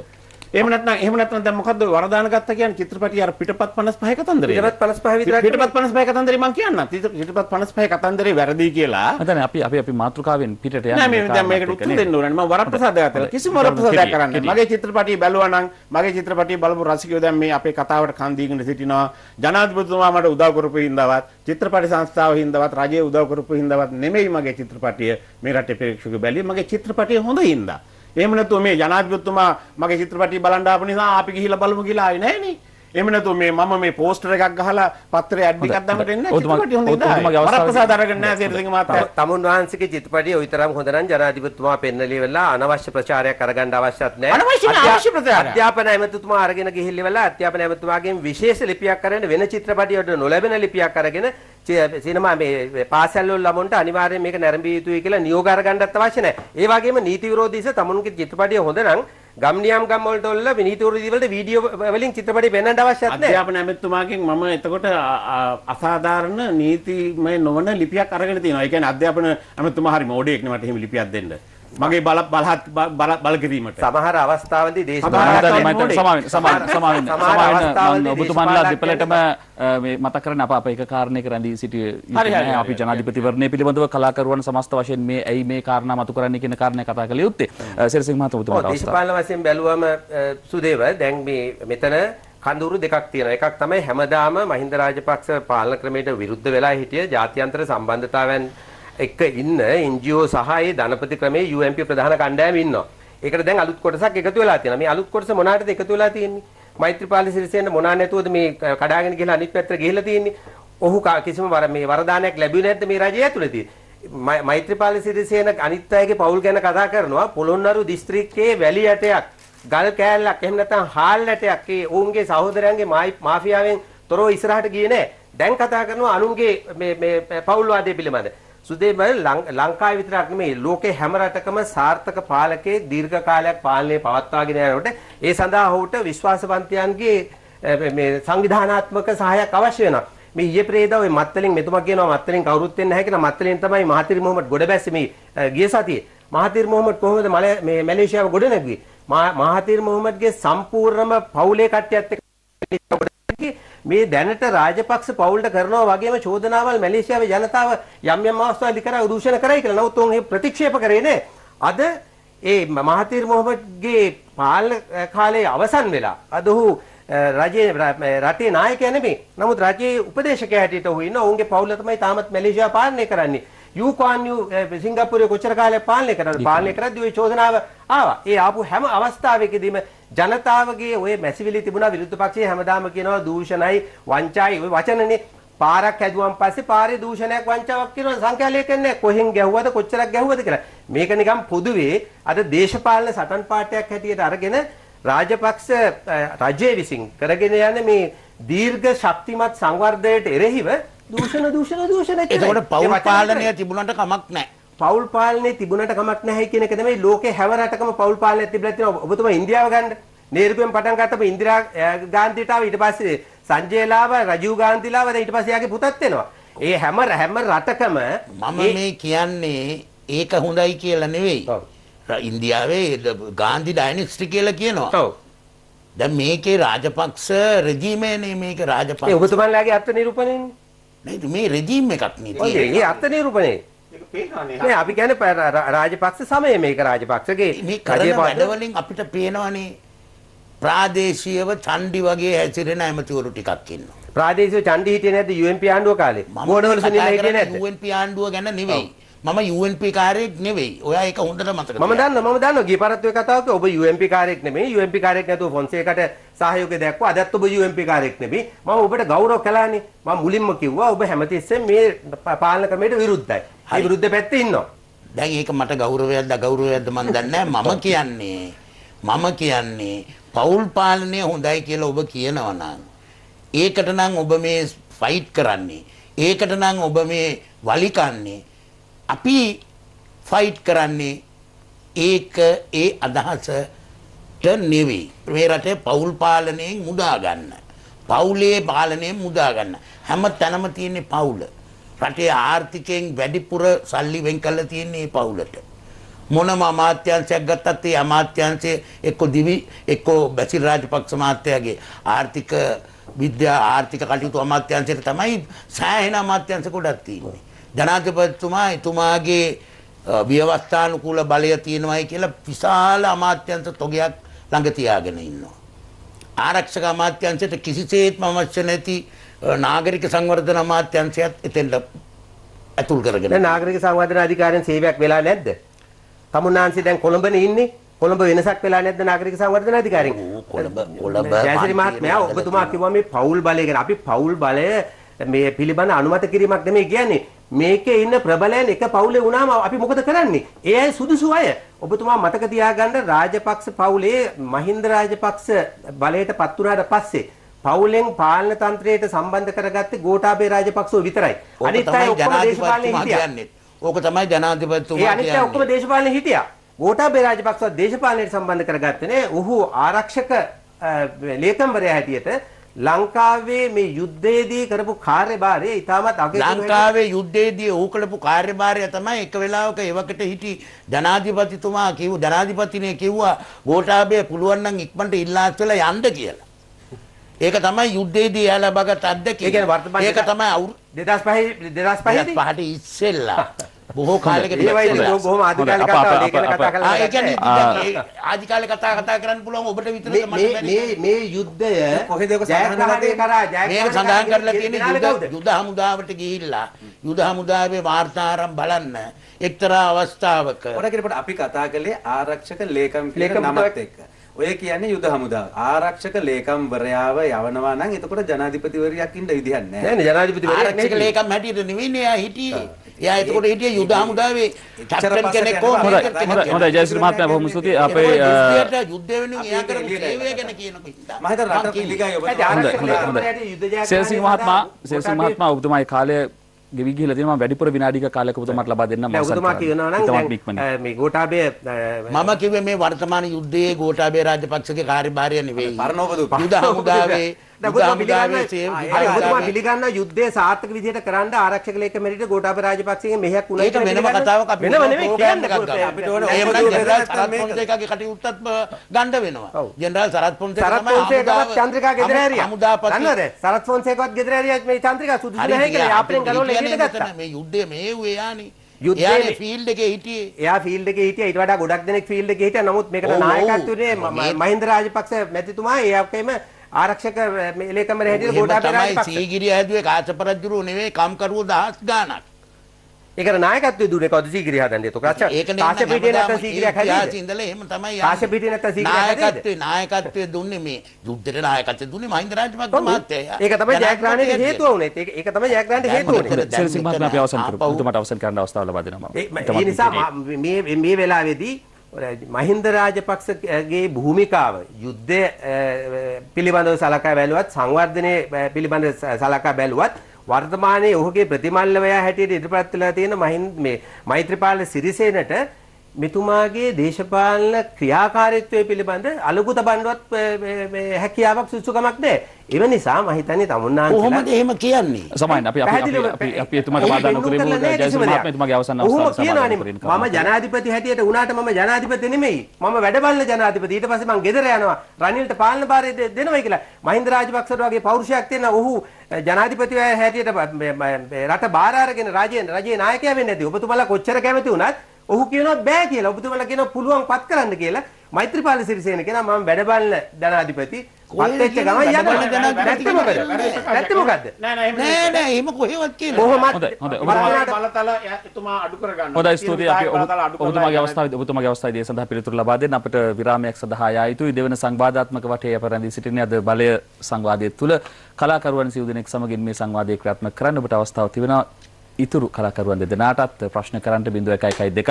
එහෙම නැත්නම් එහෙම නැත්නම් දැන් මොකද්ද වරදාන ගත්තා කියන්නේ චිත්‍රපටිය අර පිටපත් 55 කතන්දරේ. පිටපත් 55 විතරක් පිටපත් 55 කතන්දරේ මම කියන්නම්. පිටපත් 55 කතන්දරේ වැරදි කියලා. නැත්නම් අපි අපි අපි මාතෘකාවෙන් පිටට යන්නේ. නෑ මේ දැන් මේකට උත්තර දෙන්න ඕනේ. මම වරප්‍රසාද ගත්තා. කිසිම වරප්‍රසාදයක් කරන්නේ නැහැ. මගේ චිත්‍රපටිය බැලුවා නම් මගේ චිත්‍රපටිය බලපු රසිකයෝ දැන් මේ අපේ කතාවට කන් දීගෙන සිටිනවා. ජනාධිපතිතුමා මට උදව් කරපු හින්දාවත් චිත්‍රපටි සංස්ථාව හින්දාවත් රජයේ උදව් කරපු හින්දාවත් නෙමෙයි මගේ චිත්‍රපටිය මේ රටේ ප්‍රේක්ෂක බැලුවේ. මගේ චිත්‍රපටිය හොඳ හින්දා. එහෙම නැතුව මේ ජනාධිපතිතුමා මගේ චිත්‍රපටිය බලන් ආපු නිසා අපි ගිහිල්ලා බලමු කියලා ආවේ නෑනේ. එහෙම නැතුව මේ මම මේ පෝස්ටර් එකක් ගහලා පත්‍රේ ඇඩ් එකක් දාන්න දෙන්නේ චිත්‍රපටි හොඳ ඉඳලා වරප්‍රසාද අරගෙන නැහැ සේරසිංහ මහත්තයා තමුන් වහන්සේගේ චිත්‍රපටිය උතරම් හොඳ නම් ජනාධිපතිතුමා පෙන්නලි වෙලා අනවශ්‍ය ප්‍රචාරයක් අරගන්න අවශ්‍යත් නැහැ අනවශ්‍ය අවශ්‍ය ප්‍රචාරය අධ්‍යාපන ඇමතිතුමා අරගෙන ගිහිල්ලි වෙලා අධ්‍යාපන ඇමතිතුමාගෙන් විශේෂ ලිපියක් අරගෙන වෙන චිත්‍රපටියට නොලැබෙන ලිපියක් අරගෙන සිනමා මේ පාසල් වල ළමුන්ට අනිවාර්යයෙන් මේක නැරඹිය යුතුයි කියලා නියෝග අරගන්නත් අවශ්‍ය නැහැ ඒ වගේම නීති විරෝධීස තමුන්ගේ චිත්‍රපටිය හොඳ නම් ගම් නියම් ගම් වලට ඔල්ල විනීත වෘත්ති වලට වීඩියෝ වලින් චිත්‍රපටි පෙන්වන්න අවශ්‍යත් නැහැ. අධ්‍යාපන ඇමතිතුමාගෙන් මම එතකොට අසාධාරණ නීතිමය නොවන ලිපියක් අරගෙන තියෙනවා. ඒ කියන්නේ අධ්‍යාපන ඇමතිතුමා හරි මෝඩයෙක් නේ මට එහෙම ලිපියක් දෙන්න. මගේ බල බලහත් බල කිරීමට සමහර අවස්ථාවලදී දේශපාලන සමාවෙන්න සමාවෙන්න සමාවෙන්න ඔබතුමන්ලා දෙපළටම මේ මතක කරන අප අප එක කාරණයක රැඳී සිටිය යුතුයි අපි ජනාධිපතිවරණය පිළිබඳව කලාකරුවන් සමස්ත වශයෙන් මේ ඇයි මේ කාරණා මතු කරන්නේ කියන කාරණය කතා කළ යුත්තේ සිරිසිංහ මහතා ඔබතුමාට දේශපාලන වශයෙන් බැලුවම සුදේව දැන් මේ මෙතන කඳුරු දෙකක් තියෙනවා එකක් තමයි හැමදාම මහින්ද රාජපක්ෂ පාලන ක්‍රමයට විරුද්ධ වෙලා හිටිය ජාත්‍යන්තර සම්බන්ධතාවයන් එක්ක ඉන්න NGO සහායේ ධනපති ක්‍රමයේ UMP ප්‍රධාන කණ්ඩායම ඉන්නවා. ඒකට දැන් අලුත් කොටසක් එකතු වෙලා තියෙනවා. මේ අලුත් කොටස මොනාටද එකතු වෙලා තියෙන්නේ? මෛත්‍රීපාල සිරිසේන මොනා නැතුවද මේ කඩාගෙන ගිහලා අනිත් පැත්තට ගිහලා තියෙන්නේ? ඔහු කිසිම වර මේ වරදානයක් ලැබුණේ නැද්ද මේ රජය ඇතුළතදී? මෛත්‍රීපාල සිරිසේන අනිත් අයගේ පවුල් ගැන කතා කරනවා. පොළොන්නරු දිස්ත්‍රික්කයේ වැලි ඇටයක්, ගල් කෑල්ලක්, එහෙම නැත්නම් හාල් ඇටයක්. ඒ ඔවුන්ගේ සහෝදරයන්ගේ මාෆියාවෙන් තොරව ඉස්සරහට ගියේ නැහැ. දැන් කතා කරනවා අනුන්ගේ මේ මේ පවුල්වාදය පිළිබඳ. සුදේමල් ලංකාවේ විතරක් නෙමෙයි ලෝකේ හැම රටකම සාර්ථක පාලකයෙක් දීර්ඝ කාලයක් පාලනය පවත්වාගෙන යනකොට ඒ සඳහා ඔහුට විශ්වාසවන්තයන්ගේ මේ සංවිධානාත්මක සහායක් අවශ්‍ය වෙනවා. මේ ඊයේ ප්‍රේදා ඔය මත්තලින් මෙතුමා කියනවා මත්තලින් කවුරුත් වෙන්නේ නැහැ කියලා මත්තලින් තමයි මහතිරි මොහොමඩ් ගොඩබැස්සේ මේ ගිය සතියේ මහතිරි මොහොමඩ් කොහොමද මේ මැලේසියාව ගොඩනැගුවේ මහතිරි මොහොමඩ්ගේ සම්පූර්ණම පවුලේ කට්ටියත් එක්ක මේ දැනට රාජපක්ෂ පවුලට කරනවා වගේම චෝදනාවල් මැලේසියාවේ ජනතාව යම් යම් අවස්ථාවලදී කරා දූෂණ කරයි කියලා. නමුත් උන් ඒ ප්‍රතික්ෂේප කරේ නෑ. අද ඒ මහතීර් මොහොමඩ්ගේ පාලන කාලයේ අවසන් වෙලා අද ඔහු රජයේ රටේ නායකයා නෙමෙයි. නමුත් රජයේ උපදේශකයා හැටියට ඔහු ඉන්නවා. ඔවුන්ගේ පවුල තමයි තාමත් මැලේසියාව පාලනය කරන්නේ. යූකෝන් යූ සිංගප්පූරුවේ කොච්චර කාලයක් පාලනය කරනවද පාලනය කරද්දී ওই චෝදනාව ආවා. ඒ ආපු හැම අවස්ථාවකදීම ජනතාවගේ ওই මැසිවිලි තිබුණා විරුද්ධ පක්ෂයේ හැමදාම කියනවා දූෂණයි වංචායි ওই වචනනේ පාරක් හැදුවන් පස්සේ පාරේ දූෂණයක් වංචාවක් කරන සංඛ්‍යාලේකන්නේ කොහෙන් ගැහුවද කොච්චරක් ගැහුවද කියලා. මේක නිකම් පොදුවේ අද දේශපාලන සටන් පාඨයක් හැටියට අරගෙන රාජපක්ෂ රජයේ විසින් කරගෙන යන මේ දීර්ඝ ශක්තිමත් සංවර්ධයට එරෙහිව දූෂණ දූෂණ දූෂණ එතකොට පවුල් පාලනය තිබුණට කමක් නැහැ. පවුල් පාලනේ තිබුණට කමක් නැහැ කියන එක තමයි ලෝකේ හැම රටකම පවුල් පාලනය තිබිලා තියෙනවා. ඔබතුමා ඉන්දියාව ගන්න. නේරුගෙන් පටන් ගත්තම ඉන්දිරා ගාන්ධිට ආව ඊට පස්සේ සංජය ලාව, රජීව් ගාන්ධි ලාව දැන් ඊට පස්සේ යාගේ පුතත් එනවා. ඒ හැම හැම රටකම මම මේ කියන්නේ ඒක හොඳයි කියලා නෙවෙයි. ඉන්දියාවේ ගාන්ධි ඩයිනෙස්ටි කියලා කියනවා. දැන් මේකේ රාජපක්ෂ රෙජීමේනේ මේක රාජපක්ෂ. ඔබතුමාලාගේ අර්ථ නිරූපණයනේ. නේද මේ රෙජීම් එකක් නේද ඒ අත්ත නිරූපණේ මේ අපි කියන්නේ රාජපක්ෂ සමය මේක රාජපක්ෂගේ මේ කරන වැඩවලින් අපිට පේනවනේ ප්‍රාදේශීයව චණ්ඩි වගේ හැසිරෙන ඇමතිවරු ටිකක් ඉන්නවා ප්‍රාදේශීය චණ්ඩි හිටියේ නැද්ද UNP ආණ්ඩුව කාලේ මොනවල සුනිල් හිටියේ නැද්ද UNP ආණ්ඩුව ගැන නෙවෙයි මම UMP කාරයෙක් නෙවෙයි. ඔයා ඒක හොඳට මතක තියාගන්න. මම දන්නවා මම දන්නවා ගිය පරත්වේ කතාවක ඔබ UMP කාරයෙක් නෙමෙයි. UMP කාරයෙක් නැතුව ෆොන්සේකට සහයෝගය දැක්වා. අදත් ඔබ UMP කාරයෙක් නෙමෙයි. මම ඔබට ගෞරව කළානේ. මම මුලින්ම කිව්වා ඔබ හැමතිස්සෙම මේ පාලන ක්‍රමයට විරුද්ධයි. ඒ විරුද්ධ පැත්තේ ඉන්නවා. දැන් ඒක මට ගෞරවයක්ද අගෞරවයක්ද මන් දන්නේ නැහැ. මම කියන්නේ මම කියන්නේ පෞල් පාලනය හොඳයි කියලා ඔබ කියනවා නම් ඒකට නම් ඔබ මේ ෆයිට් කරන්නේ. ඒකට නම් ඔබ මේ වලිකන්නේ අපි ෆයිට් කරන්නේ ඒක ඒ අදහසට නෙවෙයි. මේ රටේ පවුල් පාලනයෙන් මුදා ගන්න. පවුලේ පාලනයෙන් මුදා ගන්න. හැම තැනම තියෙන පවුල. රටේ ආර්ථිකයෙන් වැඩිපුර සල්ලි වෙන් කරලා තියෙන්නේ පවුලට. මොනම අමාත්‍යංශයක් ගත්තත් ඒ අමාත්‍යංශයේ එක්ක දිවි එක්ක බැසිල් රාජපක්ෂ මහත්තයාගේ ආර්ථික විද්‍යා ආර්ථික කටයුතු අමාත්‍යංශයට තමයි සෑහෙන අමාත්‍යංශ ගොඩක් තියෙන්නේ. ජනාධිපතිතුමා එතුමාගේ ව්‍යවස්ථානුකූල බලය තියෙනවායි කියලා විශාල අමාත්‍යංශ තොගයක් ළඟ තියාගෙන ඉන්නවා. ආරක්ෂක අමාත්‍යංශයට කිසිසේත්ම අවශ්‍ය නැති නාගරික සංවර්ධන අමාත්‍යංශයත් එතෙන්ට ඇතුල් කරගෙන. දැන් නාගරික සංවර්ධන අධිකාරියෙන් සේවයක් වෙලා නැද්ද? තමුන්නාන්සේ දැන් කොළඹනේ ඉන්නේ. කොළඹ වෙනසක් වෙලා නැද්ද නාගරික සංවර්ධන අධිකාරියෙන්? කොළඹ කොළඹ ජයසිරි මහත්මයා ඔබතුමා කිව්වා මේ පෞල් බලය ගැන. අපි පෞල් බලය මේ පිළිබඳ අනුමත කිරීමක් නෙමෙයි කියන්නේ. මේකේ ඉන්න ප්‍රබලයන් එක පවුලේ වුණාම අපි මොකද කරන්නේ? ඒ අය සුදුසු අය. ඔබතුමා මතක තියාගන්න රාජපක්ෂ පවුලේ මහින්ද රාජපක්ෂ බලයට පත් වුණාට පස්සේ පවුලෙන් පාලන තන්ත්‍රයට සම්බන්ධ කරගත්තේ ගෝඨාභය රාජපක්ෂව විතරයි. අනිත් අය ඔක්කොම දේශපාලනේ හිටියා. ඕක තමයි ජනාධිපතිතුමා කියන්නේ. ඒ අනිත් අය ඔක්කොම දේශපාලනේ හිටියා. ගෝඨාභය රාජපක්ෂව දේශපාලනයට සම්බන්ධ කරගත්තේ නේ. ඔහු ආරක්ෂක ලේකම්වරයා හැටියට ලංකාවේ මේ යුද්ධයේදී කරපු කාර්යභාරය ඉතාමත් අගය ලංකාවේ යුද්ධයේදී ඌ කළපු කාර්යභාරය තමයි එක වෙලාවක එවකට හිටි ජනාධිපතිතුමා කිව්ව ජනාධිපතිනේ කිව්වා ගෝඨාභය පුළුවන් නම් ඉක්මනට ඉල්ලාස් වෙලා යන්න කියලා. ඒක තමයි යුද්ධයේදී එයා ලබගත් අත්දැකීම. ඒ කියන්නේ වර්තමාන ඒක තමයි 2005 2005 පහට ඉස්සෙල්ලා බොහෝ කාලයකට පස්සේ බොහොම ආධිකාලික කතාව මේකන කතා කරලා ආ ඒ කියන්නේ ආධිකාලික කතා කතා කරන්න පුළුවන් ඔබට විතරද මට මේ මේ යුද්ධය කොහෙද ඔක ජයග්‍රහණය කරා ජයග්‍රහණය සඳහන් කරලා තියෙන්නේ යුද යුද හමුදාවට ගිහිල්ලා යුද හමුදාවේ වාර්තාරම් බලන්න එක්තරා අවස්ථාවක ඔරකට අපි කතා කළේ ආරක්ෂක ලේකම් කියන නමත් එක්ක ඔය කියන්නේ යුද හමුදාව. ආරක්ෂක ලේකම්වරයාව යවනවා නම් එතකොට ජනාධිපතිවරියක් ඉන්න විදිහක් නැහැ. නෑ ජනාධිපතිවරියක් ආරක්ෂක ලේකම් හැටියට නෙවෙයිනේ එයා හිටියේ. එයා එතකොට හිටියේ යුද හමුදාවේ කැප්ටන් කෙනෙක් කොහොමද? හොඳයි හොඳයි ජයශ්‍රී මහත්මයා බොහොම ස්තුතියි. අපේ යුද්ධය වෙනුවෙන් එයා කරපු සේවය ගැන කියනකෝ. මම හිතන රට පිළිගයි ඔබ. හොඳයි හොඳයි. සේසිං මහත්මයා සේසිං මහත්මයා ඔබතුමාගේ කාලයේ ගෙවි ගිහිලා තියෙනවා වැඩිපුර විනාඩික කාලයක ඔබතුමාට ලබා දෙන්න මම ඔබතුමා කියනවා නම් දැන් මේ ගෝඨාභය මම කිව්වේ මේ වර්තමාන යුද්ධයේ ගෝඨාභය රාජපක්ෂගේ කාර්යභාරය නෙවෙයි පරණෝපදූප යුද හමුදාවේ ඔබතුමා පිළිගන්න පිළිගන්න යුද්ධය සාර්ථක විදිහට කරන්න ආරක්ෂක ලේක මෙරිට ගෝඨාභය රාජපක්ෂගේ මෙහෙයක් උනා ඒක වෙනම කතාවක් අපි වෙනම නෙමෙයි කියන්නේ අපිට ඕන පොන්සේකාගේ කටයුත්තත් ගන්න වෙනවා ජෙනරාල් සරත් පොන්සේකා තමයි පොන්සේකාවත් චන්ද්‍රිකා ගෙදර හැරියා හමුදාපති නේද සරත් පොන්සේකාවත් ගෙදර හැරියා මේ චන්ද්‍රිකා සුදුසු නැහැ කියලා යාපනයෙන් ගලවලා එළියට ගත්තා මේ යුද්ධය මේ වූ යානේ යුද්ධයේ ෆීල්ඩ් එකේ හිටියේ. එයා ෆීල්ඩ් එකේ හිටියා. ඊට වඩා ගොඩක් දෙනෙක් ෆීල්ඩ් එකේ හිටියා. නමුත් මේකට නායකත්වයේ මහින්ද රාජපක්ෂ මැතිතුමා එයාකෙම ආරක්ෂක එලේකමර හැටියට ගෝඨාභය රාජපක්ෂ සීගිරිය හැදුවේ කාචපරජුරු නෙවෙයි කම්කරුවෝ දහස් ගාණක් ඒකට නායකත්වයේ දුන්නේ කවුද සීගිරිය හදන්නේ එතකොට අච්චා කාශ්‍ය පිටියේ නැත්තම් සීගිරියක් හැදෙන්නේ ඉඳලා එහෙම තමයි යන්නේ කාශ්‍ය පිටියේ නැත්තම් සීගිරියක් හැදෙන්නේ නායකත්වයේ නායකත්වයේ දුන්නේ මේ යුද්ධෙට නායකත්වය දුන්නේ මහින්ද රාජපක්ෂ මහත්තයා ඒක තමයි ජයග්‍රහණයට හේතුව වුනේ ඒක ඒක තමයි ජයග්‍රහණයට හේතුව වුනේ සිරිසිංහ මහත්මයා අපි අවසන් කරමු තුමාට අවසන් කරන්න අවස්ථාව ලබා දෙනවා මම ඒ නිසා මේ මේ වෙලාවේදී මහින්ද රාජපක්ෂගේ භූමිකාව යුද්ධය පිළිබඳව සලකා බැලුවත් සංවර්ධනය පිළිබඳ සලකා බැලුවත් වර්තමානයේ ඔහුගේ ප්‍රතිමල්ලවයා හැටියට ඉදිරිපත් වෙලා තියෙන මහින්ද මේ මෛත්‍රීපාල සිරිසේනට මෙතුමාගේ දේශපාලන ක්‍රියාකාරීත්වය පිළිබඳ අලුගු තබන්නවත් හැකියාවක් සුසුකමක් නැහැ. ඒ නිසා මම හිතන්නේ තමුන්නාන්සලා කොහොමද එහෙම කියන්නේ? සමහරවිට අපි අපි අපි අපි එතුමාට වාදා නොකරමු ජයසූරිය මහත්මයාගේ අවසන් අවස්ථාව මම ජනාධිපති හැටියට වුණාට මම ජනාධිපති නෙමෙයි. මම වැඩබලන ජනාධිපති. ඊට පස්සේ මං ගෙදර යනවා. රනිල්ට පාලන භාරය දෙනවයි කියලා. මහින්ද රාජපක්ෂට වගේ පෞරුෂයක් තියෙන ඔහු ජනාධිපතිවරයා හැටියට රට බාර අරගෙන රජයේ රජයේ නායකයා වෙන්නේ නැති. ඔබතුමාලා කොච්චර කැමති වුණත් ඔහු කියනවා බෑ කියලා. ඔබතුමලා කියනවා පුළුවන්පත් කරන්න කියලා. මෛත්‍රීපාල සිරිසේන කියනවා මම වැඩ බලන ධනාධිපති පත් වෙච්ච ගමන් යනවා. නැත්නම් මොකද? නැත්නම් මොකද? නෑ නෑ නෑ නෑ එහෙම කොහෙවත් කියන්නේ. කොහොමද? හොඳයි හොඳයි. බලතල එතුමා අඩු කරගන්න. හොඳයි ස්තුතියි අපි ඔබතුමාගේ අවස්ථාවේදී ඔබතුමාගේ අවස්ථාවේදී ඒ සඳහා පිළිතුරු ලබා දෙන්න අපිට විරාමයක් සඳහා යා යුතුයි. දෙවන සංවාදාත්මක වටේ අප රැඳී සිටින්නේ අද බලය සංවාදයේ තුල කලාකරුවන් සිව් දෙනෙක් සමගින් මේ සංවාදය ක්‍රියාත්මක කරන්න ඔබට අවස්ථාව තිබෙනවා. ඉතුරු කලාකරුවන් දෙදෙනාටත් ප්‍රශ්න කරන්න 0112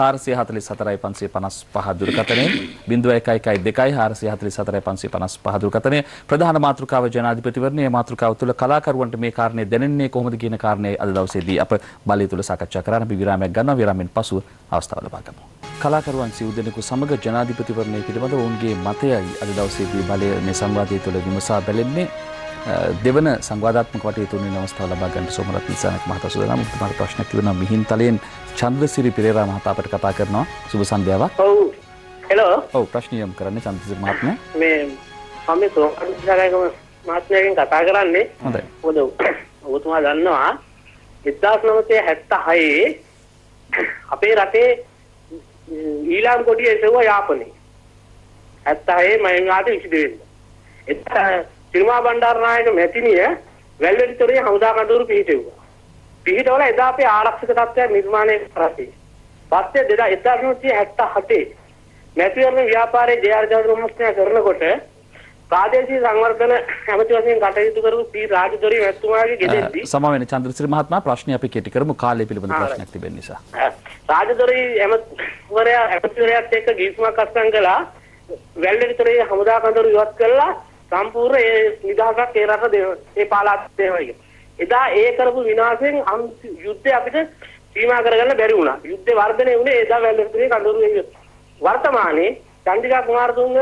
444555 දුරකථනය 0112 444555 දුරකථනය ප්‍රධාන මාතෘකාව ජනාධිපතිවරණයේ මාතෘකාව තුළ කලාකරුවන්ට මේ කාරණේ දැනෙන්නේ කොහොමද කියන කාරණේ අද දවසේදී අප බලය තුළ සාකච්ඡා කරන්න අපි විරාමයක් ගන්නවා විරාමෙන් පසුව අවස්ථාව ලබා ගමු. කලාකරුවන් සිව් දෙනෙකු සමග ජනාධිපතිවරණය පිළිබඳව ඔවුන්ගේ මතයයි අද දවසේදී බලය මේ සංවාදයේ තුළ විමසා බැලෙන්නේ දෙවන සංවාධාත්මක වටයුතු වෙන අවස්ථාව ලබා ගන්නට සෝමරත්න ඉසානක් මහතා සූදානම්. ඔබට ප්‍රශ්නයක් තිබුණා මිහින් තලයෙන් චන්ද්‍රසිරි පෙරේරා මහතා අපට කතා කරනවා. සුබ සන්ධ්‍යාවක්. ඔව්. හෙලෝ. ඔව් ප්‍රශ්නය යොමු කරන්නේ චන්ද්‍රසිරි මහත්මයා. මේ මම සෝමරත්න ඉසානක් මහත්මයාගෙන් කතා කරන්නේ. හොඳයි. මොකද ඔබතුමා දන්නවා 1976 අපේ රටේ ඊලාම් කොටිය එසවුවා යාපනයේ. 76 මම ආට 22 වෙනිදා. සිරිමා බණ්ඩාරනායක මැතිණිය වැල්වැඩිතොරේ හමුදා කඳවුරු පිහිටෙව්වා. පිහිටවල එදා අපේ ආරක්ෂක තත්ත්වය නිර්මාණය කරසී. පස්සේ 1977 මැතිවරණ ව්‍යාපාරයේ ජයාරජාත මහත්මයා කරනකොට ප්‍රාදේශීය සංවර්ධන ඇමති වශයෙන් කටයුතු කරපු පී රාජදොරි මැතිතුමාගේ ගෙදෙද්දී සම වෙන චන්ද්‍රසිරි මහත්මයා ප්‍රශ්නේ අපි කෙටි කරමු කාලය පිළිබඳ ප්‍රශ්නයක් තිබෙන නිසා රාජදොරි ඇමතිවරයා ඇමතිවරයාත් එක්ක ගිවිසුමක් අත්සන් කළා වැල්වැඩිතොරේ හමුදා කඳවුරු ඉවත් කළා සම්පූර්ණ ඒ නිදහසක් ඒ රට දේව ඒ පාලාත් දේවයි. එදා ඒ කරපු විනාශයෙන් යුද්ධය අපිට සීමා කරගන්න බැරි වුණා. යුද්ධේ වර්ධනය වුණේ එදා වැල්ලේ කඳවුරේ වර්තමානයේ චන්දිකා කුමාරතුංග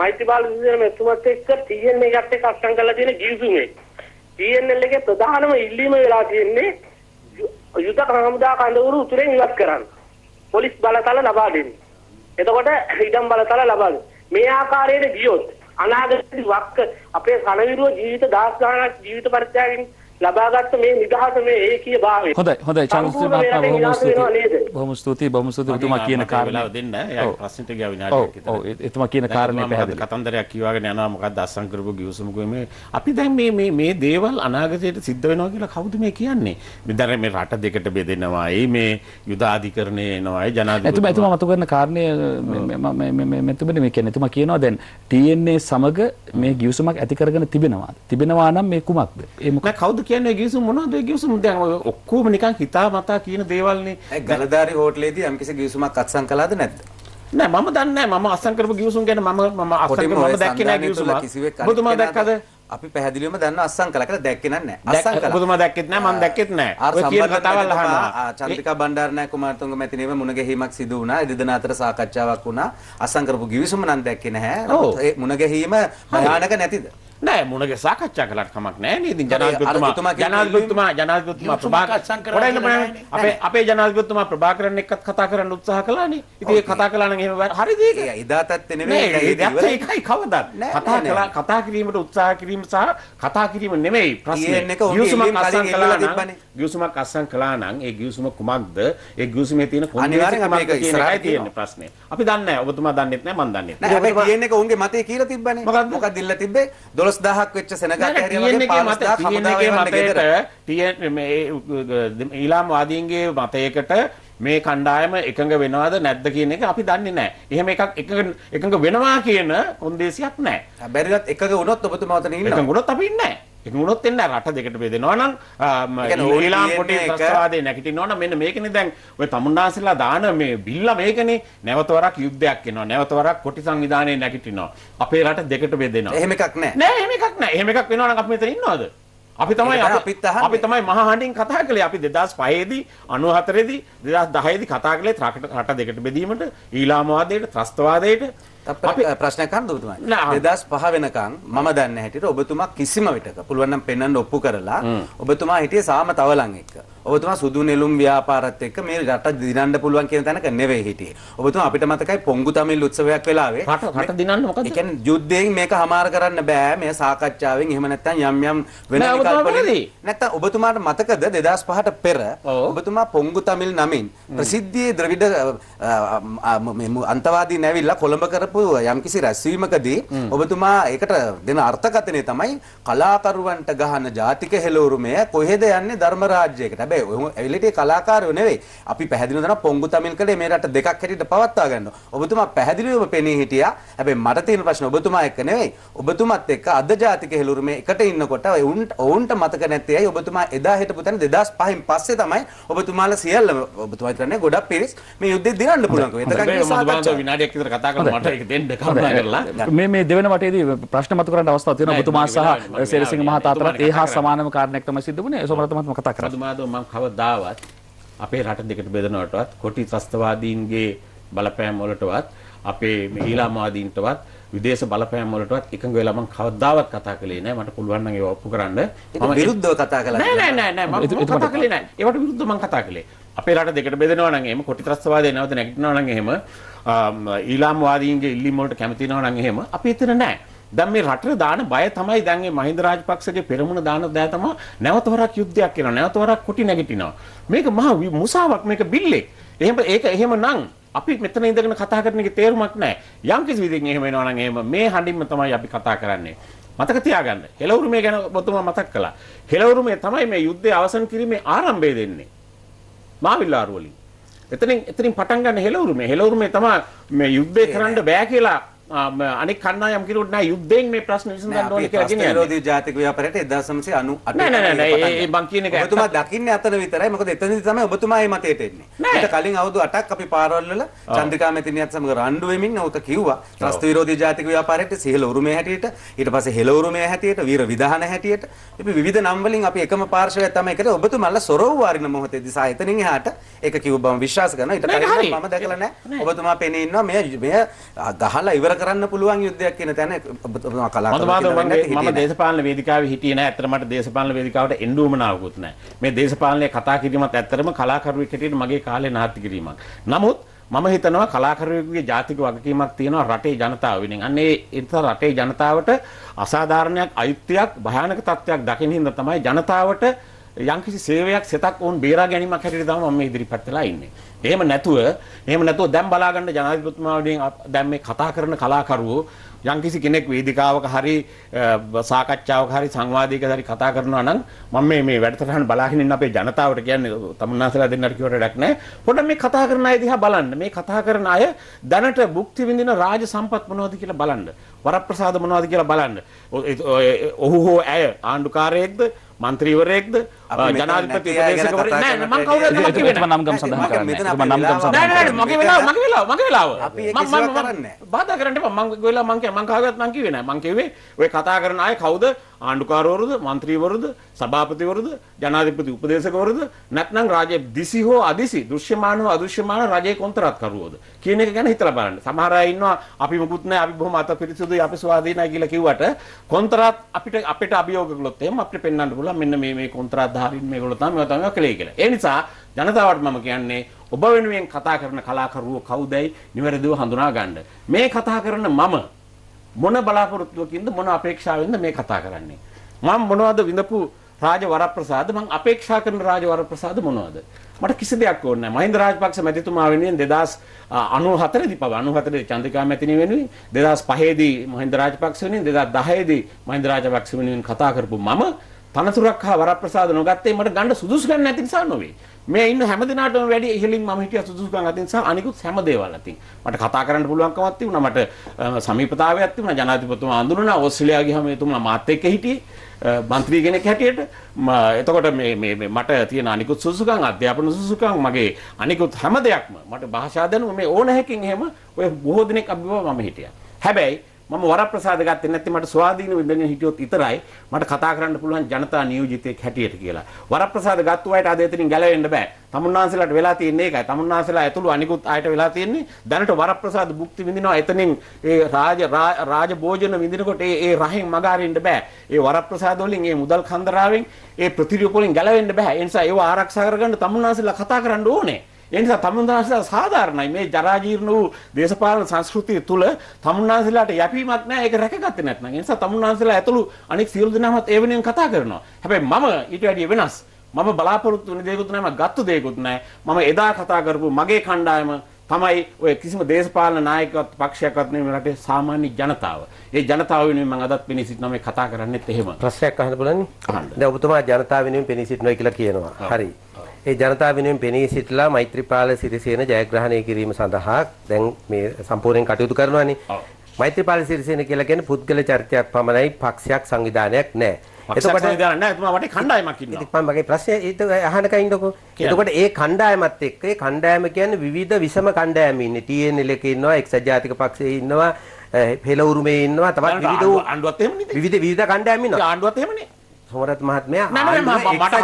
මෛත්‍රීපාල විද්‍යාලයේ මෙතුමත් එක්ක TNL එකත් එක්ක අත්සන් කරලා තියෙන ගිවිසුමේ TNL එකේ ප්‍රධානම ඉල්ලීම වෙලා තියෙන්නේ යුද හමුදා කඳවුරු උතුරෙන් ඉවත් කරන්න. පොලිස් බලතල ලබා දෙන්න. එතකොට ඉඩම් බලතල ලබා දෙන්න. මේ ආකාරයට ගියොත් අනාගතේ වක්ක අපේ සනවිරුව ජීවිත දාස් ගාණක් ජීවිත පරිත්‍යාගයෙන් ලබාගත්ත මේ නිදහස මේ ඒකීය භාවය. හොඳයි හොඳයි චන්ද්‍රසිරි මහත්මයා බොහොම ස්තුතියි. බොහොම ස්තුතියි බොහොම ස්තුතියි ඔබතුමා කියන කාරණාව දෙන්න. එයා ප්‍රශ්නෙට ගියා විනාඩියක් විතර. ඔව් එතුමා කියන කාරණේ පැහැදිලි. කතන්දරයක් කියවාගෙන යනවා මොකද්ද අස්සම් කරපු ගිවිසුමක මේ අපි දැන් මේ මේ මේ දේවල් අනාගතයට සිද්ධ වෙනවා කියලා කවුද මේ කියන්නේ? මේ දැන් මේ රට දෙකට බෙදෙනවා. ඒ මේ යුධාධිකරණය එනවා. ඒ ජනාධිපති. එතුමා එතුමා මතු කරන කාරණේ මම මේ මෙතුමනේ මේ කියන්නේ එතුමා කියනවා දැන් TNA සමග මේ ගිවිසුමක් ඇති කරගෙන තිබෙනවා. තිබෙනවා නම් මේ කුමක්ද? ඒ මොකක් කවුද කියන්නේ ගිවිසුම් මොනවද ඒ ගිවිසුම් දැන් ඔය ඔක්කොම නිකන් හිතා මතා කියන දේවල්නේ ගලදාරි හෝටලේදී යම් කිසි ගිවිසුමක් අත්සන් කළාද නැද්ද නෑ මම දන්නේ නෑ මම අත්සන් කරපු ගිවිසුම් ගැන මම මම අත්සන් කරපු මම දැක්කේ නෑ ගිවිසුමක් ඔබතුමා දැක්කද අපි පැහැදිලිවම දන්න අස්සම් කළා කියලා දැක්කේ නැහැ. අස්සම් කළා. ඔබතුමා දැක්කෙත් නැහැ මම දැක්කෙත් නැහැ. ඔය කියන කතාවල් අහනවා. චන්ද්‍රිකා බණ්ඩාරනායක කුමාරතුංග මැතිණියව මුණ ගැහිීමක් සිදු වුණා. ඒ දෙදෙනා අතර සාකච්ඡාවක් වුණා. අස්සම් කරපු ගිවිසුම නම් දැක්කේ නැහැ. ඒ මුණ ගැහිීම භයානක නැතිද? නෑ මුණගේ සාකච්ඡා කළාට කමක් නෑ නේද ජනාධිපතිතුමා ජනාධිපතිතුමා ජනාධිපතිතුමා ප්‍රභාකරන් අපේ අපේ ජනාධිපතිතුමා ප්‍රභාකරන් එක්කත් කතා කරන්න උත්සාහ කළානේ ඉතින් ඒක කතා කළා නම් එහෙම හරිද ඒක එදාටත් නෙමෙයි ඒකයි කවදත් කතා කළා කතා කිරීමට උත්සාහ කිරීම සහ කතා කිරීම නෙමෙයි ප්‍රශ්නේ ගිවිසුමක් අස්සම් කළා නම් ගිවිසුමක් අස්සම් කළා නම් ඒ ගිවිසුම කුමක්ද ඒ ගිවිසුමේ තියෙන කොන්දේසි මේක ඉස්සරහයි තියෙන ප්‍රශ්නේ අපි දන්නේ නැහැ ඔබතුමා දන්නෙත් නැහැ මම දන්නෙත් නැහැ අපි කියන්නේ උන්ගේ මතය කියලා තිබ්බනේ මොකක්ද මොකක්ද ඉල්ල තිබ්බේ දොළොස් දහක් වෙච්ච සෙනගක් ඊලාම් වාදීන්ගේ මතයකට මේ කණ්ඩායම එකඟ වෙනවාද නැද්ද කියන එක අපි දන්නේ නැහැ. එහෙම එකක් එකඟ වෙනවා කියන කොන්දේසියක් නැහැ. බැරිවත් එකඟ වුණොත් ඔබතුමා ඔතන ඉන්නවා. එකඟ වුණොත් අපි ඉන්නේ නැහැ. එකම වුණොත් එන්න රට දෙකට බෙදෙනවා නම් ඊළාම් කොටේ ත්‍රස්තවාදේ නැගිටිනවා නම් මෙන්න මේකනේ දැන් ඔය තමුන්නාසලා දාන මේ බිල්ල මේකනේ නැවත වරක් යුද්ධයක් එනවා නැවත වරක් කොටි සංවිධානයේ නැගිටිනවා අපේ රට දෙකට බෙදෙනවා එහෙම එකක් නැහැ නෑ එහෙම එකක් නැහැ එහෙම එකක් වෙනවා නම් අපි මෙතන ඉන්නවද අපි තමයි අපි තමයි මහා හඬින් කතා කළේ අපි 2005 දී 94 දී 2010 දී කතා කළේ රට දෙකට බෙදීමට ඊලාමවාදයට ත්‍රස්තවාදයට ප්‍රශ්නයක් අහන්න ඔබතුමා 2005 වෙනකන් මම දන්නේ හැටියට ඔබතුමා කිසිම විටක පුළුවන් නම් පෙන්වන්න ඔප්පු කරලා ඔබතුමා හිටියේ සාම තවලන් එක්ක ඔබතුමා සුදු නෙළුම් ව්‍යාපාරත් එක්ක මේ රට දිනන්න පුළුවන් කියන තැනක නෙවෙයි හිටියේ. ඔබතුමා අපිට මතකයි පොංගු තමිල් උත්සවයක් වෙලාවේ රට රට දිනන්න මොකද? ඒ කියන්නේ යුද්ධයෙන් මේක හමාර කරන්න බෑ. මේ සාකච්ඡාවෙන් එහෙම නැත්නම් යම් යම් වෙන නැත්නම් ඔබතුමාට මතකද 2005ට පෙර ඔබතුමා පොංගු තමිල් නමින් ප්‍රසිද්ධියේ ද්‍රවිඩ අන්තවාදී නැවිල්ලා කොළඹ කරපු යම්කිසි රැස්වීමකදී ඔබතුමා ඒකට දෙන අර්ථකථනය තමයි කලාකරුවන්ට ගහන ජාතික හෙළවුරුමය කොහෙද යන්නේ ධර්ම රාජ්‍යයකට. කරේ ඔහු ඇවිල්ලා කලාකාරයෝ නෙවෙයි. අපි පැහැදිලිව දන්නා පොංගු තමිල් කඩේ මේ රට දෙකක් හැටියට පවත්වා ගන්නවා. ඔබතුමා පැහැදිලිවම පෙනී හිටියා. හැබැයි මට තියෙන ප්‍රශ්න ඔබතුමා එක්ක නෙවෙයි. ඔබතුමත් එක්ක අද ජාතික හෙළුරුමේ එකට ඉන්නකොට ඔවුන්ට ඔවුන්ට මතක නැත්තේ ඇයි ඔබතුමා එදා හිටපු තැන 2005න් පස්සේ තමයි ඔබතුමාලා සියල්ලම ඔබතුමා හිතන්නේ ගොඩක් පිරිස් මේ යුද්ධය දිනන්න පුළුවන්කම. එතකන් සාකච්ඡා විනාඩියක් විතර කතා කරලා මට ඒක දෙන්න කරුණා කරලා. මේ මේ දෙවෙනි වටේදී ප්‍රශ්න මතු කරන්න අවස්ථාවක් තියෙනවා ඔබතුමා සහ සේරසිංහ මහතාතරත් ඒ හා සමානම කාරණයක් තමයි සිද්ධ වුණේ. සමරත මහත්මයා කතා කරා. කවදාවත් අපේ රට දෙකට බෙදනවටවත් කොටි ත්‍රස්තවාදීන්ගේ බලපෑම් වලටවත් අපේ ඊලාමාදීන්ටවත් විදේශ බලපෑම් වලටවත් එකඟ වෙලා මම කවදාවත් කතා කළේ නැහැ මට පුළුවන් නම් ඒව ඔප්පු කරන්න මම විරුද්ධව කතා කළා නෑ නෑ නෑ නෑ මම කතා කළේ නෑ ඒවට විරුද්ධව මම කතා කළේ අපේ රට දෙකට බෙදෙනවා නම් එහෙම කොටි ත්‍රස්තවාදය නැවත නැගිටිනවා නම් එහෙම ඊලාම් වාදීන්ගේ ඉල්ලීම් වලට කැමති වෙනවා නම් එහෙම අපි එතන නෑ දැන් මේ රටට දාන බය තමයි දැන් මේ මහින්ද රාජපක්ෂගේ පෙරමුණ දාන දෑ තමයි නැවත වරක් යුද්ධයක් වෙනවා නැවත වරක් කුටි නැගිටිනවා මේක මහා මුසාවක් මේක බිල්ලෙක් එහෙම ඒක එහෙම නම් අපි මෙතන ඉඳගෙන කතා කරන එකේ තේරුමක් නැහැ යම් කිසි විදිහකින් එහෙම වෙනවා නම් එහෙම මේ හඬින්ම තමයි අපි කතා කරන්නේ මතක තියාගන්න හෙළවුරුමේ ගැන ඔබතුමා මතක් කළා හෙළවුරුමේ තමයි මේ යුද්ධය අවසන් කිරීමේ ආරම්භය දෙන්නේ මාවිල්ලාරුවලින් එතනින් එතනින් පටන් ගන්න හෙළවුරුමේ හෙළවුරුමේ තමයි මේ යුද්ධය කරන්න බෑ කියලා අනෙක් කණ්ඩායම් කිරුවොත් නෑ යුද්ධයෙන් මේ ප්‍රශ්න විසඳ ගන්න ඕනේ කියලා කියන්නේ. විරෝධී ජාතික ව්‍යාපාරයට 1998 නෑ නෑ නෑ ඒ මං කියන එක ඔබතුමා දකින්නේ අතන විතරයි. මොකද එතනදී තමයි ඔබතුමා මේ මතයට එන්නේ. ඊට කලින් අවුරුදු 8ක් අපි පාරවල් වල චන්ද්‍රිකා මෙතිනියත් සමග රණ්ඩු වෙමින් ඔහුත කිව්වා ත්‍රස්ත විරෝධී ජාතික ව්‍යාපාරයට සිහල උරුමය හැටියට ඊට පස්සේ හෙළ උරුමය හැටියට වීර විධාන හැටියට ඉතින් විවිධ නම් වලින් අපි එකම පාර්ශවයක් තමයි ඒකට ඔබතුමාලා සොරව වරින මොහොතේදී සහ එතනින් එහාට ඒක කිව්ව බම් විශ්වාස කරනවා. ඊට කලින් මම දැකලා නෑ. ඔබතුමා පෙනී ඉන්නවා මේ මේ ගහලා ඉවර කරන්න පුළුවන් යුද්ධයක් කියන තැන ඔබතුමා කලාකාරයෙක් මම දේශපාලන වේදිකාවේ හිටියේ නෑ. ඇත්තට මට දේශපාලන වේදිකාවට එන්න උවමනාවකුත් නෑ. මේ දේශපාලනයේ කතා කිරීමත් ඇත්තටම කලාකරුවෙක් හැටියට මගේ කාලේ නාට්‍ය කිරීමක්. නමුත් මම හිතනවා කලාකරුවෙකුගේ ජාතික වගකීමක් තියෙනවා රටේ ජනතාව වෙනින්. අන්න ඒ නිසා රටේ ජනතාවට අසාධාරණයක් අයිත්‍යයක් භයානක තත්ත්වයක් දකින හින්දා තමයි ජනතාවට යම්කිසි සේවයක් සෙතක් ඕන් බේරා ගැනීමක් හැටියට තමයි මම මේ ඉදිරිපත් වෙලා ඉන්නේ. එහෙම නැතුව එහෙම නැතුව දැන් බලා ගන්න ජනාධිපතිතුමාගෙන් දැන් මේ කතා කරන කලාකරුවෝ යම්කිසි කෙනෙක් වේදිකාවක හරි සාකච්ඡාවක හරි සංවාදයක හරි කතා කරනවා නම් මම මේ මේ වැඩසටහන බලාගෙන ඉන්න අපේ ජනතාවට කියන්නේ තමුන්නාසලා දෙන්නට කියවට වැඩක් නැහැ. පොඩ්ඩක් මේ කතා කරන අය දිහා බලන්න. මේ කතා කරන අය දැනට භුක්ති විඳින රාජ සම්පත් මොනවද කියලා බලන්න. වරප්‍රසාද මොනවද කියලා බලන්න. ඔහු හෝ ඇය ආණ්ඩුකාරයෙක්ද, മന്ത്രിවරයෙක්ද, ජනාධිපති උපදේශකවරයා නෑ නෑ මම කවුරුද මම කිව්වේ නෑ මම නම් ගම් සඳහන් කරන්නේ මම නම් ගම් සඳහන් නෑ නෑ මගේ වෙලාව මගේ වෙලාව මගේ වෙලාව මම මම කරන්නේ බාධා කරන්න එපා මම වෙලාව මම කිය මම කාගවත් මම කිව්වේ නෑ මම කිව්වේ ඔය කතා කරන අය කවුද ආණ්ඩුකාරවරුද മന്ത്രിවරුද සභාපතිවරුද ජනාධිපති උපදේශකවරුද නැත්නම් රාජ්‍ය දිසි හෝ අදිසි දෘශ්‍යමාන හෝ අදෘශ්‍යමාන රජයේ කොන්ත්‍රාත් කරුවෝද කියන එක ගැන හිතලා බලන්න සමහර අය ඉන්නවා අපි මුකුත් නෑ අපි බොහොම අතපිරිසුදුයි අපි ස්වාධීනයි කියලා කිව්වට කොන්ත්‍රාත් අපිට අපිට අභියෝග කළොත් එහෙම අපිට පෙන්වන්න පුළුවන් මෙන්න මේ මේ කොන්ත්‍රාත් අධාරින් මේගොල්ලෝ තමයි මේවා තමයි කළේ කියලා. ඒ නිසා ජනතාවට මම කියන්නේ ඔබ වෙනුවෙන් කතා කරන කලාකරුවෝ කවුදයි නිවැරදිව හඳුනා ගන්න. මේ කතා කරන මම මොන බලාපොරොත්තුවකින්ද මොන අපේක්ෂාවෙන්ද මේ කතා කරන්නේ. මම මොනවද විඳපු රාජ වරප්‍රසාද මං අපේක්ෂා කරන රාජ වරප්‍රසාද මොනවද? මට කිසි දෙයක් ඕනේ නැහැ. මහින්ද රාජපක්ෂ මැතිතුමා වෙනුවෙන් 2094 දී පව 94 දී චන්ද්‍රිකා මැතිණි වෙනුවෙන් 2005 දී මහින්ද රාජපක්ෂ වෙනුවෙන් 2010 දී මහින්ද රාජපක්ෂ වෙනුවෙන් කතා කරපු මම තනතුරක් හා වරප්‍රසාද නොගත්තේ මට ගන්න සුදුසුකම් නැති නිසා නොවේ. මේ ඉන්න හැම දිනාටම වැඩි ඉහළින් මම හිටියා සුදුසුකම් අතින් නිසා අනිකුත් හැම දේවල් අතින්. මට කතා කරන්න පුළුවන්කමක් තිබුණා. මට සමීපතාවයක් තිබුණා. ජනාධිපතිතුමා අඳුරනවා. ඕස්ට්‍රේලියාව ගියාම එතුමා මාත් එක්ක හිටියේ. මන්ත්‍රී කෙනෙක් හැටියට. එතකොට මේ මේ මට තියෙන අනිකුත් සුදුසුකම් අධ්‍යාපන සුදුසුකම් මගේ අනිකුත් හැම දෙයක්ම මට භාෂා දැනුම මේ ඕන හැකින් එහෙම ඔය බොහෝ දිනක් අභිභව මම හිටියා. හැබැයි මම වරප්‍රසාද ගත්තේ නැත්නම් මට ස්වාධීනව ඉඳගෙන හිටියොත් විතරයි මට කතා කරන්න පුළුවන් ජනතා නියෝජිතයෙක් හැටියට කියලා. වරප්‍රසාද ගත්තු අයට අද එතනින් ගැලවෙන්න බෑ. තමුන්නාන්සලාට වෙලා තියෙන්නේ ඒකයි. තමුන්නාන්සලා ඇතුළු අනිකුත් අයට වෙලා තියෙන්නේ දැනට වරප්‍රසාද භුක්ති විඳිනවා. එතනින් ඒ රාජ රාජ භෝජන විඳිනකොට ඒ ඒ රහෙන් මග අරින්න බෑ. ඒ වරප්‍රසාද වලින් ඒ මුදල් කන්දරාවෙන් ඒ ප්‍රතිරූප වලින් ගැලවෙන්න බෑ. ඒ නිසා ඒව ආරක්ෂා කරගන්න තමුන්නාන්සලා කතා කරන්න ඕනේ. ඒ නිසා තමුන්වහන්සේලා සාධාරණයි මේ ජරා ජීර්ණ වූ දේශපාලන සංස්කෘතිය තුළ තමුන්වහන්සේලාට යැපීමක් නැහැ ඒක රැකගත්තේ නැත්නම් ඒ නිසා තමුන්වහන්සේලා ඇතුළු අනෙක් සියලු දෙනාමත් ඒ වෙනුවෙන් කතා කරනවා හැබැයි මම ඊට වැඩිය වෙනස් මම බලාපොරොත්තු වෙන දේකුත් නැහැ මම ගත්ත දේකුත් නැහැ මම එදා කතා කරපු මගේ කණ්ඩායම තමයි ඔය කිසිම දේශපාලන නායකවත් පක්ෂයක්වත් නෙමෙයි රටේ සාමාන්‍ය ජනතාව. ඒ ජනතාව වෙනුවෙන් මම අදත් පෙනී සිටිනවා මේ කතා කරන්නෙත් එහෙම. ප්‍රශ්නයක් අහන්න බලන්නේ. දැන් ඔබතුමා ජනතාව වෙනුවෙන් පෙනී සිටිනවා කියලා කියනවා. හරි. ඒ ජනතාව වෙනුවෙන් පෙනී සිටලා මෛත්‍රීපාල සිරිසේන ජයග්‍රහණය කිරීම සඳහා දැන් මේ සම්පූර්ණයෙන් කටයුතු කරනවානේ. මෛත්‍රීපාල සිරිසේන කියලා කියන්නේ පුද්ගල චර්යාවක් පමණයි පක්ෂයක් සංවිධානයක් නැහැ. එතකොට සංවිධානයක් නැහැ. එතුමා වටේ කණ්ඩායමක් ඉන්නවා. ඉතින් මම මගේ ප්‍රශ්නේ ඒක අහනකම් ඉන්නකෝ. එතකොට ඒ කණ්ඩායමත් එක්ක ඒ කණ්ඩායම කියන්නේ විවිධ විසම කණ්ඩායම් ඉන්නේ. TNL එකේ ඉන්නවා, එක්සත් ජාතික පක්ෂයේ ඉන්නවා, හෙළ උරුමේ ඉන්නවා, තවත් විවිධ ආණ්ඩුවත් එහෙමනේ. විවිධ විවිධ කණ්ඩායම් ඉන්නවා. ආණ්ඩුවත් එහෙමනේ. සෝරත් මහත්මයා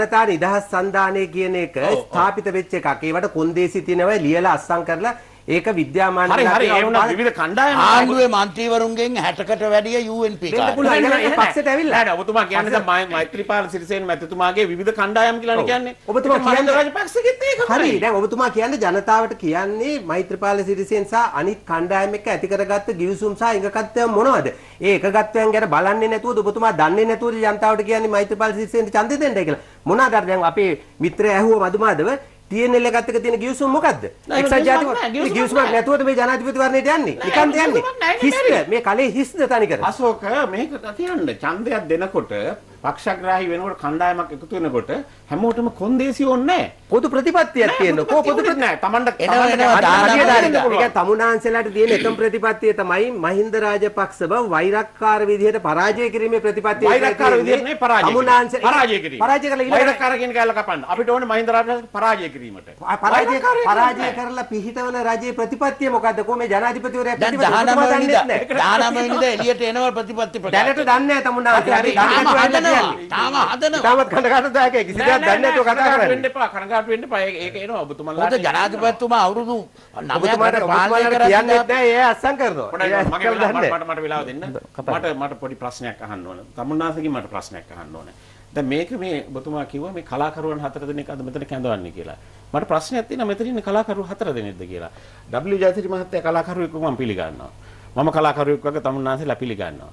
ජනතා නිදහස් සන්ධානය කියන එක ස්ථාපිත වෙච්ච එකක් ඒවට කොන්දේසි තිනවයි ලියලා අස්සම් කරලා ඒක විද්‍යාමාන හරි හරි විවිධ කණ්ඩායම් ආණ්ඩුවේ මන්ත්‍රීවරුන්ගෙන් 60කට වැඩිය UNP පක්ෂයට ඇවිල්ලා නේද ඔබතුමා කියන්නේ දැන් මෛත්‍රීපාල සිරිසේන මැතිතුමාගේ විවිධ කණ්ඩායම් කියලා කියන්නේ ඔබතුමා කියන්නේ රාජපක්ෂගෙත් ඒක හරි දැන් ඔබතුමා කියන්නේ ජනතාවට කියන්නේ මෛත්‍රීපාල සිරිසේන සහ අනිත් කණ්ඩායම් එක්ක ඇති කරගත්ත ගිවිසුම් සහ එකගත්වයන් මොනවද ඒ එකගත්වයන් ගැන බලන්නේ නැතුවද ඔබතුමා දන්නේ නැතුවද ජනතාවට කියන්නේ මෛත්‍රීපාල සිරිසේන ඡන්දය දෙන්නයි කියලා මොනවාද දැන් අපේ මිත්‍රය ඇහුවා මදුමාදව TNL එකත් එක්ක තියෙන ගිවිසුම මොකද්ද? එක්සත් ජාතික ගිවිසුමක් නැතුවද මේ ජනාධිපතිවරණයට යන්නේ? නිකන්ද යන්නේ? හිස්ද මේ කලේ හිස්ද තනිකර. අශෝක මේක තියන්න ඡන්දයක් දෙනකොට පක්ෂග්‍රාහී වෙනකොට කණ්ඩායමක් එකතු වෙනකොට හැමෝටම කොන්දේසි ඕනේ නැහැ. පොදු ප්‍රතිපත්තියක් තියෙනවා. කො පොදු ප්‍රතිපත්තිය නැහැ. Tamanda එනවා එනවා දානකාරීක. ඒ කියන්නේ තමුනාංශලාට තියෙන එකම ප්‍රතිපත්තිය තමයි මහින්ද රාජපක්ෂ බව වෛරක්කාර විදිහට පරාජය කිරීමේ ප්‍රතිපත්තිය. වෛරක්කාර විදිහට නෙවෙයි පරාජය. තමුනාංශ පරාජය කිරීම. පරාජය කළා ඊළඟට වෛරක්කාර කියන කැලල කපන්න. අපිට ඕනේ මහින්ද රාජපක්ෂ පරාජය කිරීම. කිරීමට පරාජය පරාජය කරලා පිහිටවන රජයේ ප්‍රතිපත්තිය මොකද්ද කොහොම ජනාධිපතිවරයා ප්‍රතිපත්තිය 19 වෙනිදා එළියට එනවා ප්‍රතිපත්ති ප්‍රකාශ දැනට දන්නේ නැහැ තමුන්නාන්සේ අපි තාම හදනවා තාම හදනවා තාමත් කනගාටුදායක කිසි දෙයක් දන්නේ නැතුව කතා කරන්නේ වෙන්න එපා කනගාටු වෙන්න එපා ඒක එනවා ඔබතුමන්ලා ඔත ජනාධිපතිතුමා අවුරුදු 9ක් පාලනය කරන්නේ නැහැ ඒ අස්සම් කරනවා මට මට වෙලාව දෙන්න මට මට පොඩි ප්‍රශ්නයක් අහන්න ඕන තමුන්නාන්සේගෙන් මට ප්‍රශ්නයක් අහන්න ඕනේ දැන් මේක මේ ඔබතුමා කිව්වා මේ කලාකරුවන් හතර දෙනෙක් අද මෙතන කැඳවන්නේ කියලා. මට ප්‍රශ්නයක් තියෙනවා මෙතන ඉන්න කලාකරු හතර දෙනෙක්ද කියලා. W ජයසිරි මහත්තයා කලාකරුවෙක් මම පිළිගන්නවා. මම කලාකරුවෙක් වගේ තමුන්නාන්සලා පිළිගන්නවා.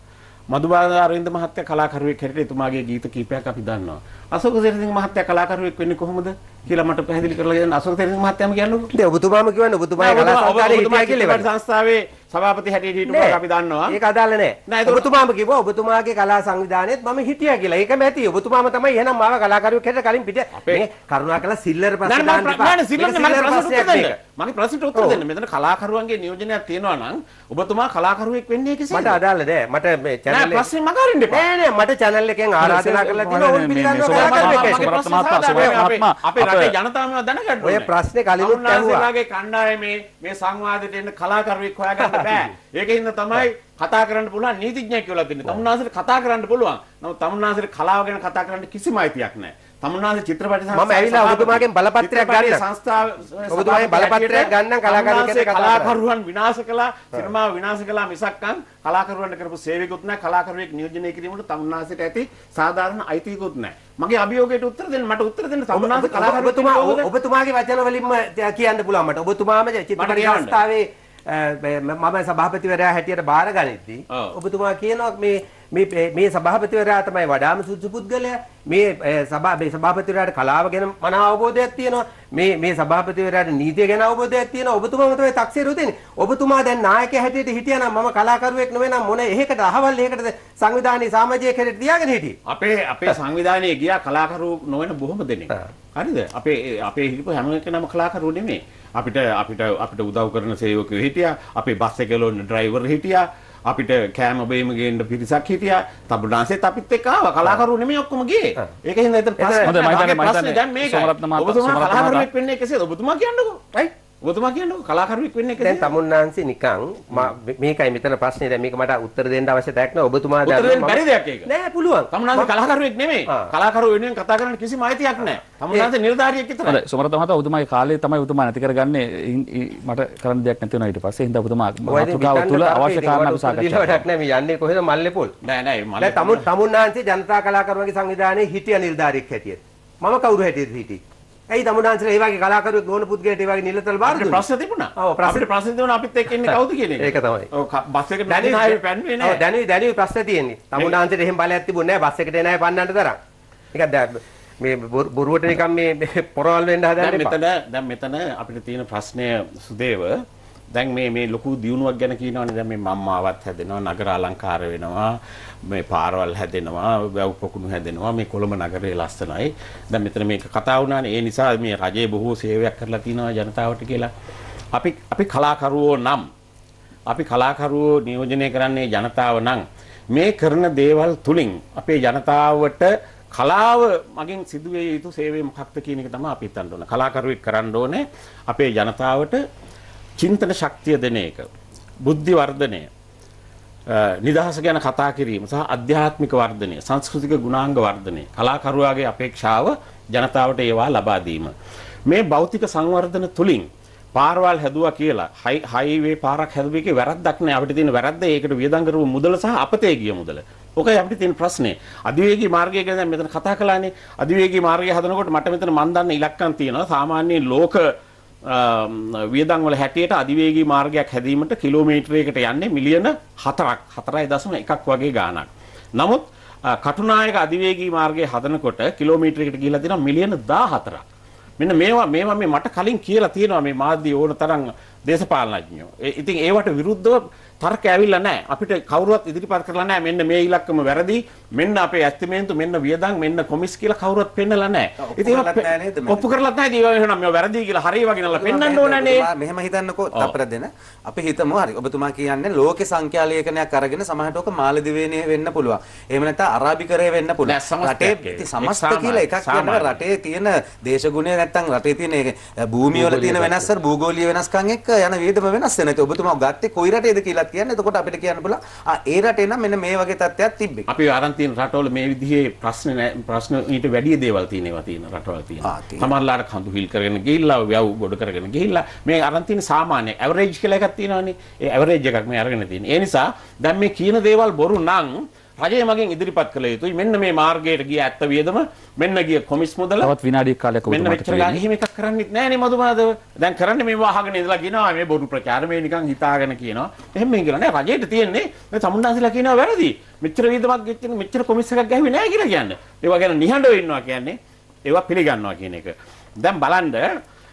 මදුබාල අරින්ද මහත්තයා කලාකරුවෙක් හැටියට එතුමාගේ ගීත කීපයක් අපි දන්නවා. අශෝක සේනසිංහ මහත්තයා කලාකරුවෙක් වෙන්නේ කොහොමද කියලා මට පැහැදිලි කරලා දෙන්න අශෝක සේනසිංහ මහත්තයාම කියන්නකෝ. ඉතින් ඔබතුමාම කියවන්නේ ඔබතුමා කලා සංස්කාරයේ හිටියා කියලා. ඔබතුමා සංස්ථාවේ සභාපති හැටියට හිටපුවා අපි දන්නවා. ඒක අදාළ නෑ. නෑ ඔබතුමාම කිව්වා ඔබතුමාගේ කලා සංවිධානයේත් මම හිටියා කියලා. ඒකම ඇති. ඔබතුමාම තමයි එහෙනම් මාව කලාකරුවෙක් හැටියට කලින් පිට මේ කරුණාකරලා සිල්ලර් ප්‍රශ්න දාන්න එපා. නෑ සිල්ලර් මම ප්‍රශ්නට උත්තර දෙන්න. මම ප්‍රශ්නට උත්තර දෙන්න. මෙතන කලාකරුවන්ගේ නියෝජනයක් තියෙනවා නම් ඔබතුමා කලාකරුවෙක් වෙන්නේ කෙසේද? මට අදාළ නෑ. මට මේ channel එක නෑ ප්‍රශ්නේ මග අරින්න එපා. නෑ නෑ මට channel එකෙන් ආරාධනා කරලා තියෙනවා ඕන් පිළිගන්නවා කලාකරුවෙක්. සුබරත් මහත්මයා සුබරත් මහත්මයා අපේ රටේ ජනතාව මේවා දැනගන්න ඕනේ. ඔය ප්‍රශ්නේ කලිනුත් ඇහුවා. උන්වහන්සේලාගේ කණ්ඩායමේ මේ සංවාදයට එන්න කලාකරුවෙක් හොයාගන්න බෑ. ඒකෙන් තමයි කතා කරන්න පුළුවන් නීතිඥයෙක් කියලා දෙන්නේ. තමුන්නාසෙට කතා කරන්න පුළුවන්. නමුත් තමුන්නාසෙට කලාව ගැන කතා කරන්න කිසිම අයිතියක් නැහැ. තමුන්නාසේ චිත්‍රපට සංස්ථාව මම ඇවිල්ලා ඔබතුමාගෙන් බලපත්‍රයක් ගන්න. සංස්ථාව ඔබතුමාගෙන් බලපත්‍රයක් ගන්න කලාකරුවෙක් කතා කරලා. කලාකරුවන් විනාශ කළා, සිනමා විනාශ කළා මිසක්කන් කලාකරුවන්ට කරපු සේවයකුත් නැහැ, කලාකරුවෙක් නියෝජනය කිරීමට තමුන්නාසේට ඇති සාධාරණ අයිතියකුත් නැහැ. මගේ අභියෝගයට උත්තර දෙන්න මට උත්තර දෙන්න තමුන්නාසේ කලාකරුවතුමා ඔබතුමාගේ වචන වලින්ම කියන්න පුළුවන් මට. ඔබතුමාම චිත්‍රපට සංස්ථාවේ මම සභාපතිවරයා හැටියට බාරගනිද්දී ඔබතුමා කියනවා මේ මේ මේ සභාපතිවරයා තමයි වඩාම සුදුසු පුද්ගලයා. මේ සභා මේ සභාපතිවරයාට කලාව ගැන මන අවබෝධයක් තියෙනවා. මේ මේ සභාපතිවරයාට නීතිය ගැන අවබෝධයක් තියෙනවා. ඔබතුමාම තමයි තක්සේරුව දෙන්නේ. ඔබතුමා දැන් නායකයා හැටියට හිටියා නම් මම කලාකරුවෙක් නෙවෙයි නම් මොන එහෙකට අහවල් එහෙකටද සංවිධානයේ සමාජයේ හැටියට තියාගෙන හිටියේ. අපේ අපේ සංවිධානයේ ගියා කලාකරු නොවන බොහොම දෙනෙක්. හරිද? අපේ අපේ හිටපු හැම කෙනාම කලාකරුවෝ නෙමෙයි. අපිට අපිට අපිට උදව් කරන සේවකයෝ හිටියා. අපේ බස් එකේ ලොන්න ඩ්‍රයිවර් හිටියා. අපිට කෑම බේම ගේන්න පිරිසක් හිටියා. තඹුනාසෙත් අපිත් එක්ක ආවා. කලාකරු නෙමෙයි ඔක්කොම ගියේ. ඒක හින්දා එතන ප්‍රශ්න. හොඳයි මම හිතන්නේ මම හිතන්නේ දැන් මේක. සමරත්න මහතා සමරත්න මහතා කලාකරුවෙක් වෙන්නේ කෙසේද? ඔබතුමා කියන්නකෝ. රයිට්. ඔබතුමා කියන්නේ කලාකරුවෙක් වෙන්න එක දැන් තමුන්නාන්සේ නිකන් මේකයි මෙතන ප්‍රශ්නේ දැන් මේක මට උත්තර දෙන්න අවශ්‍ය තැක් නෑ ඔබතුමා දැන් උත්තර දෙන්න බැරි දෙයක් ඒක නෑ පුළුවන් තමුන්නාන්සේ කලාකරුවෙක් නෙමෙයි කලාකරුවෝ වෙනුවෙන් කතා කරන්න කිසිම අයිතියක් නෑ තමුන්නාන්සේ නිර්ධාරියෙක් විතරයි හරි සමරත මහතා ඔබතුමාගේ කාලේ තමයි ඔබතුමා නැති කරගන්නේ මට කරන්න දෙයක් නැති වුණා ඊට පස්සේ හින්දා ඔබතුමා මාතෘකාව තුළ අවශ්‍ය කාරණා අපි සාකච්ඡා කරා නෑ මේ යන්නේ කොහෙද මල්ලේ පොල් නෑ නෑ මල්ලේ තමුන් තමුන්නාන්සේ ජනතා කලාකරුවන්ගේ සංවිධානයේ හිටිය නිර්ධාරියෙක් හැටියට මම කවුරු හැටියද හිටියේ ඇයි තමුනාන්සර ඒ වගේ කලාකරුවෙක් නොවන පුද්ගලයට ඒ වගේ නිලතල් බාර දුන්නේ ප්‍රශ්න තිබුණා ඔව් ප්‍රශ්න ප්‍රශ්න තිබුණා අපිත් එක්ක ඉන්නේ කවුද කියන එක ඒක තමයි ඔව් බස් එකට දැනුයි ආයෙ පැන්නේ නෑ ඔව් දැනුයි දැනුයි ප්‍රශ්න තියෙන්නේ තමුනාන්සර එහෙම බලයක් තිබුණේ නෑ බස් එකට එන අය පන්නන්න තරම් නිකන් දැන් මේ බොරුවට නිකන් මේ පොරවල් වෙන්න හදන්න එපා දැන් මෙතන දැන් මෙතන අපිට තියෙන ප්‍රශ්නය සුදේව දැන් මේ මේ ලොකු දියුණුවක් ගැන කියනවනේ දැන් මේ මම්මාවත් හැදෙනවා නගර අලංකාර වෙනවා මේ පාරවල් හැදෙනවා වැව් පොකුණු හැදෙනවා මේ කොළඹ නගරේ ලස්සනයි දැන් මෙතන මේක කතා වුණානේ ඒ නිසා මේ රජයේ බොහෝ සේවයක් කරලා තිනවා ජනතාවට කියලා අපි අපි කලාකරුවෝ නම් අපි කලාකරුවෝ නියෝජනය කරන්නේ ජනතාව නම් මේ කරන දේවල් තුලින් අපේ ජනතාවට කලාව මගින් සිදුවේ යුතු සේවය මොකක්ද කියන එක තමයි අපි හිතන්න ඕන. කලාකරුවෙක් කරන්න ඕනේ අපේ ජනතාවට චින්තන ශක්තිය දෙන එක බුද්ධි වර්ධනය නිදහස ගැන කතා කිරීම සහ අධ්‍යාත්මික වර්ධනය සංස්කෘතික ගුණාංග වර්ධනය කලාකරුවාගේ අපේක්ෂාව ජනතාවට ඒවා ලබා දීම මේ භෞතික සංවර්ධන තුලින් පාරවල් හැදුවා කියලා හයිවේ පාරක් හැදුවේ එකේ වැරද්දක් නෑ අපිට තියෙන වැරද්ද ඒකට වියදම් කරපු මුදල සහ අපතේ ගිය මුදල ඕකයි අපිට තියෙන ප්‍රශ්නේ. අධිවේගී මාර්ගය ගැන මෙතන කතා කළානේ. අධිවේගී මාර්ගය හදනකොට මට මෙතන මන් දන්න ඉලක්කම් තියෙනවා. සාමාන්‍ය ලෝක වියදම් වල හැටියට අධිවේගී මාර්ගයක් හැදීමට කිලෝමීටරයකට යන්නේ මිලියන 4ක් 4.1ක් වගේ ගාණක්. නමුත් කටුනායක අධිවේගී මාර්ගය හදනකොට කිලෝමීටරයකට ගිහිලා තියෙනවා මිලියන 14ක්. මෙන්න මේවා මේවා මේ මට කලින් කියලා තියෙනවා මේ මාධ්‍ය ඕන තරම් දේශපාලනඥයෝ. ඉතින් ඒවට විරුද්ධව තර්ක ඇවිල්ලා නැහැ. අපිට කවුරුවත් ඉදිරිපත් කරලා නැහැ. මෙන්න මේ ඉලක්කම වැරදි. මෙන්න අපේ ඇස්තිමේන්තු මෙන්න වියදම් මෙන්න කොමිස් කියලා කවුරුවත් පෙන්නලා නැහැ. ඉතින් ඒක ඔප්පු කරලත් නැහැ. ඒවා එහෙනම් මේ වැරදි කියලා හරි වගේ නලා පෙන්නන්න ඕනනේ. මෙහෙම හිතන්නකෝ තප්පර දෙන. අපි හිතමු හරි. ඔබතුමා කියන්නේ ලෝක සංඛ්‍යා ලේඛනයක් අරගෙන සමහරට ඔක මාලදිවේනේ වෙන්න පුළුවන්. එහෙම නැත්නම් අරාබිකරේ වෙන්න පුළුවන්. රටේ සමස්ත කියලා එකක් වෙනවා. රටේ තියෙන දේශගුණය නැත්නම් රටේ තියෙන භූමිය වල තියෙන වෙනස්කම් භූගෝලීය වෙනස්කම් එක්ක යන වියදම වෙනස් වෙනවා. ඒක ඔබතුමා ගත්තේ කොයි රටේද කියලා කියන්නේ. එතකොට අපිට කියන්න පුළුවන් ආ ඒ රටේ නම් මෙන්න මේ වගේ තත්ත්වයක් තිබ්බේ. අපි අරන් තියෙන රටවල මේ විදිහේ ප්‍රශ්න ප්‍රශ්න ඊට වැඩි දේවල් තියෙනවා තියෙන රටවල් තියෙනවා. සමහරලාට කඳු හිල් කරගෙන ගිහිල්ලා වැව් ගොඩ කරගෙන ගිහිල්ලා මේ අරන් තියෙන සාමාන්‍ය ඇවරේජ් කියලා එකක් තියෙනවානේ. ඒ ඇවරේජ් එකක් මේ අරගෙන තියෙන. ඒ නිසා දැන් මේ කියන දේවල් බොරු නම් කජේ මගෙන් ඉදිරිපත් කළ යුතුයි. මෙන්න මේ මාර්ගයට ගිය ඇත්ත වියදම මෙන්න ගිය කොමිස් මුදල. තවත් විනාඩි කාලයක් ඔබට මෙන්න මෙච්චර ගාන එහෙම එකක් කරන්නෙත් නෑනේ මధుමාදව. දැන් කරන්නේ මේව අහගෙන ඉඳලා කියනවා මේ බොරු ප්‍රචාර මේ නිකන් හිතාගෙන කියනවා. එහෙම මේ කියලා නෑ රජයට තියෙන්නේ මේ සමුන්දාන්සලා කියනවා වැරදි. මෙච්චර වියදමක් ගෙච්චින මෙච්චර කොමිස් එකක් ගැහුවේ නෑ කියලා කියන්නේ. ඒවා ගැන නිහඬව ඉන්නවා කියන්නේ ඒවා පිළිගන්නවා කියන එක. දැන් බලන්න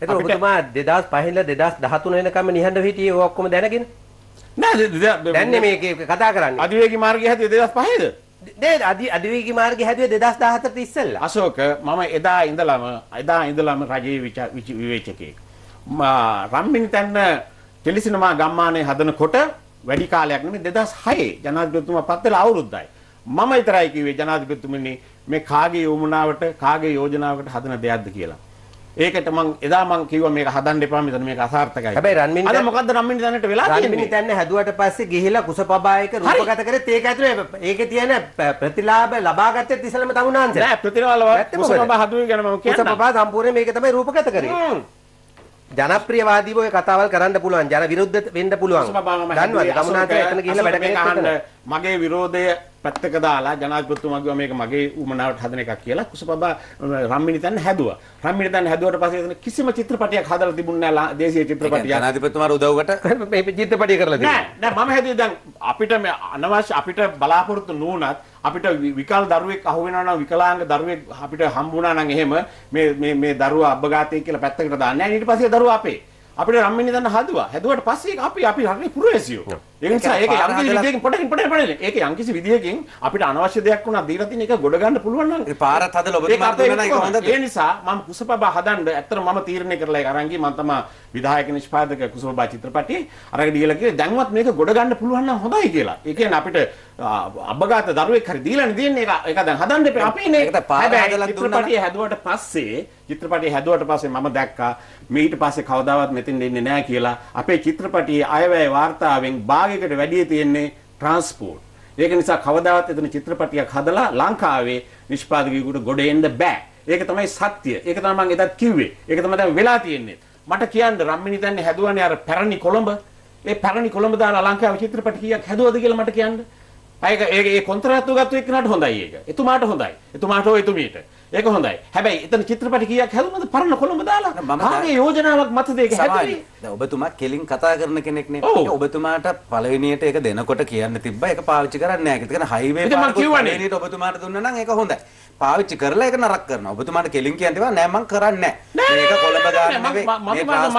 එතකොට ඔබතුමා 2005 ඉඳලා 2013 වෙනකම් නිහඬව හිටියේ ඔක්කොම දැනගෙන නෑ දැන් මේ කතා කරන්නේ අධිවේගී මාර්ගය හැදුවේ 2005ද? නේද අධිවේගී මාර්ගය හැදුවේ 2014 ඉස්සෙල්ලා. අශෝක මම එදා ඉඳලම එදා ඉඳලම රජයේ විවේචකයෙක්. රම්මින් තැන්න ටෙලිසිනමා ගම්මානයේ හදනකොට වැඩි කාලයක් නෙමෙයි 2006 ජනාධිපතිතුමා පත් වෙලා අවුරුද්දයි. මම විතරයි කිව්වේ ජනාධිපතිතුමනි මේ කාගේ යොමුනාවට කාගේ යෝජනාවකට හදන දෙයක්ද කියලා. ඒකට මං එදා මං කිව්වා මේක හදන්න එපා මෙතන මේක අසාර්ථකයි. හැබැයි රන්මින් අද මොකද්ද රන්මින් දැනට වෙලා තියෙන්නේ? රන්මින් දැන හැදුවට පස්සේ ගිහිලා කුසපබායක රූපගත කරෙත් ඒක ඇතුලේ ඒකේ තියෙන ප්‍රතිලාභ ලබාගත්තේ ඉස්සෙල්ම තමුනාන්සේ. නෑ ප්‍රතිලාභ කුසපබා හදුවේ ගැන මම කියන්නේ. කුසපබා සම්පූර්ණයෙන් මේක තමයි රූපගත කරේ. ජනප්‍රියවාදීව ඔය කතාවල් කරන්න පුළුවන් ජන විරුද්ධ වෙන්න පුළුවන් දන්නවද තමුනාතේ එතන ගිහිල්ලා වැඩ කෙනෙක් මගේ විරෝධය පැත්තක දාලා ජනාධිපතිතුමා කිව්වා මේක මගේ උමනාවට හදන එකක් කියලා කුසපබා රම්මිනිතන් හැදුවා රම්මිනිතන් හැදුවට පස්සේ එතන කිසිම චිත්‍රපටයක් හදලා තිබුණේ නැහැ දේශීය චිත්‍රපටියක් ජනාධිපතිතුමා උදව්වට මේ චිත්‍රපටිය කරලා තිබුණා නෑ නෑ මම හැදුවේ දැන් අපිට අනවශ්‍ය අපිට බලාපොරොත්තු නුනත් අපිට විකල් දරුවෙක් අහු වෙනවා නම් විකලාංග දරුවෙක් අපිට හම්බුණා නම් එහෙම මේ මේ මේ දරුවා අබ්බගාතේ කියලා පැත්තකට දාන්නේ නැහැ ඊට පස්සේ දරුවා අපේ අපිට රම්මිනි දන්න හදුවා හැදුවට පස්සේ අපි අපි හරිය පුරවැසියෝ ඒක යම්කිසි විදිහකින් අපිට අනවශ්‍ය දෙයක් වුණා දීලා තියෙන එක ගොඩ ගන්න පුළුවන් නම් ඒ පාරත් හදලා ඔබ ඒ නිසා මම කුසපබා හදන්න ඇත්තට මම තීරණය කරලා ඒක අරන් ගිහින් මම තමයි විධායක නිෂ්පාදක කුසපබා චිත්‍රපටයේ අරගෙන දීලා කිව්වේ දැන්වත් මේක ගොඩ ගන්න පුළුවන් නම් හොඳයි කියලා. ඒ කියන්නේ අපිට අබගත දරුවෙක් හරි දීලානේ දෙන්නේ ඒක ඒක දැන් හදන්න එපා අපේනේ. හැබැයි චිත්‍රපටය හැදුවට පස්සේ චිත්‍රපටය හැදුවට පස්සේ මම දැක්කා මීට පස්සේ කවදාවත් මෙතෙන් දෙන්නේ නැහැ කියලා අපේ චිත්‍රපටයේ අයවැය වාර්තාවෙන් භාග භාගයකට වැඩිය තියෙන්නේ ට්‍රාන්ස්පෝර්ට්. ඒක නිසා කවදාවත් එතන චිත්‍රපටියක් හදලා ලංකාවේ නිෂ්පාදකයෙකුට ගොඩ එන්න බෑ. ඒක තමයි සත්‍ය. ඒක තමයි මම එදත් කිව්වේ. ඒක තමයි දැන් වෙලා තියෙන්නේ. මට කියන්න රම්මිනි දැන් හැදුවානේ අර පැරණි කොළඹ. ඒ පැරණි කොළඹ දාලා ලංකාවේ චිත්‍රපට කීයක් හැදුවද කියලා මට කියන්න. ඒක ඒ කොන්ත්‍රාත්තු ගත්ත එක්කනට හොඳයි ඒක. එතුමාට හොඳයි. එතුමාට හෝ එතුමීට. ඒක හොඳයි. හැබැයි එතන චිත්‍රපටි කීයක් හැදුනද පරණ කොළඹ දාලා? කාගේ යෝජනාවක් මතද ඒක හැදුනේ? දැන් ඔබතුමා කෙලින් කතා කරන කෙනෙක් නේ. ඔබතුමාට පළවෙනියට ඒක දෙනකොට කියන්න තිබ්බා ඒක පාවිච්චි කරන්නේ නැහැ. ඒක කියන්නේ හයිවේ පාරේ ඔබතුමාට දුන්නා නම් ඒක හොඳයි. පාවිච්චි කරලා ඒක නරක කරනවා. ඔබතුමාට කෙලින් කියන්න තිබ්බා නෑ මං කරන්නේ නැහැ. මේක කොළඹ ගන්න නෙවෙයි.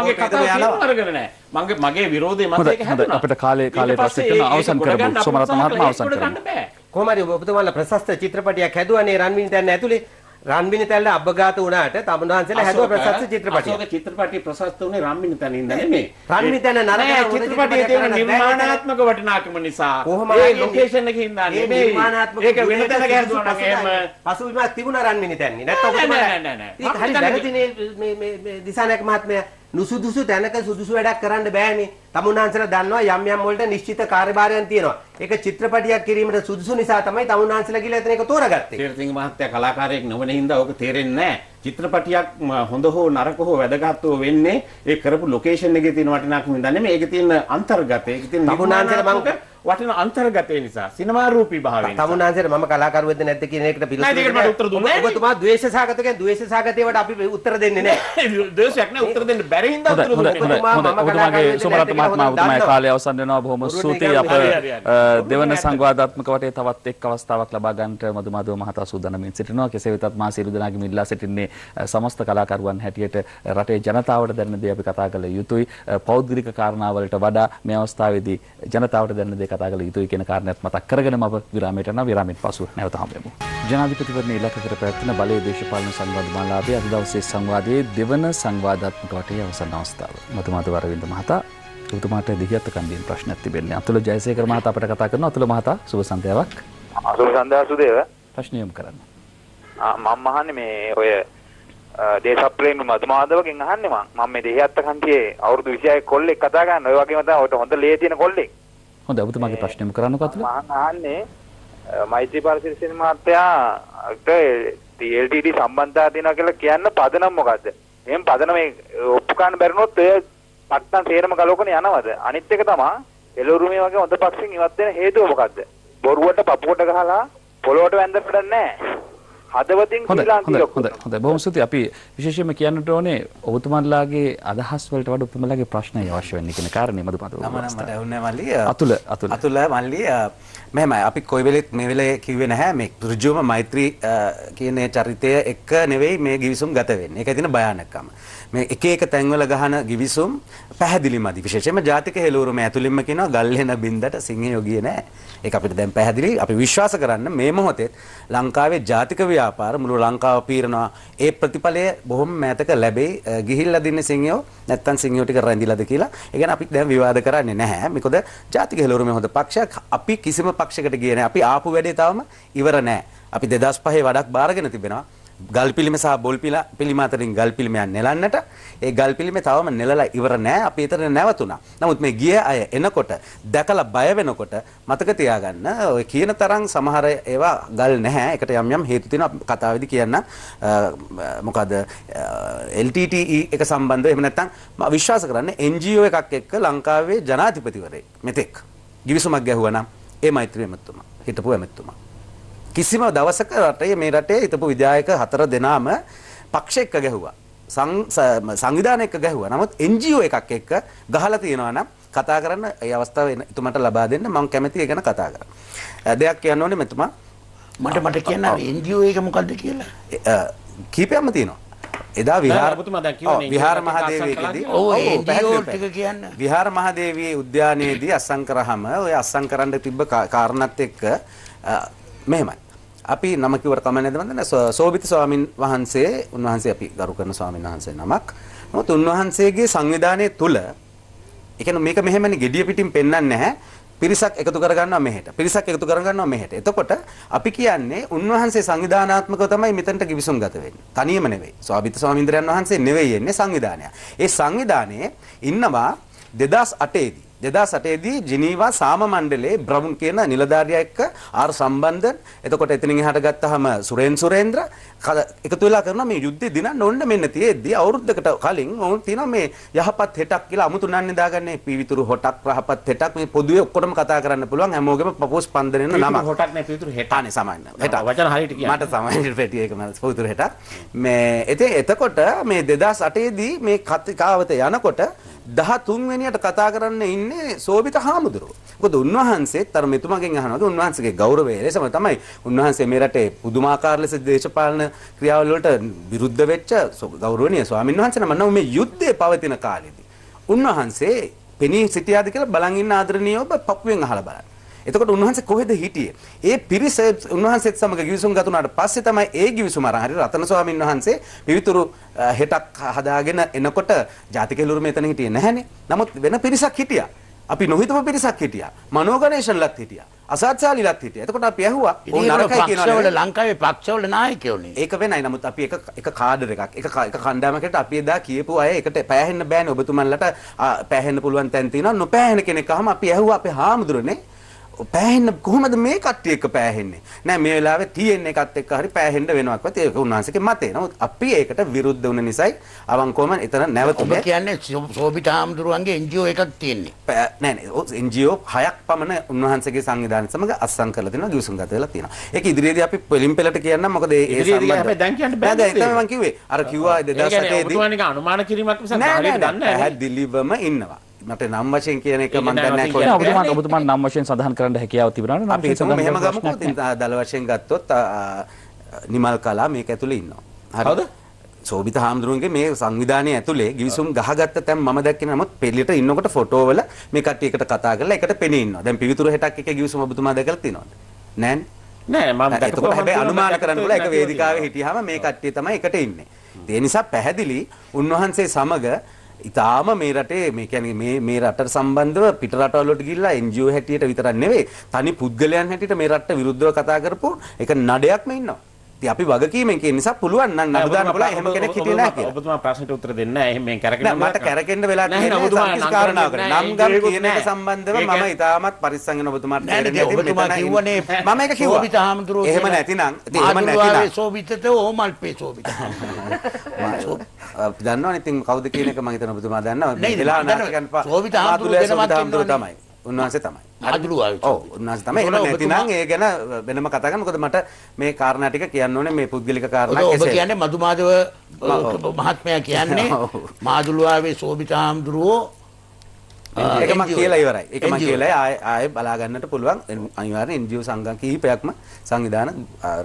මගේ කතාව අරගෙන නැහැ. මගේ මගේ විරෝධය මත ඒක හැදුනා. අපිට කාලේ කාලේ පස්සේ කරන අවසන් කරමු. සමරත් මහත්මයා අවසන් කරමු. කොහොම හරි ඔබතුමාලා ප්‍රශස්ත චිත්‍රපටයක් හැදුවානේ රන්වින් දැන් ඇතුලේ රන්බිනිතැල්ල අබ්බගත වුණාට තමුන්වහන්සේලා හැදුව ප්‍රසස්ත චිත්‍රපටය. අශෝක චිත්‍රපටයේ ප්‍රසස්ත වුණේ රන්බිනිතැන ඉඳලා නෙමෙයි. රන්බිනිතැන නරක චිත්‍රපටයේ තියෙන නිර්මාණාත්මක වටිනාකම නිසා. ඒ ලොකේෂන් එකේ ඉඳලා නෙමෙයි. නිර්මාණාත්මක ඒක වෙන තැනක හැදුවා නම් එහෙම පසුබිමක් තිබුණා රන්බිනිතැන්නේ. නැත්නම් ඔතන නෑ නෑ නෑ. හරි දැනගතිනේ මේ මේ දිසානායක මහත්මයා නුසුදුසු තැනක සුදුසු වැඩක් කරන්න බෑනේ. තමුන්නාන්සලා දන්නවා යම් යම් වලට නිශ්චිත කාර්යභාරයන් තියෙනවා. ඒක චිත්‍රපටියක් කිරීමට සුදුසු නිසා තමයි තමුන්නාන්සලා කියලා එතන ඒක තෝරගත්තේ. තේරතිංග මහත්තයා කලාකාරයෙක් නොවන හින්දා ඕක තේරෙන්නේ නැහැ. චිත්‍රපටියක් හොඳ හෝ නරක හෝ වැදගත් හෝ වෙන්නේ ඒ කරපු ලොකේෂන් එකේ තියෙන වටිනාකම නිසා නෙමෙයි. ඒකේ තියෙන අන්තර්ගතය, ඒකේ තියෙන තමුන්නාන්සලා මම වටින අන්තර්ගතය නිසා සිනමා රූපී භාවය නිසා තමුන්නාන්සලා මම කලාකරුවෙක්ද නැද්ද කියන එකට පිළිතුරු නැහැ. උත්තර දුන්නේ නැහැ. ඔබතුමා ද්වේෂ සාගත කියන්නේ ද්වේෂ සාගතේවට අපි උත්තර දෙන්නේ නැහැ. ද්වේෂයක් නැහැ උත්තර දෙන්න බැරි හින්දා උත්තර දුන්නේ. ඔබතුමා මම කලාකරුවෙක්ද මහත්මයා ඔබතුමා කාලය අවසන් වෙනවා බොහොම ස්තුතියි අප දෙවන සංවාදාත්මක වටේ තවත් එක් අවස්ථාවක් ලබා ගන්නට මధు මధు මහතා සූදානම්ින් සිටිනවා කෙසේ වෙතත් මා සියලු දෙනාගේ මිල්ලා සිටින්නේ සමස්ත කලාකරුවන් හැටියට රටේ ජනතාවට දැනෙන දේ අපි කතා කළ යුතුයි පෞද්ගලික කාරණා වලට වඩා මේ අවස්ථාවේදී ජනතාවට දැනෙන දේ කතා කළ යුතුයි කියන කාරණයක් මතක් කරගෙනම අප විරාමයට යනවා විරාමයෙන් පසු නැවත හමු වෙමු ජනාධිපතිවරණ ඉලක්ක කර පැවැත්වෙන බලයේ දේශපාලන සංවාද මාලාවේ අද දවසේ සංවාදයේ දෙවන සංවාදාත්මක වටේ අවසන් අවස්ථාව. මතුමාත වරවින්ද මහතා තුමාට දිගත්ත කන්දියෙන් ප්‍රශ්නයක් තිබෙන්නේ. අතුල ජයසේකර මහතා අපට කතා කරනවා. අතුල මහතා සුබ සන්ධ්‍යාවක්. සුබ සන්ධ්‍යාව සුදේව. ප්‍රශ්න යොමු කරන්න. මම අහන්නේ මේ ඔය දේශප්‍රේමී මදුමාදවගෙන් අහන්නේ මං. මම මේ දෙහිත්ත කන්දියේ අවුරුදු 26 කොල්ලෙක් කතා ගන්න. ඔය වගේම තමයි ඔය හොඳ ලේ තියෙන කොල්ලෙක්. හොඳයි ඔබතුමාගේ ප්‍රශ්න යොමු කරන්නකෝ අතුල. මම අහන්නේ මෛත්‍රී පරිසිරිසේන මහත්තයාට TLTD සම්බන්ධතාව තියෙනවා කියලා කියන්න පදනම් මොකද්ද? එහෙනම් පදනම මේ ඔප්පු කරන්න බැරිනොත් ඔය නැත්නම් තේරම ගලවගෙන යනවද? අනිත් එක තමයි එළවලුමේ වගේ හොඳ පස්සෙන් ඉවත් වෙන හේතුව මොකක්ද? බොරුවට පපුවට ගහලා පොළොවට වැන්දට වැඩක් නැහැ. හදවතින් හොඳ බොහොම ස්තුතියි අපි විශේෂයෙන්ම කියන්නට ඕනේ ඔබතුමන්ලාගේ අදහස් වලට වඩා ඔබතුමන්ලාගේ ප්‍රශ්න අවශ්‍ය වෙන්නේ කියන කාරණේ මදු මතු අතුල අතුල අතුල මල්ලි මෙහෙමයි අපි කොයි වෙලෙත් මේ වෙලේ කිව්වේ නැහැ මේ ඍජුවම මෛත්‍රී කියන චරිතය එක නෙවෙයි මේ ගිවිසුම් ගත වෙන්නේ. ඒකයි තියෙන භයානකම. මේ එක එක තැන්වල ගහන ගිවිසුම් පැහැදිලි මදි. විශේෂයෙන්ම ජාතික හෙළවරුම ඇතුළින්ම කියනවා ගල් වෙන බින්දට සිංහයෝ ගියේ නැහැ. ඒක අපිට දැන් පැහැදිලි. අපි විශ්වාස කරන්න මේ මොහොතේ ලංකාවේ ජාතික ව්‍යාපාර මුළු ලංකාව පීරනවා. ඒ ප්‍රතිඵලය බොහොම මෑතක ලැබෙයි. ගිහිල්ලා දින්නේ සිංහයෝ නැත්තම් සිංහයෝ ටික රැඳිලාද කියලා. ඒ ගැන අපි දැන් විවාද කරන්නේ නැහැ. මොකද ජාතික හෙළවරුම හොඳ පක්ෂයක්. අපි කිසිම පක්ෂයකට ගියේ නැහැ. අපි ආපු වැඩේ තවම ඉවර නැහැ. අපි 2005 වඩක් බාරගෙන තිබෙනවා. ගල් පිළිම සහ බොල් පිළිම අතරින් ගල් පිළිමයන් නෙලන්නට ඒ ගල් පිළිම තවම නෙලලා ඉවර නෑ අපි ඊතර නැවතුණා. නමුත් මේ ගිය අය එනකොට දැකලා බය වෙනකොට මතක තියාගන්න ඔය කියන තරම් සමහර ඒවා ගල් නැහැ. ඒකට යම් යම් හේතු තියෙනවා කතාවේදී කියන්න. මොකද LTTE එක සම්බන්ධව එහෙම නැත්නම් විශ්වාස කරන්න NGO එකක් එක්ක ලංකාවේ ජනාධිපතිවරයෙක් මෙතෙක් ගිවිසුමක් ගැහුවා නම් ඒ මෛත්‍රී ඇමතුමා හිටපු ඇමතුමා කිසිම දවසක රටේ මේ රටේ හිටපු විධායක හතර දෙනාම පක්ෂ එක්ක ගැහුවා. සංවිධාන එක්ක ගැහුවා. නමුත් NGO එකක් එක්ක ගහලා තියෙනවා නම් කතා කරන්න ඒ අවස්ථාව එතුමට ලබා දෙන්න මම කැමතියි ගැන කතා කරන්න. දෙයක් කියන්න ඕනේ මෙතුමා. මට මට කියන්න NGO එක මොකද්ද කියලා. කීපයක්ම තියෙනවා. එදා විහාර විහාර මහදේවියේදී ඔව් විහාර මහදේවියේ උද්‍යානයේදී අස්සම් කරාම ඔය අස්සම් කරන්න තිබ්බ කාරණත් එක්ක මෙහෙමයි. අපි නම කිව්වට කමක් නැද්ද මන්ද සෝබිත ස්වාමින් වහන්සේ උන්වහන්සේ අපි ගරු කරන ස්වාමින් වහන්සේ නමක්. නමුත් උන්වහන්සේගේ සංවිධානයේ තුල ඒ කියන්නේ මේක මෙහෙමනේ gediya පිටින් පෙන්වන්නේ නැහැ. පිරිසක් එකතු කරගන්නවා මෙහෙට. පිරිසක් එකතු කරගන්නවා මෙහෙට. එතකොට අපි කියන්නේ උන්වහන්සේ සංවිධානාත්මකව තමයි මෙතනට කිවිසුම් ගත වෙන්නේ. තනියම නෙවෙයි. ස්වාබිත ස්වාමීන්ද්‍රයන් වහන්සේ නෙවෙයි එන්නේ සංවිධානය. ඒ සංවිධානයේ ඉන්නවා 2008 දී 2008ේදී ජිනීවා සාම මණ්ඩලයේ බ්‍රවුන් කියන නිලධාරියා එක්ක ආර් සම්බන්ධ එතකොට එතනින් එහාට ගත්තාම සුරේන් සුරේන්ද්‍ර එකතු වෙලා කරන මේ යුද්ධේ දිනන්න ඕන්න මෙන්න තියෙද්දි අවුරුද්දකට කලින් ඔවුන් තියෙනවා මේ යහපත් හෙටක් කියලා අමුතු නන්නේ දාගන්නේ පීවිතුරු හොටක් රහපත් හෙටක් මේ පොදුවේ ඔක්කොටම කතා කරන්න පුළුවන් හැමෝගෙම ප්‍රොපෝස් පන්දන එන නම හොටක් නෑ පීවිතුරු හෙටානේ සමාන හෙට වචන හරියට කියන්න මට සමාන පෙටි එක මම පීවිතුරු හෙටක් මේ එතකොට මේ 2008 දී මේ කතිකාවත යනකොට 13 කතා කරන්න ඉන්නේ සෝබිත හාමුදුරුවෝ. මොකද උන්වහන්සේත් අර මෙතුමගෙන් අහනවා. උන්වහන්සේගේ ගෞරවය ලෙසම තමයි උන්වහන්සේ මේ රටේ පුදුමාකාර ලෙස දේශපාලන ක්‍රියාවල වලට විරුද්ධ වෙච්ච ගෞරවනීය ස්වාමීන් වහන්සේ නම නම් මේ යුද්ධය පවතින කාලෙදී උන්වහන්සේ පෙනී සිටියාද කියලා බලන් ඉන්න ආදරණීය ඔබ පපුවෙන් අහලා බලන්න. එතකොට උන්වහන්සේ කොහෙද හිටියේ? ඒ පිරිස උන්වහන්සේත් සමග ගිවිසුම් ගත උනාට පස්සේ තමයි ඒ ගිවිසුම අරන් හරි රතන ස්වාමීන් වහන්සේ පිවිතුරු හෙටක් හදාගෙන එනකොට ජාතික හිලුරු මෙතන හිටියේ නැහනේ. නමුත් වෙන පිරිසක් හිටියා. අපි නොහිතපු පිරිසක් හිටියා. මනෝගණේෂන්ලත් හිටියා. අසත්සාලිලත් හිටියා. එතකොට අපි ඇහුවා ඕ නරකයි කියනවා. පක්ෂවල ලංකාවේ පක්ෂවල නායකයෝනේ. ඒක වෙනයි. නමුත් අපි එක එක කාඩර් එකක් එක එක කණ්ඩායමකට අපි එදා කියපු අය එකට පෑහෙන්න බෑනේ. ඔබතුමන්ලට පෑහෙන්න පුළුවන් තැන් තියෙනවා. නොපෑහෙන කෙනෙක් අහම අපි ඇහුවා අපේ හාමුදුරනේ පෑහෙන්න කොහොමද මේ කට්ටිය එක පෑහෙන්නේ නෑ මේ වෙලාවේ තියෙන එකත් එක්ක හරි පෑහෙන්න වෙනවක්වත් ඒක උන්වහන්සේගේ මතේ නමුත් අපි ඒකට විරුද්ධ වුණ නිසායි අවංකවම එතන නැවතුනේ ඔබ කියන්නේ සෝබිට හාමුදුරුවන්ගේ NGO එකක් තියෙන්නේ නෑ නෑ NGO හයක් පමණ උන්වහන්සේගේ සංවිධානය සමග අත්සන් කරලා තියෙනවා ගිවිසුම් ගත වෙලා තියෙනවා ඒක ඉදිරියේදී අපි පෙලින් පෙලට කියන්න මොකද ඒ සම්බන්ධ දැන් කියන්න බෑ දැන් මම කිව්වේ අර කිව්වා 2008 දී ඔබතුමා නික අනුමාන කිරීමක් මිසක් හරියට දන්නේ නැහැ හැදිලිවම ඉන්නවා මට නම් වශයෙන් කියන එක මම දන්නේ නැහැ කොහොමද ඔබතුමා ඔබතුමා නම් වශයෙන් සඳහන් කරන්න හැකියාව තිබුණා නම් අපි සඳහන් මෙහෙම ගමුකෝ දල වශයෙන් ගත්තොත් නිමල් කලා මේක ඇතුලේ ඉන්නවා හරිද සෝබිත හාමුදුරුවන්ගේ මේ සංවිධානය ඇතුලේ ගිවිසුම් ගහගත්ත තැන් මම දැක්කේ නමුත් පෙළියට ඉන්නකොට ෆොටෝ වල මේ කට්ටිය එකට කතා කරලා එකට පෙනී ඉන්නවා දැන් පිවිතුරු හෙටක් එකේ ගිවිසුම ඔබතුමා දැකලා තියෙනවද නෑනේ නෑ මම එතකොට හැබැයි අනුමාන කරන්න පුළුවන් එක වේදිකාවේ හිටියාම මේ කට්ටිය තමයි එකට ඉන්නේ ඒ නිසා පැහැදිලි උන්වහන්සේ සමග ඉතාලම මේ රටේ මේ කියන්නේ මේ මේ රටට සම්බන්ධව පිට රටවලට ගිහිල්ලා NGO හැටියට විතරක් නෙවෙයි තනි පුද්ගලයන් හැටියට මේ රටට විරුද්ධව කතා කරපු එක නඩයක් මේ ඉන්නවා අපි වගකීමෙන් කියන නිසා පුළුවන් නම් නඩුදාන්න බලලා එහෙම කෙනෙක් හිටියේ නැහැ කියලා. ඔබතුමා ප්‍රශ්නට උත්තර දෙන්නේ නැහැ. එහෙම මෙන් කරකිනවා. මට කරකෙන්න වෙලා නැහැ. නමුතුමා කාරණාවකට නම් ගම් කියන එක සම්බන්ධව මම ඉතාමත් පරිස්සම් වෙන ඔබතුමාට දෙන්නේ. ඔබතුමා කිව්වනේ මම ඒක කිව්වා. සෝබිත හාමුදුරුවෝ එහෙම නැතිනම් එහෙම නැතිනම් සෝබිතට ඕමල්පේ සෝබිත. දන්නවනේ ඉතින් කවුද කියන එක මම හිතන ඔබතුමා දන්නවා. මේ වෙලාව නාටකයන් පා සෝබිත හාමුදුරුවෝ තමයි. උන්වහන්සේ තමයි අදළුව ඔව් උන්වහන්සේ තමයි එහෙම නැතිනම් ඒ ගැන වෙනම කතා කරන්න මොකද මට මේ කාරණා ටික කියන්න ඕනේ මේ පුද්ගලික කාරණා කෙසේ ඔබ කියන්නේ මදුමාදව මහත්මයා කියන්නේ මාදුළුවාවේ සෝබිතාම්දුරුවෝ ඒක මම කියලා ඉවරයි. ඒක මම කියලා ආය ආය බලා ගන්නට පුළුවන් අනිවාර්යෙන් NGO සංගම් කිහිපයක්ම සංවිධාන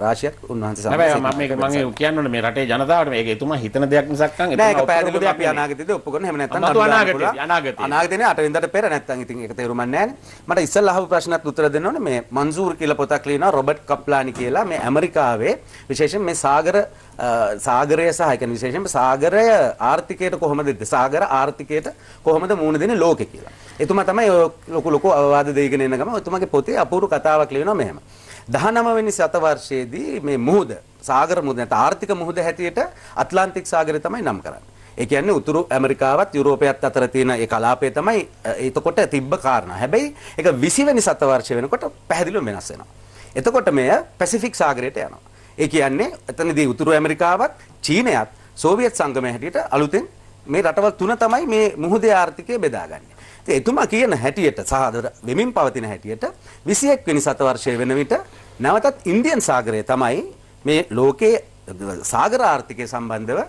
රාශියක් උන්වහන්සේ සමග. හැබැයි මම මේක මම කියන්න ඕනේ මේ රටේ ජනතාවට මේක එතුමා හිතන දෙයක් මිසක් නම් ඒක පැහැදිලිද අපි අනාගතයේදී ඔප්පු කරන හැම නැත්තම් අනාගතේ අනාගතේ අනාගතේනේ අටවෙනිදාට පෙර නැත්තම් ඉතින් ඒක තේරුම් ගන්න මට ඉස්සෙල්ලා අහපු ප්‍රශ්නත් උත්තර දෙන්න ඕනේ මේ මන්සූර් කියලා පොතක් ලියනවා රොබර්ට් කප්ලානි කියලා මේ ඇමරිකාවේ විශේෂයෙන් මේ සාගර සාගරය සහ එකන විශේෂයෙන් සාගරය ආර්ථිකයට කොහොමද සාගර ආර්ථිකයට කොහොමද මුණ දෙන්නේ ලෝකෙ කියලා. එතුමා තමයි ලොකු ලොකු අවවාද දෙයිගෙන එන ගම එතුමාගේ පොතේ අපූර්ව කතාවක් ලියනවා මෙහෙම. 19 වෙනි ශතවර්ෂයේදී මේ මුහුද සාගර මුහුද නැත්නම් ආර්ථික මුහුද හැටියට ඇට්ලන්ටික් සාගරය තමයි නම් කරන්නේ. ඒ කියන්නේ උතුරු ඇමරිකාවත් යුරෝපයත් අතර තියෙන ඒ කලාපය තමයි එතකොට තිබ්බ කාරණා. හැබැයි ඒක 20 වෙනි ශතවර්ෂය වෙනකොට පැහැදිලිව වෙනස් වෙනවා. එතකොට මෙය පැසිෆික් සාගරයට යනවා. ඒ කියන්නේ එතනදී උතුරු ඇමරිකාවත් චීනයත් සෝවියට් සංගමය හැටියට අලුතෙන් මේ රටවල් තුන තමයි මේ මුහුදේ ආර්ථිකය බෙදාගන්නේ. ඉතින් එතුමා කියන හැටියට සහ වෙමින් පවතින හැටියට 21 වෙනි සතවර්ෂයේ වෙන විට නැවතත් ඉන්දියන් සාගරය තමයි මේ ලෝකයේ සාගර ආර්ථිකය සම්බන්ධව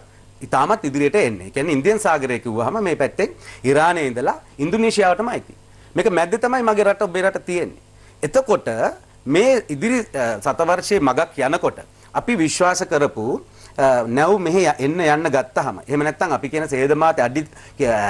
ඉතාමත් ඉදිරියට එන්නේ. කියන්නේ ඉන්දියන් සාගරය කිව්වහම මේ පැත්තෙන් ඉරානයේ ඉඳලා ඉන්දුනීසියාවටම අයිති. මේක මැද්දේ තමයි මගේ රට ඔබේ රට තියෙන්නේ. එතකොට මේ ඉදිරි සතවර්ෂයේ මගක් යනකොට අපි විශ්වාස කරපු නැව් මෙහෙ එන්න යන්න ගත්තහම එහෙම නැත්නම් අපි කියන සේදමාත අඩි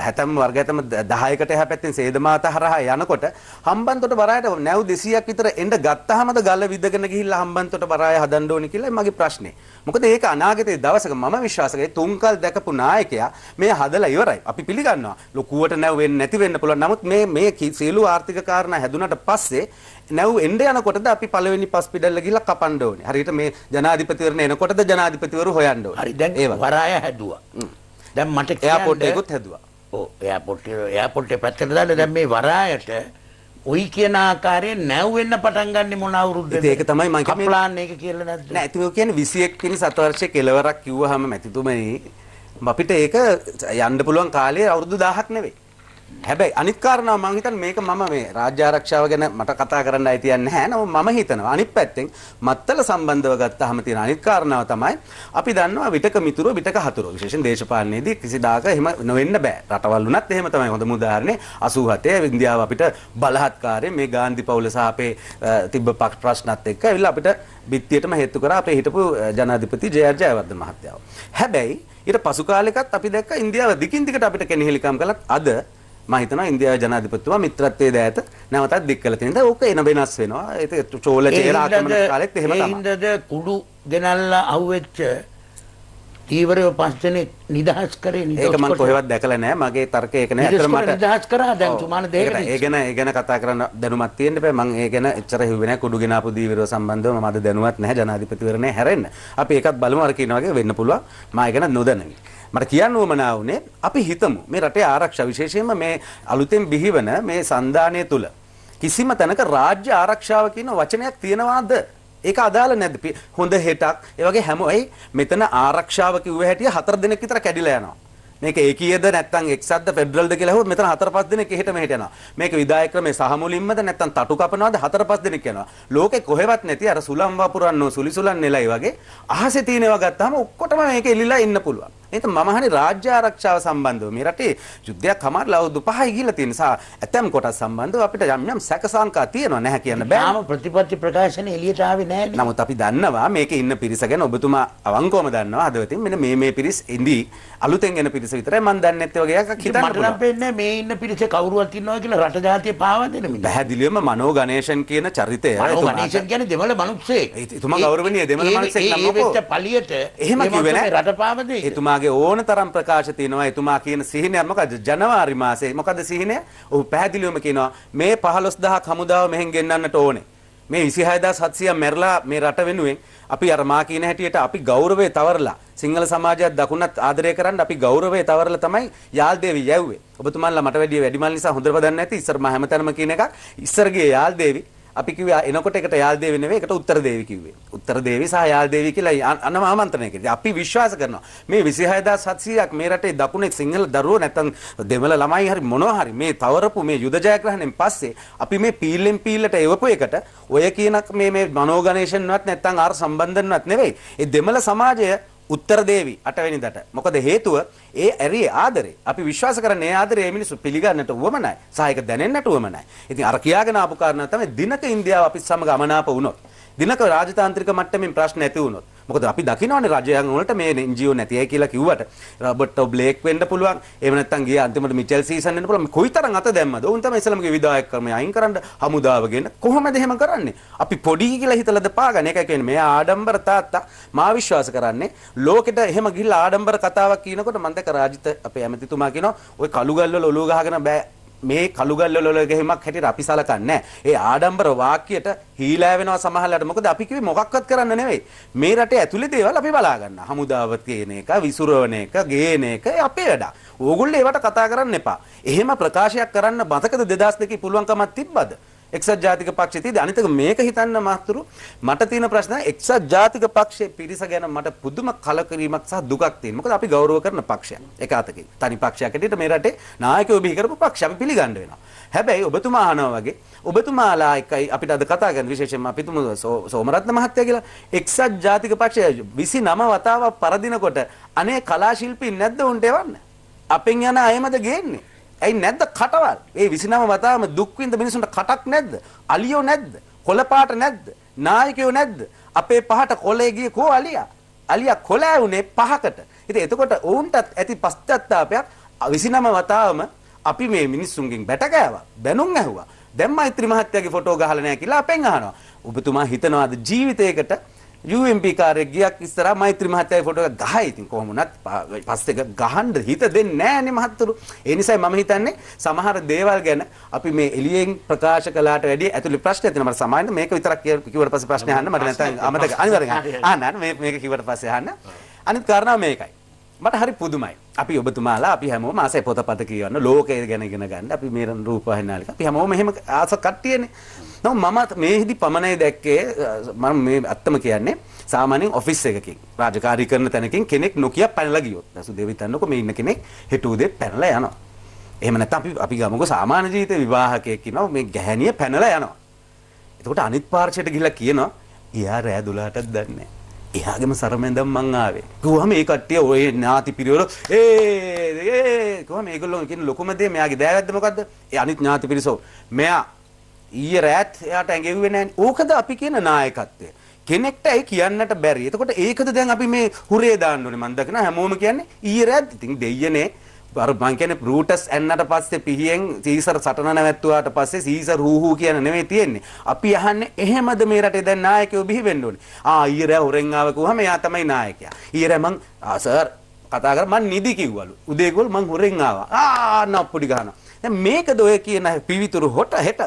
හැතම් වර්ග හැතම් 10කට එහා පැත්තෙන් සේදමාත හරහා යනකොට හම්බන්තොට බරායට නැව් 200ක් විතර එන්න ගත්තහමද ගල විදගෙන ගිහිල්ලා හම්බන්තොට බරාය හදන්න ඕනේ කියලා මගේ ප්‍රශ්නේ. මොකද ඒක අනාගතයේ දවසක මම විශ්වාස කරේ තුන්කල් දැකපු නායකයා මේ හදලා ඉවරයි. අපි පිළිගන්නවා. ලොකුවට නැව් වෙන්නේ නැති වෙන්න පුළුවන්. නමුත් මේ මේ සියලු ආර්ථික කාරණා හැදුනට පස්සේ නැව් එන්න යනකොටද අපි පළවෙනි පස් පිටල්ල ගිහිල්ලා කපන්න ඕනේ. හරියට මේ ජනාධිපතිවරණ එනකොටද ජනාධිපතිවරු හොයන්න ඕනේ. හරි දැන් වරාය හැදුවා. දැන් මට එයාපෝට් එකකුත් හැදුවා. ඔව් එයාපෝට් එයාපෝට් එක පැත්තට දාලා දැන් මේ වරායට ඔයි කියන ආකාරයෙන් නැව්වෙන්න පටන් ගන්න මොන අවුරුද්දද? ඒක තමයි මම කියන්නේ. ප්ලාන් එක කියලා නැද්ද? නෑ ඉතින් ඔය කියන්නේ 21 වෙනි සතවර්ෂයේ කෙලවරක් කිව්වහම මැතිතුමනි අපිට ඒක යන්න පුළුවන් කාලය අවුරුදු 1000ක් නෙවෙයි. හැබැයි අනිත් කාරණාව මම හිතන්නේ මේක මම මේ රාජ්‍ය ආරක්ෂාව ගැන මට කතා කරන්න අයිතියක් නැහැ. නමුත් මම හිතනවා අනිත් පැත්තෙන් මත්තල සම්බන්ධව ගත්තාම තියෙන අනිත් කාරණාව තමයි අපි දන්නවා විටක මිතුරෝ විටක හතුරෝ. විශේෂයෙන් දේශපාලනයේදී කිසිදාක එහෙම නොවෙන්න බෑ. රටවල් වුණත් එහෙම තමයි. හොඳම උදාහරණේ 87 ඉන්දියාව අපිට බලහත්කාරයෙන් මේ ගාන්ධි පවුල සහ අපේ තිබ්බ ප්‍රශ්නත් එක්ක ඇවිල්ලා අපිට බිත්තියටම හේතු කරා අපේ හිටපු ජනාධිපති ජයර් ජයවර්ධන මහත්තයාව. හැබැයි ඊට පසු කාලෙකත් අපි දැක්ක ඉන්දියාව දිගින් දිගට අපිට කෙනෙහිලිකම් කළත් අද මම හිතනවා ඉන්දියාවේ ජනාධිපතිතුමා මිත්‍රත්වයේ දෑත නැවතත් දික් කළ තියෙනවා. ඕක එන වෙනස් වෙනවා. ඒක චෝල චේර ආක්‍රමණ කාලෙත් එහෙම තමයි. ඉන්දද කුඩු ගෙනල්ලා අහුවෙච්ච තීවරව පස්සනේ නිදහස් කරේ නේද? ඒක මම කොහෙවත් දැකලා නැහැ. මගේ තර්කය ඒක නෑ. අතර මට නිදහස් කරා දැන් සුමාන දෙයකට. ඒ ගැන ඒ ගැන කතා කරන්න දැනුමක් තියෙන්න බෑ. මම ඒ ගැන එච්චර හිව්වේ නැහැ. කුඩු ගෙනාපු දීවරව සම්බන්ධව මම අද දැනුවත් නැහැ. ජනාධිපතිවරණේ හැරෙන්න. අපි ඒකත් බලමු අර කියනවා වගේ වෙන්න පුළුවන්. මම ඒ ගැන නොදැනමි. මට කියන්න වමනාවනේ අපි හිතමු මේ රටේ ආරක්ෂ විශේෂයෙන්ම මේ අලුතෙන් බිහිවන මේ සන්ධානය තුළ කිසිම තැනක රාජ්‍ය ආරක්ෂාව කියන වචනයක් තියෙනවාද ඒක අදාළ නැද්ද හොඳ හෙටක් ඒ වගේ හැම වෙයි මෙතන ආරක්ෂාව කිව්ව හැටිය හතර දිනක් විතර කැඩිලා යනවා මේක ඒකීයද නැත්නම් එක්සත්ද ෆෙඩරල්ද කියලා අහුවොත් මෙතන හතර පහ දිනක එහෙට මෙහෙට යනවා. මේක විධායක ක්‍රමේ සහ මුලින්මද නැත්නම් තටු කපනවාද හතර පහ දිනක යනවා. ලෝකේ කොහෙවත් නැති අර සුලම් වපුරන්නෝ සුලිසුලන් නෙලයි වගේ අහසේ තියෙනවා ගත්තාම ඔක්කොටම මේක එලිලා ඉන්න පුළුවන්. ඒක මම අහන්නේ රාජ්‍ය ආරක්ෂාව සම්බන්ධව මේ රටේ යුද්ධයක් කමාර ලවුදු පහයි ගිහිල්ලා තියෙන නිසා ඇතම් කොටස් සම්බන්ධව අපිට යම් යම් සැක සංකා තියෙනවා නැහැ කියන්න බෑ. තාම ප්‍රතිපත්ති ප්‍රකාශන එළියට ආවේ නැහැ. නමුත් අපි දන්නවා මේකේ ඉන්න පිරිස ගැන ඔබතුමා අවංකවම දන්නවා. හදවතින් මෙන්න මේ මේ පිරිස ඉඳි අලුතෙන් එන පිරිස විතරයි මම දන්නේ නැත්තේ වගේ එකක් හිතන්න පුළුවන්. මට නම් පේන්නේ මේ ඉන්න පිරිස කවුරුවත් ඉන්නවා කියලා රට ජාතිය පාවා දෙන මිනිහ. පැහැදිලිවම මනෝ ගණේෂන් කියන චරිතය. මනෝ ගණේෂන් කියන්නේ දෙමළ මිනිස්සෙක්. එතුමා ගෞරවණීය දෙමළ මිනිස්සෙක් නම් නෝකෝ. ඒ වෙච්ච පළියට එහෙම කිව්වේ නැහැ. රට පාවා දෙයි. එතුමා එතුමාගේ ඕන තරම් ප්‍රකාශ තියෙනවා එතුමා කියන සිහිනය මොකද ජනවාරි මාසේ මොකද සිහිනය ඔහු පැහැදිලිවම කියනවා මේ 15000ක් හමුදාව මෙහෙන් ගෙන්නන්නට ඕනේ මේ 26700 මැරලා මේ රට වෙනුවෙන් අපි අර මා කියන හැටියට අපි ගෞරවය තවරලා සිංහල සමාජයත් දකුණත් ආදරය කරන්න අපි ගෞරවය තවරලා තමයි යාල්දේවි යැව්වේ ඔබතුමාලා මට වැඩිය වැඩිමල් නිසා හොඳට දන්නේ නැති ඉස්සර මම හැමතැනම කියන එකක් ඉස්සරගේ යාල්දේවි අපි කිව්වා එනකොට එකට යාල් දේවි නෙවෙයි එකට උත්තර දේවි කිව්වේ. උත්තර දේවි සහ යාල් දේවි කියලා අනම ආමන්ත්‍රණය කළේ. අපි විශ්වාස කරනවා මේ 26700ක් මේ රටේ දකුණේ සිංහල දරුවෝ නැත්නම් දෙමළ ළමයි හරි මොනවා හරි මේ තවරපු මේ යුද ජයග්‍රහණයෙන් පස්සේ අපි මේ පීල්ලෙන් පීල්ලට එවපු එකට ඔය කියනක් මේ මේ මනෝගණේෂන්වත් නැත්නම් ආර සම්බන්ධන්වත් නෙවෙයි. ඒ දෙමළ සමාජය උත්තර දේවි අටවැනිදට මොකද හේතුව ඒ ඇරියේ ආදරේ අපි විශ්වාස කරන්නේ ආදරේ මිනිස්සු පිළිගන්නට උවමනයි සායක දැනෙන්නට උවමනයි ඉතින් අර කියාගෙන ආපු කාරණා තමයි දිනක ඉන්දියාව අපිත් සමග අමනාප වුණොත් දිනක රාජතාන්ත්‍රික මට්ටමින් ප්‍රශ්න ඇති වුණොත් මොකද අපි දකිනවනේ රජයන් වලට මේ NGO නැතියි කියලා කිව්වට රොබර්ට් බ්ලේක් වෙන්න පුළුවන් එහෙම නැත්නම් ගිය අන්තිමට මිචෙල් සීසන් වෙන්න පුළුවන් කොයිතරම් අත දැම්මද උන් තමයි ඉස්ලාමගේ විදායක ක්‍රමය අයින් කරන්න හමුදාවගෙන කොහොමද එහෙම කරන්නේ අපි පොඩි කියලා හිතලාද පාගන්නේ ඒකයි කියන්නේ මේ ආඩම්බර තාත්තා මා විශ්වාස කරන්නේ ලෝකෙට එහෙම ගිහිල්ලා ආඩම්බර කතාවක් කියනකොට මන්ද කරාජිත අපේ ඇමතිතුමා කියනවා ඔය කළු ගල්වල ඔලුව ගහගෙන බෑ මේ කළුගල්වල ගැහිමක් හැටියට අපි සලකන්නේ ඒ ආඩම්බර වාක්‍යයට හීලා වෙනවා සමහරලාට මොකද අපි කිව්වේ මොකක්වත් කරන්න නෙවෙයි මේ රටේ ඇතුලේ දේවල් අපි බලා ගන්න හමුදාව කියන එක විසුරවන එක ගේන එක අපේ වැඩ. ඕගොල්ලෝ ඒවට කතා කරන්න එපා. එහෙම ප්‍රකාශයක් කරන්න මතකද 2002 පුළුවන්කමක් තිබ්බද? එක්සත් ජාතික පක්ෂයේ තියෙදි අනිතක මේක හිතන්න මාතුරු මට තියෙන ප්‍රශ්න එක්සත් ජාතික පක්ෂයේ පිරිස ගැන මට පුදුම කලකිරීමක් සහ දුකක් තියෙනවා. මොකද අපි ගෞරව කරන පක්ෂයක්. ඒක අතකින්. තනි පක්ෂයක් හැටියට මේ රටේ නායකයෝ බිහි කරපු පක්ෂ අපි පිළිගන්න වෙනවා. හැබැයි ඔබතුමා අහනවා වගේ ඔබතුමාලා එකයි අපිට අද කතා කරන විශේෂයෙන්ම අපි තුමු සෝමරත්න මහත්තයා කියලා එක්සත් ජාතික පක්ෂය 29 වතාවක් පරදිනකොට අනේ කලා ශිල්පීන් නැද්ද උන්ට එවන්න? අපෙන් යන අයමද ගේන්නේ? ඇයි නැද්ද කටවල්? ඒ 29 වතාවම දුක් විඳ මිනිසුන්ට කටක් නැද්ද? අලියෝ නැද්ද? කොළපාට නැද්ද? නායකයෝ නැද්ද? අපේ පහට කොළේ ගියේ කෝ අලියා? අලියා කොළෑ උනේ පහකට. ඉතින් එතකොට ඔවුන්ටත් ඇති පශ්චාත්තාවපයක් 29 වතාවම අපි මේ මිනිස්සුන්ගෙන් බැටකෑවා. බැනුම් ඇහුවා. දැන් මෛත්‍රී මහත්තයාගේ ෆොටෝ ගහලා නැහැ කියලා අපෙන් අහනවා. ඔබතුමා හිතනවාද ජීවිතයකට UMP කාර්යයක් ගියක් ඉස්සරහා මෛත්‍රී මහත්තයාගේ ෆොටෝ එක ගහයි. ඉතින් කොහොමුණත් පස්සේ ගහන්න හිත දෙන්නේ නැහනේ මහත්තුරු. ඒ නිසා මම හිතන්නේ සමහර දේවල් ගැන අපි මේ එළියෙන් ප්‍රකාශ කළාට වැඩිය ඇතුළේ ප්‍රශ්න තියෙනවා. මට සමාවෙන්න මේක විතරක් කිව්වට පස්සේ ප්‍රශ්න අහන්න මට නැත්නම් අමතක අනිවාර්යෙන් අහන්න. අහන්න මේක කිව්වට පස්සේ අහන්න. අනිත් කාරණා මේකයි. මට හරි පුදුමයි. අපි ඔබතුමාලා අපි හැමෝම ආසයි පොතපත කියවන්න, ලෝකය ගැන ඉගෙන ගන්න. අපි මේ රූපවාහිනාලික අපි හැමෝම එහෙම ආස කට්ටියනේ. නමුත් මම මේෙහිදි පමණයි දැක්කේ මම මේ අත්තම කියන්නේ සාමාන්‍යයෙන් ඔෆිස් එකකින් රාජකාරී කරන තැනකින් කෙනෙක් නොකිය පැනලා ගියොත්. සුදේව හිතන්නකෝ මේ ඉන්න කෙනෙක් හිතුව දෙත් පැනලා යනවා. එහෙම නැත්නම් අපි අපි ගමුකෝ සාමාන්‍ය ජීවිත විවාහකයෙක් ඉන්නවා මේ ගැහණිය පැනලා යනවා. එතකොට අනිත් පාර්ශයට ගිහිල්ලා කියනවා එයා රෑ 12ටත් දන්නේ එයාගේම සරමෙන්දම් මං ආවේ. කිව්වම ඒ කට්ටිය ඔය ඥාති පිරිවල ඒ ඒ කිව්වම ඒගොල්ලෝ කියන ලොකුම දේ මෙයාගේ දෑවැද්ද මොකද්ද? ඒ අනිත් ඥාති පිරිසෝ. මෙයා ඊයේ රෑත් එයාට ඇඟෙව්වේ නැහැ. ඕකද අපි කියන නායකත්වය. කෙනෙක්ට ඒ කියන්නට බැරි. එතකොට ඒකද දැන් අපි මේ හුරේ දාන්න ඕනේ. මම දකිනවා හැමෝම කියන්නේ ඊයේ රෑත් ඉතින් දෙයියනේ අර මං කියන්නේ බ්‍රූටස් ඇන්නට පස්සේ පිහියෙන් සීසර් සටන නැවැත්තුවාට පස්සේ සීසර් හූහූ කියන නෙමෙයි තියෙන්නේ. අපි අහන්නේ එහෙමද මේ රටේ දැන් නායකයෝ බිහි වෙන්න ඕනේ. ආ ඊයර හොරෙන් ආව කිව්වම එයා තමයි නායකයා. ඊයර මං ආ සර් කතා කර මං නිදි කිව්වලු. උදේ ගෝල් මං හොරෙන් ආවා. ආ නප්පුඩි ගහනවා. දැන් මේකද ඔය කියන පිවිතුරු හොට හෙට.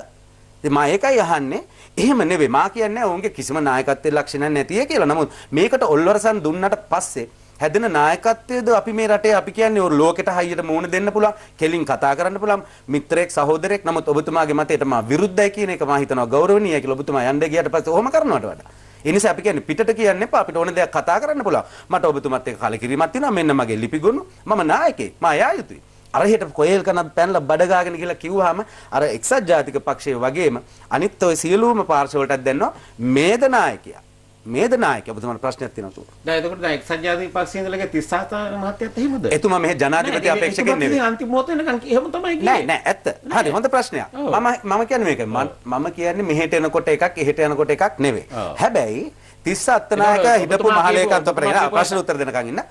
ඉතින් මම ඒකයි අහන්නේ. එහෙම නෙවෙයි. මා කියන්නේ ඔවුන්ගේ කිසිම නායකත්වයේ ලක්ෂණ නැතිය කියලා. නමුත් මේකට ඔල්වරසන් දුන්නට පස්සේ හැදෙන නායකත්වයේද අපි මේ රටේ අපි කියන්නේ ඔය ලෝකෙට හයියට මුහුණ දෙන්න පුළුවන්, කෙලින් කතා කරන්න පුළුවන් මිත්‍රයෙක් සහෝදරයෙක්. නමුත් ඔබතුමාගේ මතයට මා විරුද්ධයි කියන එක මා හිතනවා ගෞරවණීයයි කියලා ඔබතුමා යන්න ගියට පස්සේ ඔහොම කරනවට වඩා. ඒ නිසා අපි කියන්නේ පිටට කියන්න එපා අපිට ඕන දෙයක් කතා කරන්න පුළුවන්. මට ඔබතුමත් එක්ක කලකිරීමක් තියෙනවා. මෙන්න මගේ ලිපිගුණ. මම නායකයෙක්. මා යා යුතුයි. අරහෙට කොයල් කනත් පැනලා බඩගාගෙන කියලා කිව්වහම අර එක්සත් ජාතික පක්ෂයේ වගේම අනිත් ඔය සියලුම පාර්ශවලටත් දැන්නවා මේද නායකයා නේද නායක ඔබතුමාට ප්‍රශ්නයක් තියෙනවා තුර. දැන් එතකොට දැන් එක්සත් ජාතික පක්ෂයේ ඉඳලා 37 මහත්තයත් එහෙමද? එතුමා මෙහි ජනාධිපති අපේක්ෂකෙන් නෙවෙයි. අන්තිම මොහොත වෙනකන් එහෙම තමයි කියන්නේ. නෑ නෑ ඇත්ත. හරි හොඳ ප්‍රශ්නයක්. මම මම කියන්නේ මේක මම කියන්නේ මෙහෙට එනකොට එකක් එහෙට යනකොට එකක් නෙවෙයි. හැබැයි 37 නායක හිටපු මහලේකම්තුමා ප්‍රශ්න උත්තර දෙනකන් ඉන්න.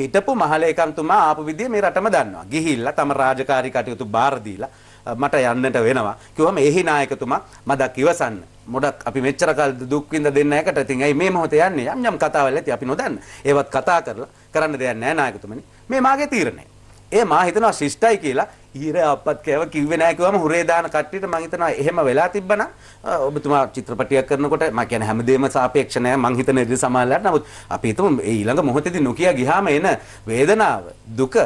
හිටපු මහලේකම්තුමා ආපු විදිය මේ රටම දන්නවා. ගිහිල්ලා තම රාජකාරී කටයුතු බාර දීලා මට යන්නට වෙනවා. කිව්වම එහි නායකතුමා මදක් ඉවසන්න. මොඩක් අපි මෙච්චර කල් දුක් විඳ දෙන්න එකට ඉතින් ඇයි මේ මොහොතේ යන්නේ? යම් යම් කතාවල් ඇති අපි නොදන්න. ඒවත් කතා කරලා කරන්න දෙයක් නැහැ නායකතුමනි. මේ මාගේ තීරණය. ඒ මා හිතනවා ශිෂ්ටයි කියලා ඊර අපත් කෑව කිව්වේ නැහැ කිව්වම හුරේ දාන කට්ටියට මම හිතනවා එහෙම වෙලා තිබ්බනම් ඔබතුමා චිත්‍රපටියක් කරනකොට මම කියන්නේ හැමදේම සාපේක්ෂ නැහැ මම හිතන ඉදිරි සමාජලට නමුත් අපි හිතමු ඊළඟ මොහොතේදී නොකිය ගියාම එන වේදනාව දුක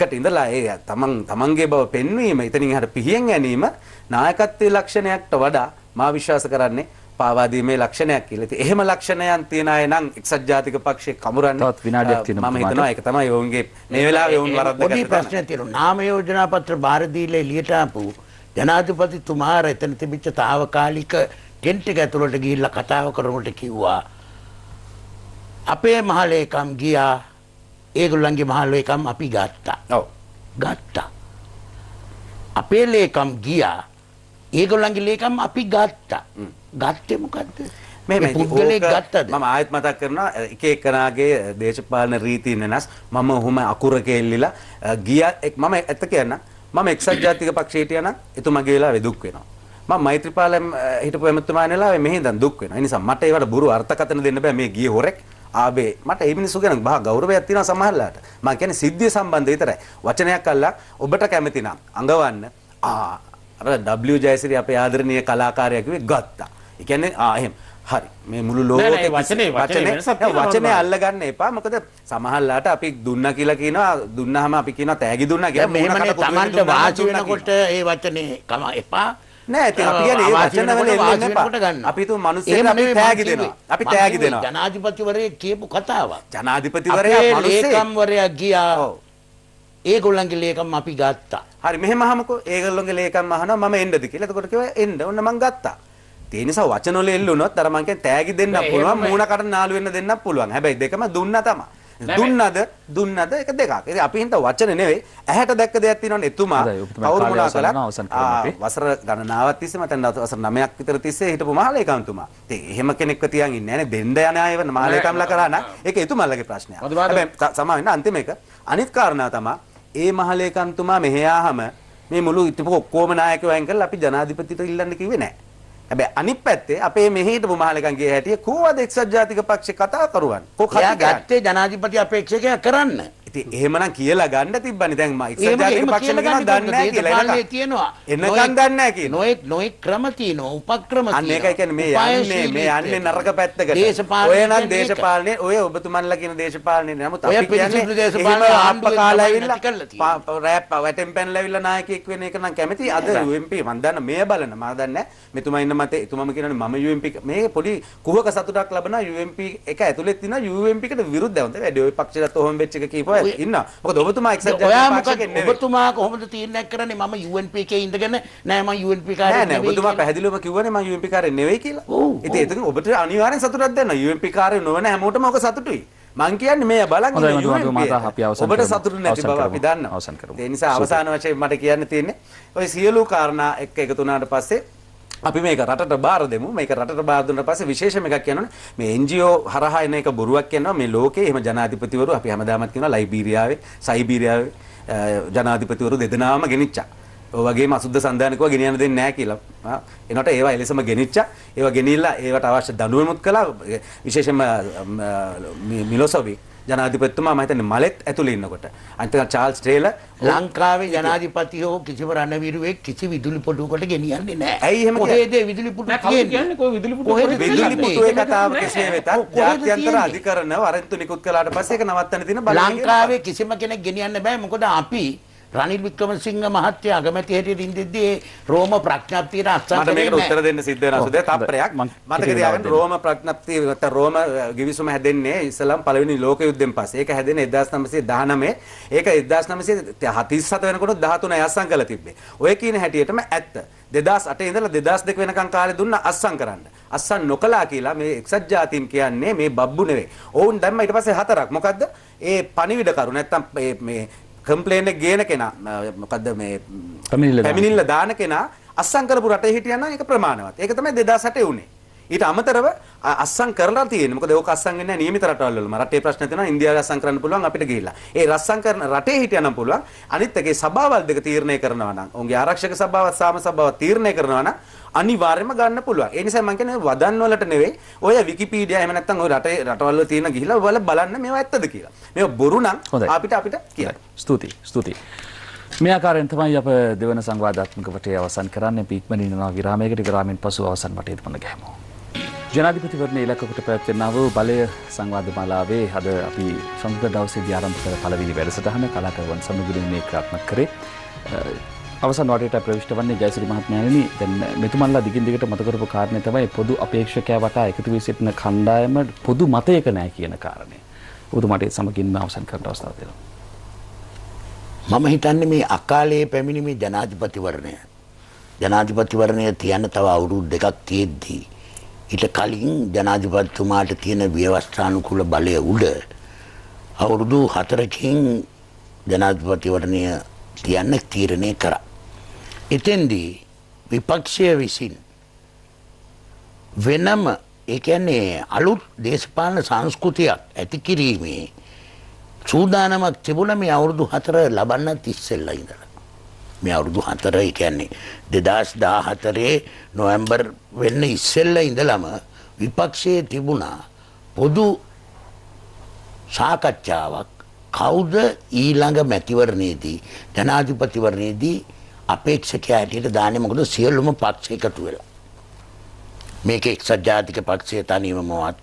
එකට ඉඳලා ඒ තමන් තමන්ගේ බව පෙන්වීම එතනින් හට පිහියෙන් ගැනීම නායකත්වයේ ලක්ෂණයක්ට වඩා මා විශ්වාස කරන්නේ පාවාදීමේ ලක්ෂණයක් කියලා. ඉතින් එහෙම ලක්ෂණයන් තියන අය නම් එක්සත් ජාතික පක්ෂයේ කමුරන්නේ තවත් විනාඩියක් තියෙනවා. මම හිතනවා ඒක තමයි ඔවුන්ගේ මේ වෙලාවේ ඔවුන් වරද්දගත්ත පොඩි ප්‍රශ්නයක් තියෙනවා. නාම යෝජනා පත්‍ර බාර දීලා එළියට ආපු ජනාධිපතිතුමා එතන තිබිච්ච తాවකාලික ටෙන්ට් එක ඇතුළට ගිහිල්ලා කතාව කරනකොට කිව්වා අපේ මහලේකම් ගියා ඒගොල්ලන්ගේ මහල්ලෝ එකම් අපි ගත්තා. ඔව්. ගත්තා. අපේ ලේකම් ගියා. ඒගොල්ලන්ගේ ලේකම් අපි ගත්තා. ගත්තේ මොකද්ද? මේ පුද්ගලෙක් ගත්තද? මම ආයෙත් මතක් කරනවා එක එකනාගේ දේශපාලන රීතීන් වෙනස්. මම ඔහුම අකුර කෙල්ලිලා ගියා මම ඇත්ත කියන්න මම එක්සත් ජාතික පක්ෂයට යන එතුමගේ වෙලාවේ දුක් වෙනවා. මම මෛත්‍රීපාල හිටපු එමෙතුමා නෙලාවේ මෙහෙන් දැන් දුක් වෙනවා. ඒ නිසා මට ඒවට බුරු අර්ථකථන දෙන්න බෑ මේ ගියේ හොරෙක්. ආබේ මට ඒ මිනිස්සු ගැන බහ ගෞරවයක් තියෙනවා සමහරලාට මම කියන්නේ සිද්ධිය සම්බන්ධ විතරයි වචනයක් අල්ලලා ඔබට කැමති නම් අඟවන්න ආ අර W ජයසිරි අපේ ආදරණීය කලාකාරයා කිව්වේ ගත්තා ඒ කියන්නේ ආ එහෙම හරි මේ මුළු ලෝකෙ වචනේ වචනේ වචනේ අල්ලගන්න එපා මොකද සමහරලාට අපි දුන්නා කියලා කියනවා දුන්නාම අපි කියනවා තෑගි දුන්නා කියලා මෙහෙමනේ Tamanට වාචු වෙනකොට ඒ වචනේ කම එපා නෑ ඉතින් අපි කියන්නේ ඒ වචන වල එල්ලෙන්න එපා. අපි තු මිනිස්සුන්ට අපි තෑගි දෙනවා. අපි තෑගි දෙනවා. ජනාධිපතිවරේ කියපු කතාවක්. ජනාධිපතිවරයා මිනිස්සේ ලේකම්වරයා ගියා. ඒගොල්ලන්ගේ ලේකම් අපි ගත්තා. හරි මෙහෙම අහමුකෝ. ඒගොල්ලන්ගේ ලේකම් අහනවා මම එන්නද කියලා. එතකොට කිව්වා එන්න. ඔන්න මං ගත්තා. ඒ නිසා වචන වල එල්ලුණොත් අර මං කියන්නේ තෑගි දෙන්න පුළුවන්, මූණ කට නාලු වෙන්න දෙන්න පුළුවන්. හැබැයි දෙකම දුන්නා තමයි. දුන්නද දුන්නද ඒක දෙකක්. ඉතින් අපි හින්දා වචන නෙවෙයි ඇහැට දැක්ක දෙයක් තියෙනවනේ එතුමා කවුරු මොනා කළා වසර ගණනාවක් තිස්සේ මට වසර 9ක් විතර තිස්සේ හිටපු මහලේකම්තුමා. ඉතින් එහෙම කෙනෙක්ව තියන් ඉන්නේ නැහැ දෙන්න යන අය වෙන මහලේකම්ලා කරා නම් ඒක එතුමාලගේ ප්‍රශ්නයක්. හැබැයි සමා වෙන අන්තිම එක අනිත් කාරණා තමයි ඒ මහලේකම්තුමා මෙහෙ ආවම මේ මුළු ඉතින් ඔක්කොම නායකයෝ වයින් කරලා අපි ජනාධිපතිට ඉල්ලන්න කිව්වේ නැහැ. හැබැයි අනිත් පැත්තේ අපේ මෙහෙට මහලකන්ගේ හැටිය කෝවද එක්සත් ජාතික පක්ෂේ කතා කරුවන් කොහොමද ගත්තේ ජනාධිපති අපේක්ෂකයා කරන්න ඉතින් එහෙමනම් කියලා ගන්න තිබ්බනේ දැන් මම ඉස්සර ජාතික පක්ෂ කියනවා දන්නේ නැහැ කියලා එනකන් තියෙනවා එනකන් දන්නේ නැහැ කියන නොයෙක් නොයෙක් ක්‍රම තියෙනවා උපක්‍රම තියෙනවා අන්න ඒකයි කියන්නේ මේ යන්නේ මේ යන්නේ නරක පැත්තකට ඔය නම් දේශපාලනේ ඔය ඔබතුමන්ලා කියන දේශපාලනේ නමුත් අපි කියන්නේ දේශපාලන ආම්ප කාලා ඇවිල්ලා රෑප් වැටෙන් පැනලා ඇවිල්ලා නායකයෙක් වෙන එක නම් කැමති අද UMP මම දන්න මේ බලන මම දන්නේ මෙතුමා ඉන්න මතේ එතුමම කියනනේ මම UMP මේ පොඩි කුහක සතුටක් ලබන UMP එක ඇතුලේ තියෙන UMP කට විරුද්ධව හොඳ වැඩි ඔය පක්ෂයට ඔහොම වෙච්ච එක කීපව ඉන්න මොකද ඔබතුමා එක්සත් ඔයා මොකද ඔබතුමා කොහොමද තීරණයක් කරන්නේ මම UNP එකේ ඉඳගෙන නෑ මම UNP කාරයෙක් නෙවෙයි ඔබතුමා පැහැදිලිවම කිව්වනේ මම UNP කාරයෙක් නෙවෙයි කියලා ඉතින් එතන ඔබට අනිවාර්යෙන් සතුටක් දැනෙනවා UNP කාරයෙක් නොවන හැමෝටම ඔක සතුටුයි මං කියන්නේ මේ බලන් ඔබට සතුටු නැති බව අපි දන්නවා ඒ නිසා අවසාන වශයෙන් මට කියන්න තියෙන්නේ ඔය සියලු කාරණා එක්ක එකතු වුණාට පස්සේ අපි මේක රටට බාර දෙමු මේක රටට බාර දුන්නා පස්සේ විශේෂම එකක් කියනවනේ මේ NGO හරහා එන එක බොරුවක් කියනවා මේ ලෝකේ එහෙම ජනාධිපතිවරු අපි හැමදාමත් කියනවා ලයිබීරියාවේ සයිබීරියාවේ ජනාධිපතිවරු දෙදෙනාම ගෙනිච්චා. ඔය වගේම අසුද්ධ සන්දානකව ගෙනියන්න දෙන්නේ නැහැ කියලා. එනකොට ඒවා එලෙසම ගෙනිච්චා. ඒවා ගෙනිලා ඒවට අවශ්‍ය දඬුවමුත් කළා. විශේෂම මිලොසොෆික් ජනාධිපතිතුමා මම හිතන්නේ මලෙත් ඇතුළේ ඉන්නකොට. අනිත් චාල්ස් ටේලර් ලංකාවේ ජනාධිපතියෝ කිසිම රණවිරුවෙක් කිසි විදුලි පුටුවකට ගෙනියන්නේ නැහැ. ඇයි එහෙම කොහෙද විදුලි පුටුව කියන්නේ? කොයි විදුලි පුටුව කොහෙද විදුලි පුටුවේ කතාව කෙසේ වෙතත් ජාත්‍යන්තර අධිකරණ වරෙන්තු නිකුත් කළාට පස්සේ ඒක නවත්තන්න තියෙන බලය. ලංකාවේ කිසිම කෙනෙක් ගෙනියන්න බෑ මොකද අපි රනිල් වික්‍රමසිංහ මහත්තයා අගමැති හැටියට ඉඳිද්දී ඒ රෝම ප්‍රඥප්තියට අත්සන් කරේ නැහැ. උත්තර දෙන්න සිද්ධ වෙන සුදේ තප්පරයක් මතක තියාගන්න රෝම ප්‍රඥප්තිය නැත්නම් රෝම ගිවිසුම හැදෙන්නේ ඉස්ලාම් පළවෙනි ලෝක යුද්ධෙන් පස්සේ. ඒක හැදෙන්නේ 1919. ඒක 1947 වෙනකොට 13යි අත්සන් කරලා තිබ්බේ. ඔය කියන හැටියටම ඇත්ත. 2008 ඉඳලා 2002 වෙනකන් කාලේ දුන්න අත්සන් කරන්න. අත්සන් නොකලා කියලා මේ එක්සත් ජාතීන් කියන්නේ මේ බබ්බු නෙවෙයි. ඔවුන් දැම්ම ඊට පස්සේ හතරක්. මොකද්ද? ඒ පණිවිඩකරු නැත්තම් මේ කම්පලේන එක ගේන කෙනා මොකද්ද මේ පැමිණිල්ල දාන කෙනා අස්සම් කරපු රටේ හිටියනම් ඒක ප්‍රමාණවත්. ඒක තමයි 2008 උනේ. ඊට අමතරව අස්සම් කරලා තියෙන්නේ. මොකද ඒක අස්සම් වෙන්නේ නැහැ නියමිත රටවල් වලම. රටේ ප්‍රශ්න තියෙනවා ඉන්දියාවේ අස්සම් කරන්න පුළුවන් අපිට ගිහිල්ලා. ඒ රස්සම් කරන රටේ හිටියනම් පුළුවන්. අනිත් එකේ සභාවල් දෙක තීරණය කරනවා නම්, උන්ගේ ආරක්ෂක සභාවත් සාම සභාවත් තීරණය කරනවා නම් අනිවාර්යයෙන්ම ගන්න පුළුවන්. ඒ නිසා මම කියන්නේ වදන් වලට නෙවෙයි. ඔය විකිපීඩියා එහෙම නැත්නම් ඔය රටේ රටවල් වල තියෙන ගිහිල්ලා ඔයාලා බලන්න මේවා ඇත්තද කියලා. මේවා බොරු නම් අපිට අපිට කියන්න. ස්තුතියි. ස්තුතියි. මේ ආකාරයෙන් තමයි අප දෙවන සංවාදාත්මක වටේ අවසන් කරන්නේ. අපි ඉක්මනින් යනවා විරාමයකට. විරාමෙන් පසු අවසන් වටේට මුණ ගැහෙමු. ජනාධිපතිවරණ ඉලක්කකට පැවැත්වෙනව බලය සංවාධ මාලාවේ අද අපි සමුද දවසේ ආරම්භ කළ පළවෙනි වැඩසටහන කලාකරුවන් සමගින් මේ ක්‍රියාත්මක කරේ අවසන් වටේට ප්‍රවිෂ්ඨ වන්නේ ජයසිරි මහත්මයාණෙනි දැන් මෙතුමන්ලා දිගින් දිගට මත කරපු කාරණේ තමයි පොදු අපේක්ෂකයා වටා එකතු වී සිටින කණ්ඩායම පොදු මතයක නැහැ කියන කාරණය. ඔබතුමාට සමගින්ම අවසන් කරන්න අවස්ථාව දෙනවා. මම හිතන්නේ මේ අකාලයේ පැමිණි මේ ජනාධිපතිවරණය ජනාධිපතිවරණය තියන්න තව අවුරුදු දෙකක් තියෙද්දී ඊට කලින් ජනාධිපතිතුමාට තියෙන ව්‍යවස්ථානුකූල බලය උඩ අවුරුදු හතරකින් ජනාධිපතිවරණය තියන්න තීරණය කරා. එතෙන්දී විපක්ෂය විසින් වෙනම එකන්නේ අලුත් දේශපාලන සංස්කෘතියක් ඇති කිරීමේ සූදානමක් තිබුණ මේ අවුරුදු හතර ලබන්න තිස්සෙල්ල ඉඳලා. මේ අවුරුදු හතර කියන්නේ. දෙදස් දා හතරේ නොවැම්බර් වෙන්න ඉස්සෙල්ල ඉඳලම විපක්ෂයේ තිබුණා පොදු සාකච්ඡාවක් කවුද ඊළඟ මැතිවරණයේදී ජනාධිපතිවරණයේදී අපේක්ෂකයා ඇටියට දාන්නේ මොකද සියලුම පක්ෂ එකතු වෙලා. මේක එක්සත් ජාතික පක්ෂය තනිවමවත්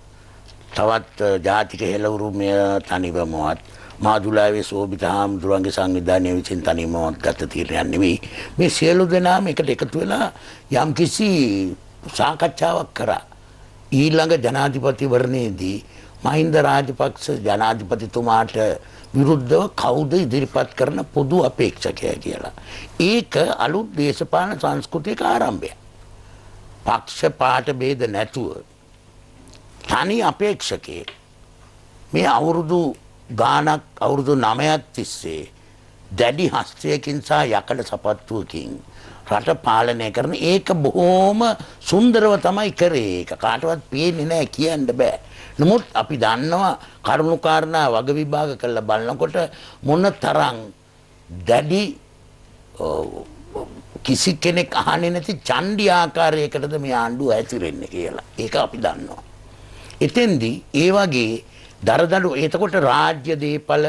තවත් ජාතික හෙළවුරුමය තනිවමවත් මාදුලාවේ සෝභිත හාමුදුරුවන්ගේ සංවිධානය විසින් තනිමවත් ගත තීරණයක් නෙවෙයි මේ සියලු දෙනාම එකට එකතු වෙලා යම්කිසි සාකච්ඡාවක් කරා ඊළඟ ජනාධිපතිවරණයේදී මහින්ද රාජපක්ෂ ජනාධිපතිතුමාට විරුද්ධව කවුද ඉදිරිපත් කරන පොදු අපේක්ෂකය කියලා. ඒක අලුත් දේශපාලන සංස්කෘතික ආරම්භය. පක්ෂ පාට ભેද නැතුව තනි අපේක්ෂකයෙක් මේ අවුරුදු ගානක් අවුරුදු නමයත් තිස්සේ දැඩි හස්ත්‍රයකින් සහ යකඩ සපත්තුවකින් රට පාලනය කරන ඒක බොහෝම සුන්දරව තමයි කරේ ඒක කාටවත් පේන්නේ නැහැ කියන්න බෑ. නමුත් අපි දන්නවා කරුණු කාරණා වග විභාග කරලා බලනකොට මොන තරම් දැඩි කිසි කෙනෙක් අහන්නේ නැති චණ්ඩි ආකාරයකටද මේ ආණ්ඩුව ඇතිරෙන්නේ කියලා. ඒක අපි දන්නවා. එතෙන්දී ඒ වගේ දරදඬු එතකොට රාජ්‍ය දේපල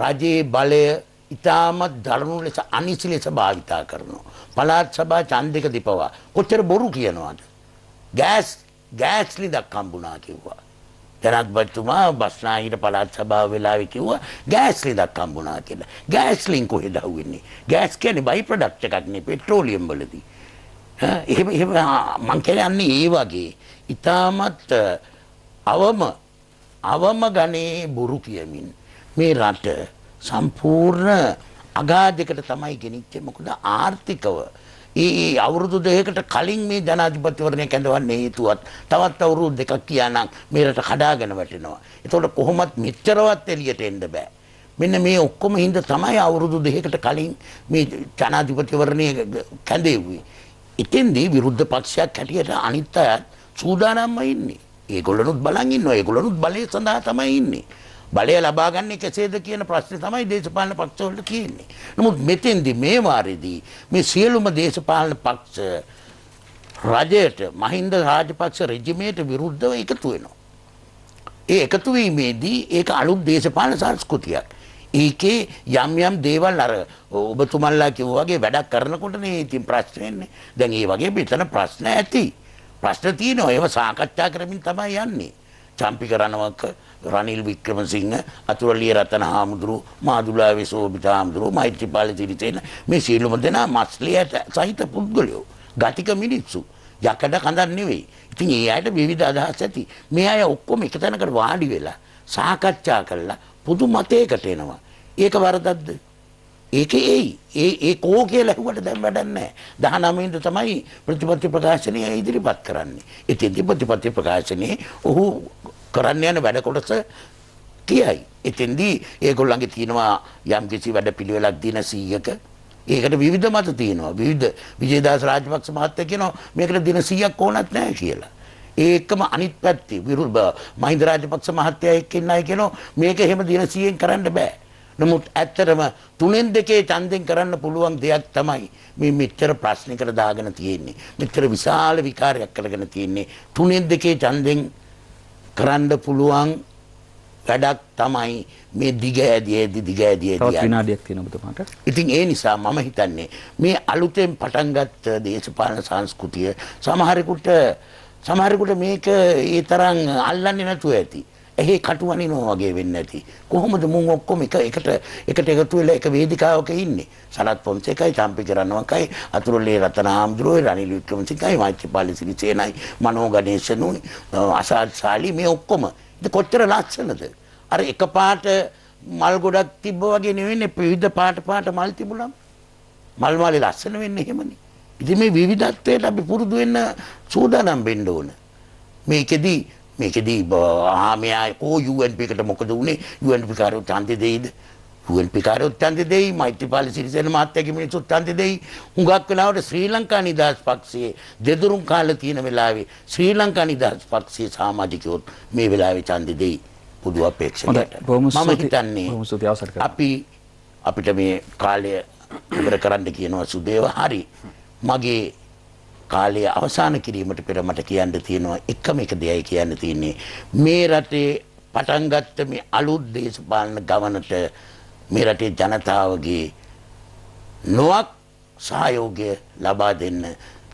රජයේ බලය ඉතාමත් දරුණු ලෙස අනිසි ලෙස භාවිතා කරනවා. පළාත් සභා ඡන්දක දෙපවා කොච්චර බොරු කියනවාද? ගෑස් ගෑස් ලිඳක් හම්බුණා කිව්වා. ජනාධිපතිතුමා බස්නාහිර පළාත් සභාව වෙලාවේ කිව්වා ගෑස් ලිඳක් හම්බුණා කියලා. ගෑස් ලින් කොහෙද හුවෙන්නේ? ගෑස් කියන්නේ බයි ප්‍රොඩක්ට් එකක් නේ පෙට්‍රෝලියම් වලදී. එහෙම එහෙම මං කියන්නේ ඒ වගේ ඉතාමත් අවම අවම ගණයේ බොරු කියමින් මේ රට සම්පූර්ණ අගාධයකට තමයි ගෙනිච්චේ මොකද ආර්ථිකව ඒ අවුරුදු දෙකකට කලින් මේ ජනාධිපතිවරණය කැඳවන්නේ හේතුවත් තවත් අවුරුදු දෙකක් කියනනම් මේ රට කඩාගෙන වැටෙනවා. ඒතකොට කොහොමත් මෙච්චරවත් එළියට එන්න බෑ. මෙන්න මේ ඔක්කොම හින්දා තමයි අවුරුදු දෙකකට කලින් මේ ජනාධිපතිවරණය කැඳෙව්වේ. ඉතින්දී විරුද්ධ පක්ෂයක් හැටියට අනිත් අය සූදානම්ම ඉන්නේ. ඒගොල්ලනුත් බලන් ඉන්නවා ඒගොල්ලනුත් බලය සඳහා තමයි ඉන්නේ. බලය ලබා ගන්න කෙසේද කියන ප්‍රශ්නේ තමයි දේශපාලන පක්ෂවලට තියෙන්නේ. නමුත් මෙතෙන්දි මේ වාරේදී මේ සියලුම දේශපාලන පක්ෂ රජයට මහින්ද රාජපක්ෂ රෙජිමේට විරුද්ධව එකතු වෙනවා. ඒ එකතු වීමේදී ඒක අලුත් දේශපාලන සංස්කෘතියක්. ඒකේ යම් යම් දේවල් අර ඔබතුමන්ලා කිව්වාගේ වැඩක් කරනකොට නේ ඉතින් ප්‍රශ්න එන්නේ. දැන් ඒ වගේ මෙතන ප්‍රශ්න ඇති. ප්‍රශ්න තියෙන ඒව සාකච්ඡා කරමින් තමයි යන්නේ. චම්පික රණවක රනිල් වික්‍රමසිංහ අතුරලිය රතන හාමුදුරු මාදුලාවේ සෝභිත හාමුදුරු මෛත්‍රීපාල තිරිසේන මේ සියලුම දෙනා මස්ලියට සහිත පුද්ගලයෝ ගතික මිනිස්සු යකඩ කඳක් නෙවෙයි. ඉතින් ඒ අයට විවිධ අදහස් ඇති. මේ අය ඔක්කොම එක තැනකට වාඩි වෙලා සාකච්ඡා කරලා පුදු මතයකට එනවා. ඒක වරදක්ද? ඒක ඒයි ඒ ඒ කෝ කියලා ඇහුවට දැන් වැඩක් නැහැ 19 වෙනිදා තමයි ප්‍රතිපත්ති ප්‍රකාශනය ඉදිරිපත් කරන්නේ ඉතින්දී ප්‍රතිපත්ති ප්‍රකාශනයේ ඔහු කරන්න යන වැඩ කොටස කියයි ඉතින්දී ඒගොල්ලන්ගේ තියෙනවා යම්කිසි වැඩ පිළිවෙලක් දින 100ක ඒකට විවිධ මත තියෙනවා විවිධ විජේදාස රාජපක්ෂ මහත්තයා කියනවා මේකට දින 100ක් ඕනත් නැහැ කියලා ඒකම අනිත් පැත්තේ විරුද්ධ මහින්ද රාජපක්ෂ මහත්තයා එක්ක ඉන්නයි කියනවා මේක එහෙම දින 100ෙන් කරන්න බෑ නමුත් ඇත්තටම තුනෙන් දෙකේ ඡන්දෙන් කරන්න පුළුවන් දෙයක් තමයි මේ මෙච්චර ප්‍රශ්නිකට දාගෙන තියෙන්නේ. මෙච්චර විශාල විකාරයක් කරගෙන තියෙන්නේ. තුනෙන් දෙකේ ඡන්දෙන් කරන්න පුළුවන් වැඩක් තමයි මේ දිග ඇදී ඇදී දිග ඇදී ඇදී තවත් විනාඩියක් තියෙනවා ඔබතුමාට. ඉතින් ඒ නිසා මම හිතන්නේ මේ අලුතෙන් පටන්ගත් දේශපාලන සංස්කෘතිය සමහරෙකුට සමහරෙකුට මේක ඒ තරම් අල්ලන්නේ නැතුව ඇති. ඇහි කටුවනිනවා වගේ වෙන්නේ නැති. කොහොමද මුන් ඔක්කොම එක එකට එකට එකතු වෙලා එක වේදිකාවක ඉන්නේ? සනත් පොන්සේකයි, චම්පි කරනවකයි, අතුරුලේ රතනාම්දුරෝයි, රනිල් වික්‍රමසිංහයි, මාචිපාලි සිරිසේනයි, මනෝ ගණේශනුයි, අසාද් සාලි මේ ඔක්කොම. ඉතින් කොච්චර ලස්සනද? අර එකපාරට මල් ගොඩක් තිබ්බ වගේ නෙවෙන්නේ විවිධ පාට පාට මල් තිබුණා. මල් මාලේ ලස්සන වෙන්නේ එහෙමනේ. ඉතින් මේ විවිධත්වයට අපි පුරුදු වෙන්න සූදානම් වෙන්න ඕන. මේකෙදී මේකෙදී හාමයා කෝ යුවන්පිකට මොකද වුණේ යුවන්පිකාරු චන්ති දෙයිද යුවන්පිකාරු චන්ති දෙයි මෛත්‍රපාල සිරිසේන මහත්තයාගේ මිනිස්සුත් චන්ති දෙයි හුඟක් වෙලාවට ශ්‍රී ලංකා නිදහස් පක්ෂයේ දෙදුරුම් කාලේ තියෙන වෙලාවේ ශ්‍රී ලංකා නිදහස් පක්ෂයේ සමාජිකයොත් මේ වෙලාවේ චන්ති දෙයි පොදු අපේක්ෂකයට මම හිතන්නේ අපි අපිට මේ කාලය ඉවර කරන්න කියනවා සුදේව හරි මගේ කාලය අවසාන කිරීමට පෙර මට කියන්න තියෙනවා එකම එක දෙයයි කියන්න තියෙන්නේ මේ රටේ පටන් ගත්ත මේ අලුත් දේශපාලන ගමනට මේ රටේ ජනතාවගේ නොවක් සහයෝගය ලබා දෙන්න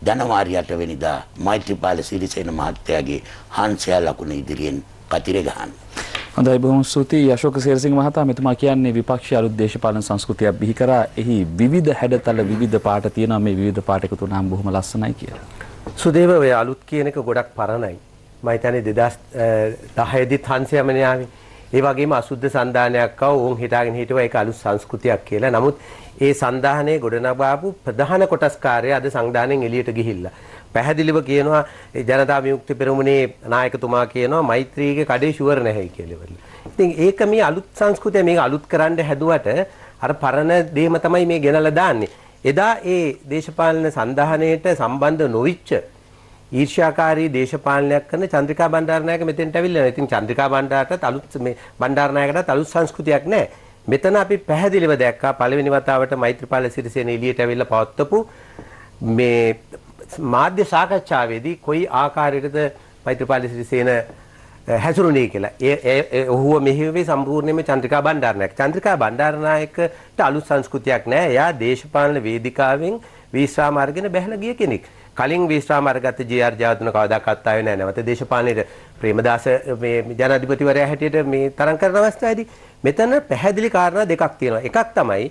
ජනවාරි 8 වෙනිදා මෛත්‍රීපාල සිරිසේන මහත්තයාගේ හංසයා ලකුණ ඉදිරියෙන් කතිර ගහනවා හොඳයි බොහොම ස්තුතියි අශෝක සේරසිංහ මහතා මෙතුමා කියන්නේ විපක්ෂ අලුත් දේශපාලන සංස්කෘතියක් බිහි කරා. එහි විවිධ හැඩතල විවිධ පාට තියෙනවා. මේ විවිධ පාට එකතු වුණාම බොහොම ලස්සනයි කියලා. සුදේව ඔය අලුත් කියන එක ගොඩක් පරණයි. මම හිතන්නේ 2010 හන්සියමනේ ආවේ. ඒ වගේම අසුද්ධ සන්දානයක් ආව ඕන් හිතාගෙන හිටුවා ඒක අලුත් සංස්කෘතියක් කියලා. නමුත් ඒ සන්දාහනේ ගොඩනගාපු ප්‍රධාන කොටස්කාරය අද සංවිධානයෙන් එළියට ගිහිල්ලා. පැහැදිලිව කියනවා ජනතා විමුක්ති පෙරමුණේ නායකතුමා කියනවා මෛත්‍රීගේ කඩේ ෂුවර් නැහැ කියලා. ඉතින් ඒක මේ අලුත් සංස්කෘතිය මේක අලුත් කරන්න හැදුවට අර පරණ දෙයම තමයි මේ ගෙනලා දාන්නේ. එදා ඒ දේශපාලන සන්දාහණයට සම්බන්ධ නොවිච්ච ඊර්ෂ්‍යාකාරී දේශපාලනයක් කරන චන්ද්‍රිකා බණ්ඩාරනායක මෙතෙන්ට අවිල්ලා. ඉතින් චන්ද්‍රිකා බණ්ඩාරටත් අලුත් මේ බණ්ඩාරනායකටත් අලුත් සංස්කෘතියක් නැහැ. මෙතන අපි පැහැදිලිව දැක්කා පළවෙනි වතාවට මෛත්‍රීපාල සිරිසේන එළියට ඇවිල්ලා පවත්වපු මේ මාධ්‍ය සාකච්ඡාවේදී කොයි ආකාරයකද මෛත්‍රපාල සිරිසේන හැසිරුණේ කියලා. ඒ ඔහුව මෙහෙවේ සම්පූර්ණයෙන්ම චන්ද්‍රිකා බණ්ඩාරනායක. චන්ද්‍රිකා බණ්ඩාරනායකට අලුත් සංස්කෘතියක් නැහැ. එයා දේශපාලන වේදිකාවෙන් විශ්‍රාම අරගෙන බැහැලා ගිය කෙනෙක්. කලින් විශ්‍රාම අරගත්ත ජේ.ආර්. ජයවර්ධන කවදාකවත් ආවේ නැහැ. නැවත දේශපාලනයේ ප්‍රේමදාස මේ ජනාධිපතිවරයා හැටියට මේ තරඟ කරන අවස්ථාවේදී මෙතන පැහැදිලි කාරණා දෙකක් තියෙනවා. එකක් තමයි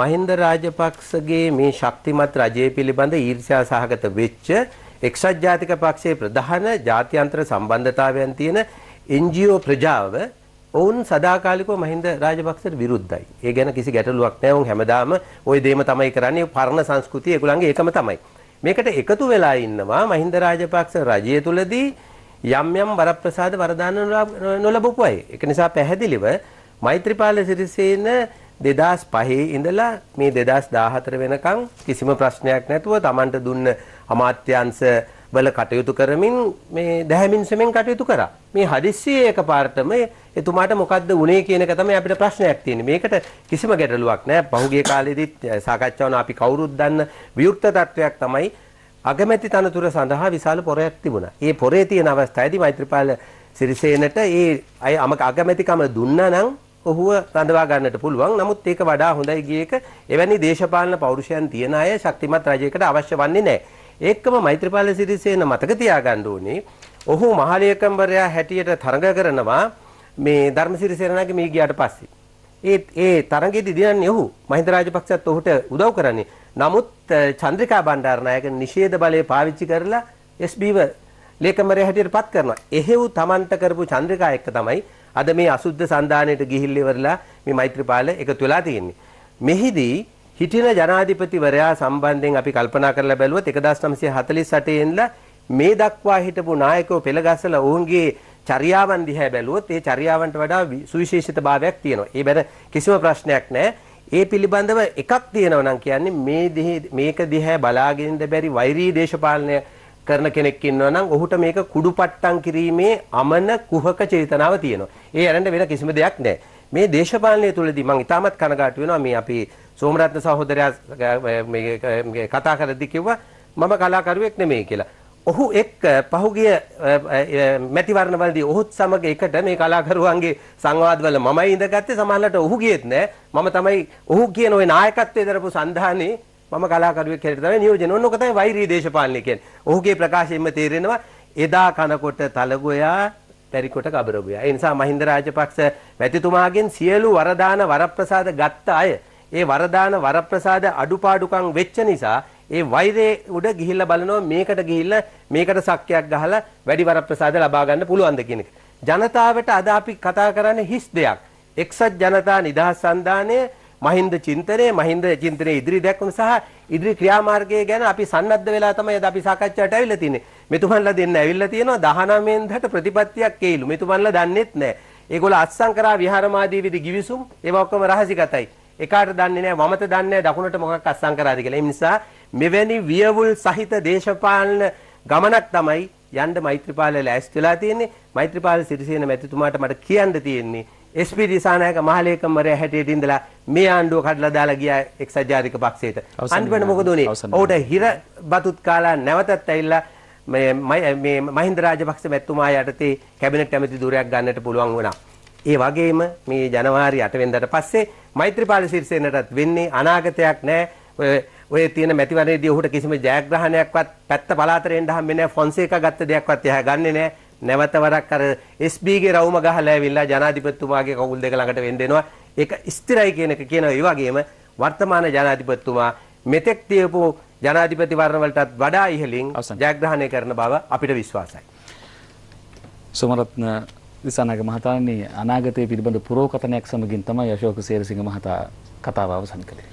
මහින්ද රාජපක්ෂගේ මේ ශක්තිමත් රජය පිළිබඳ ඊර්ෂ්‍යා සහගත වෙච්ච එක්සත් ජාතික පක්ෂයේ ප්‍රධාන ජාත්‍යන්තර සම්බන්ධතාවයන් තියෙන NGO ප්‍රජාව ඔවුන් සදාකාලිකව මහින්ද රාජපක්ෂට විරුද්ධයි. ඒ ගැන කිසි ගැටලුවක් නැහැ. ඔවුන් හැමදාම ওই දේම තමයි කරන්නේ. පරණ සංස්කෘතිය ඒගොල්ලන්ගේ ඒකම තමයි. මේකට එකතු වෙලා ඉන්නවා මහින්ද රාජපක්ෂ රජය තුලදී යම් යම් වරප්‍රසාද වරදාන නොලබපු අය. ඒක නිසා පැහැදිලිව මෛත්‍රීපාල සිරිසේන දෙදස් පහේ ඉඳලා මේ දෙදස් දාහතර වෙනකං කිසිම ප්‍රශ්නයක් නැතුව තමන්ට දුන්න අමාත්‍යන්ස වල කටයුතු කරමින් මේ දැහැමින් සෙමෙන් කටයුතු කරා. මේ හදිස්සියේ එක පාරටම එතුමාට මොකද්ද වුනේ කියන එක තමයි අපිට ප්‍රශ්නයක් තියෙන්නේ. මේකට කිසිම ගැටලුවක් නැහැ. පහුගිය කාලෙදිත් සාකච්ඡා වුණා අපි කවුරුත් දන්න විවුර්ත තත්වයක් තමයි අගමැති තනතුර සඳහා විශාල පොරයක් තිබුණා. ඒ පොරේ තියෙන අවස්ථාවේදී මෛත්‍රීපාල සිරිසේනට ඒ අය අගමැතිකම දුන්නා නම් ඔහුව රඳවා ගන්නට පුළුවන්. නමුත් ඒක වඩා හොඳයි ගිය එක එවැනි දේශපාලන පෞරුෂයන් තියන අය ශක්තිමත් රජයකට අවශ්‍ය වන්නේ නැහැ. ඒකම මෛත්‍රීපාල සිරිසේන මතක තියාගන්න ඕනේ. ඔහු මහලියකම්වරයා හැටියට තරඟ කරනවා මේ ධර්මසිරිසේනගේ මේ ගියාට පස්සේ. ඒ ඒ තරඟෙදි දිනන්නේ ඔහු මහින්ද රාජපක්ෂත් ඔහුට උදව් කරන්නේ. නමුත් චන්ද්‍රිකා බණ්ඩාරනායක නිෂේධ බලය පාවිච්චි කරලා SBව ලේකම්වරයා හැටියට පත් කරනවා. එහෙව් තමන්ට කරපු චන්ද්‍රිකා එක්ක තමයි අද මේ අසුද්ධ සන්ධානයට ගිහිල්ල ඉවරලා මේ මෛත්‍රීපාල එකතු වෙලා තියෙන්නේ. මෙහිදී හිටින ජනාධිපතිවරයා සම්බන්ධයෙන් අපි කල්පනා කරලා බැලුවොත් 1948 ඉඳලා මේ දක්වා හිටපු නායකයෝ පෙළගස්සලා ඔවුන්ගේ චර්යාවන් දිහා බැලුවොත් ඒ චර්යාවන්ට වඩා සුවිශේෂිතභාවයක් තියෙනවා. ඒ බැන කිසිම ප්‍රශ්නයක් නැහැ. ඒ පිළිබඳව එකක් තියෙනවා නම් කියන්නේ මේ මේක දිහා බලාගෙන ඉඳ බැරි වෛරී දේශපාලනය කරන කෙනෙක් ඉන්නවා නම් ඔහුට මේක කුඩුපට්ටම් කිරීමේ අමන කුහක චේතනාව තියෙනවා. ඒ අරන්න වෙන කිසිම දෙයක් නැහැ. මේ දේශපාලනය තුළදී මම ඉතාමත් කනගාටු වෙනවා මේ අපි සෝමරත්න සහෝදරයා මේ කතා කරද්දී කිව්වා මම කලාකරුවෙක් නෙමෙයි කියලා. ඔහු එක්ක පහුගිය මැතිවරණවලදී ඔහුත් සමග එකට මේ කලාකරුවන්ගේ සංවාදවල මමයි ඉඳගත්තේ සමහරවිට ඔහු ගියෙත් නෑ මම තමයි ඔහු කියන ওই නායකත්වයේ දරපු සන්ධානයේ මම කලාකරුවෙක් හැටියට තමයි නියෝජන. ඔන්න ඔක තමයි වෛරී දේශපාලනය කියන්නේ. ඔහුගේ ප්‍රකාශයෙන්ම තේරෙනවා එදා කනකොට තලගොයා පැරිකොට කබරගොයා. ඒ නිසා මහින්ද රාජපක්ෂ වැතිතුමාගෙන් සියලු වරදාන වරප්‍රසාද ගත්ත අය ඒ වරදාන වරප්‍රසාද අඩුපාඩුකම් වෙච්ච නිසා ඒ වෛරයේ උඩ ගිහිල්ලා බලනවා මේකට ගිහිල්ලා මේකට සක්කයක් ගහලා වැඩි වරප්‍රසාද ලබා ගන්න පුළුවන්ද කියන එක. ජනතාවට අද අපි කතා කරන්නේ හිස් දෙයක්. එක්සත් ජනතා නිදහස් සන්ධානයේ මහින්ද චින්තනය මහින්ද චින්තනයේ ඉදිරි දැක්ම සහ ඉදිරි ක්‍රියාමාර්ගය ගැන අපි සන්නද්ධ වෙලා තමයි අද අපි සාකච්ඡාට ඇවිල්ලා තින්නේ. මෙතුමන්ලා දෙන්න ඇවිල්ලා තියෙනවා 19 වෙනිදාට ප්‍රතිපත්තියක් ඒලු. මෙතුමන්ලා දන්නේත් නැහැ. ඒගොල්ල අත්සන් කරා විහාරමාදී විදි givisum ඒවා ඔක්කොම රහසිගතයි. එකාට දන්නේ නැහැ වමත දන්නේ නැහැ දකුණට මොකක් අත්සන් කරාද කියලා. ඒ නිසා මෙවැනි වියවුල් සහිත දේශපාලන ගමනක් තමයි යන්න මෛත්‍රීපාල ලෑස්ති වෙලා තියෙන්නේ. මෛත්‍රීපාල සිරිසේන මැතිතුමාට මට කියන්න තියෙන්නේ එස්පී දිසානායක මහලේකම්වරයා හැටියට ඉඳලා මේ ආණ්ඩුව කඩලා දාලා ගියා එක්සත් ජාතික පක්ෂයට. අන්තිමට මොකද උනේ? ඔහුට හිර බතුත් කාලා නැවතත් ඇවිල්ලා මේ මේ මහින්ද රාජපක්ෂ මැතිතුමා යටතේ කැබිනට් ඇමති ධුරයක් ගන්නට පුළුවන් වුණා. ඒ වගේම මේ ජනවාරි 8 වෙනිදාට පස්සේ මෛත්‍රීපාල සිරිසේනටත් වෙන්නේ අනාගතයක් නැහැ. ඔය තියෙන මැතිවරණයේදී ඔහුට කිසිම ජයග්‍රහණයක්වත් පැත්ත පලාතර එන්න හම්බෙන්නේ නැහැ. ෆොන්සේකා ගත්ත දෙයක්වත් එහා ගන්නෙ නැහැ. නැවත වරක් අර SB ගේ රවුම ගහලා ඇවිල්ලා ජනාධිපතිතුමාගේ කකුල් දෙක ළඟට වෙන්න දෙනවා. ඒක ස්ථිරයි කියන එක කියනවා. ඒ වගේම වර්තමාන ජනාධිපතිතුමා මෙතෙක් තියපු ජනාධිපතිවරණ වලටත් වඩා ඉහළින් ජයග්‍රහණය කරන බව අපිට විශ්වාසයි. සුමරත්න දිසානායක මහතානි අනාගතය පිළිබඳ පුරෝකථනයක් සමගින් තමයි අශෝක සේරසිංහ මහතා කතාව අවසන් කළේ.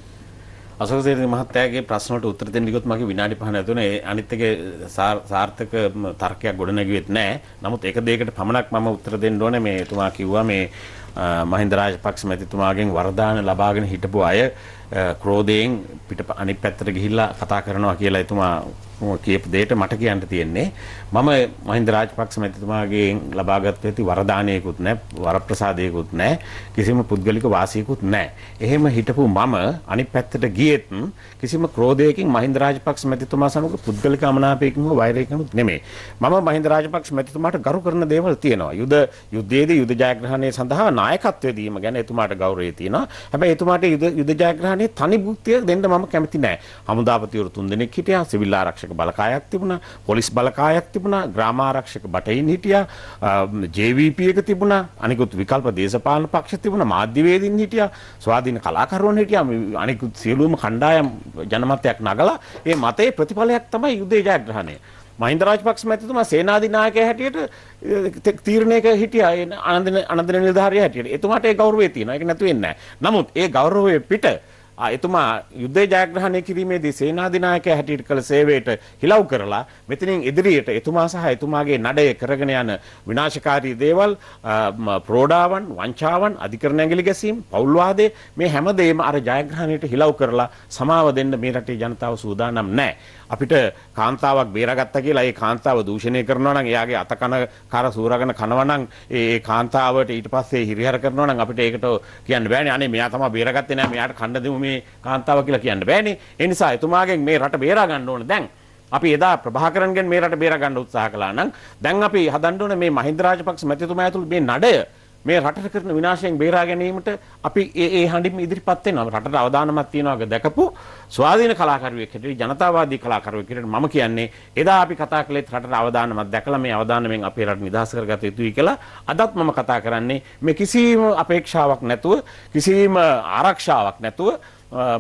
අසරසේන මහත්තයාගේ ප්‍රශ්නවලට උත්තර දෙන්න ගියොත් මගේ විනාඩි 5 නැතුනේ අනිත් එකේ සාර්ථක තර්කයක් ගොඩනැගුවෙත් නැහැ. නමුත් එක දෙයකට පමණක් මම උත්තර දෙන්න ඕනේ මේ එතුමා කිව්වා මේ මහින්ද රාජපක්ෂ මැතිතුමාගෙන් වරදාන ලබාගෙන හිටපු අය ක්‍රෝධයෙන් පිට අනිත් පැත්තට ගිහිල්ලා කතා කරනවා කියලා එතුමා කියපු දෙයට මට කියන්න තියෙන්නේ මම මහින්ද රාජපක්ෂ මැතිතුමාගෙන් ලබාගත් ඇති වරදානයකුත් නැහැ වරප්‍රසාදයකුත් නැහැ කිසිම පුද්ගලික වාසියකුත් නැහැ. එහෙම හිටපු මම අනිත් පැත්තට ගියෙත් කිසිම ක්‍රෝධයකින් මහින්ද රාජපක්ෂ මැතිතුමා සමග පුද්ගලික අමනාපයකින් හෝ වෛරයකිනුත් නෙමෙයි. මම මහින්ද රාජපක්ෂ මැතිතුමාට ගරු කරන දේවල් තියෙනවා. යුද යුද්ධයේදී යුද ජයග්‍රහණය සඳහා නායකත්වය දීම ගැන එතුමාට ගෞරවය තියෙනවා. හැබැයි එතුමාට යුද ජයග්‍රහණය සංවිධානයේ තනි භුක්තිය දෙන්න මම කැමති නෑ. හමුදාපතිවරු තුන්දෙනෙක් හිටියා, සිවිල් ආරක්ෂක බලකායක් තිබුණා, පොලිස් බලකායක් තිබුණා, ග්‍රාමාරක්ෂක බටයින් හිටියා, JVP එක තිබුණා, අනිකුත් විකල්ප දේශපාලන පක්ෂ තිබුණා, මාධ්‍යවේදීන් හිටියා, ස්වාධීන කලාකරුවන් හිටියා, අනිකුත් සියලුම කණ්ඩායම් ජනමතයක් නගලා ඒ මතයේ ප්‍රතිඵලයක් තමයි යුද්ධය ජයග්‍රහණය. මහින්ද රාජපක්ෂ මැතිතුමා සේනාධිනායකයා හැටියට තීරණයක හිටියා අනන්දන අනන්දන නිලධාරියා හැටියට. එතුමාට ඒ ගෞරවය තියෙනවා. ඒක නැතු වෙන්නේ නැහැ. නමුත් ඒ ගෞරවය පිට එතුමා යුද්ධය ජයග්‍රහණය කිරීමේදී සේනාධිනායකයා හැටියට කළ සේවයට හිලව් කරලා මෙතනින් ඉදිරියට එතුමා සහ එතුමාගේ නඩය කරගෙන යන විනාශකාරී දේවල් ප්‍රෝඩාවන් වංචාවන් අධිකරණ ඇඟිලි ගැසීම් පෞල්වාදේ මේ හැමදේම අර ජයග්‍රහණයට හිලව් කරලා සමාව දෙන්න මේ රටේ ජනතාව සූදානම් නැහැ. අපිට කාන්තාවක් බේරගත්තා කියලා ඒ කාන්තාව දූෂණය කරනවා නම් එයාගේ අත කන කර සූරගෙන කනවා නම් ඒ කාන්තාවට ඊට පස්සේ හිරිහර කරනවා නම් අපිට ඒකට කියන්න බෑනේ අනේ මෙයා තමයි බේරගත්තේ නෑ මෙයාට කන්න දෙමු මේ කාන්තාව කියලා කියන්න බෑනේ ඒ නිසා එතුමාගෙන් මේ රට බේරා ගන්න ඕන දැන් අපි එදා ප්‍රභාකරන්ගෙන් මේ රට බේරා ගන්න උත්සාහ කළා නම් දැන් අපි හදන්න ඕනේ මේ මහින්ද රාජපක්ෂ මැතිතුමා ඇතුළු මේ නඩය මේ රටට කරන විනාශයෙන් බේරා ගැනීමට අපි ඒ ඒ හඬින්ම ඉදිරිපත් වෙනවා. රටට අවදානමක් තියනවා දැකපු ස්වාධීන කලාකරුවෙක් හැටියට ජනතාවාදී කලාකරුවෙක් හැටියට මම කියන්නේ එදා අපි කතා කළේ රටට අවදානමක් දැකලා මේ අවදානමෙන් අපේ රට නිදහස් කරගත යුතුයි කියලා අදත් මම කතා කරන්නේ මේ කිසිම අපේක්ෂාවක් නැතුව කිසිම ආරක්ෂාවක් නැතුව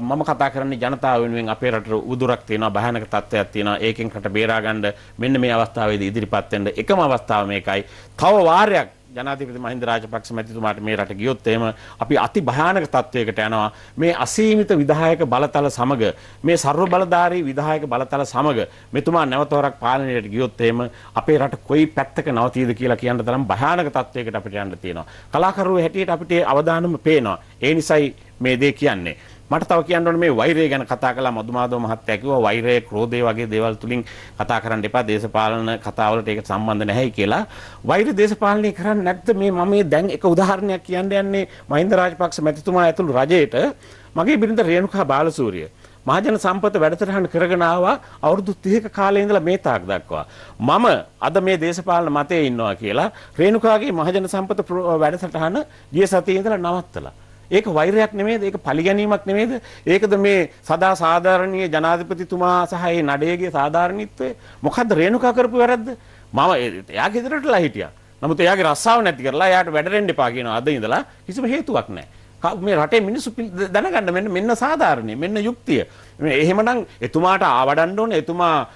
මම කතා කරන්නේ ජනතාව වෙනුවෙන් අපේ රටට උදුරක් තියෙනවා භයානක තත්ත්වයක් තියෙනවා ඒකෙන් රට බේරා ගන්න මෙන්න මේ අවස්ථාවේදී ඉදිරිපත් වෙන්න එකම අවස්ථාව මේකයි තව වාරයක් ජනාධිපති මහින්ද රාජපක්ෂ මැතිතුමාට මේ රට ගියොත් එහෙම අපි අති භයානක තත්වයකට යනවා මේ අසීමිත විධායක බලතල සමග මේ ਸਰව බලධාරී විධායක බලතල සමග මෙතුමා නැවතවරක් පාලනයට ගියොත් එහෙම අපේ රට කොයි පැත්තක නවතීද කියලා කියන්න තරම් භයානක තත්වයකට අපිට යන්න තියෙනවා කලාකරුවෝ හැටියට අපිට අවධානම පේනවා ඒ නිසයි මේ දේ කියන්නේ මට තව කියන්න ඕනේ මේ වෛරය ගැන කතා කළා මදුමාදව මහත්තයා කිව්වා වෛරය, ක්‍රෝධය වගේ දේවල් තුලින් කතා කරන්න එපා. දේශපාලන කතාවලට ඒක සම්බන්ධ නැහැයි කියලා. වෛර දේශපාලනය කරන්නේ නැද්ද? මේ මම මේ දැන් එක උදාහරණයක් කියන්න යන්නේ මහින්ද රාජපක්ෂ මැතිතුමා ඇතුළු රජයට මගේ බිරිඳ රේණුකා බාලසූරිය මහජන සම්පත වැඩසටහන කරගෙන ආවා අවුරුදු 30ක කාලේ ඉඳලා මේ තාක් දක්වා මම අද මේ දේශපාලන මතයේ ඉන්නවා කියලා රේණුකාගේ මහජන සම්පත වැඩසටහන ගිය සතියේ ඉඳලා නවත්තලා ඒක වෛරයක් නෙමේද? ඒක පරිගැනීමක් නෙමේද? ඒකද මේ සදා සාධාරණීය ජනාධිපතිතුමා සහ ඒ නඩේගේ සාධාරණීත්වය මොකද්ද රේණුකා කරපු වැරද්ද? මම එයා ගෙදරටලා හිටියා. නමුත් එයාගේ රස්සාව නැති කරලා එයාට වැඩරෙන්න එපා කියනවා අද ඉඳලා කිසිම හේතුවක් නැහැ. මේ රටේ මිනිස්සු දැනගන්න මෙන්න මෙන්න සාධාරණේ මෙන්න යුක්තිය. එහෙමනම් එතුමාට ආවඩන්න ඕනේ එතුමා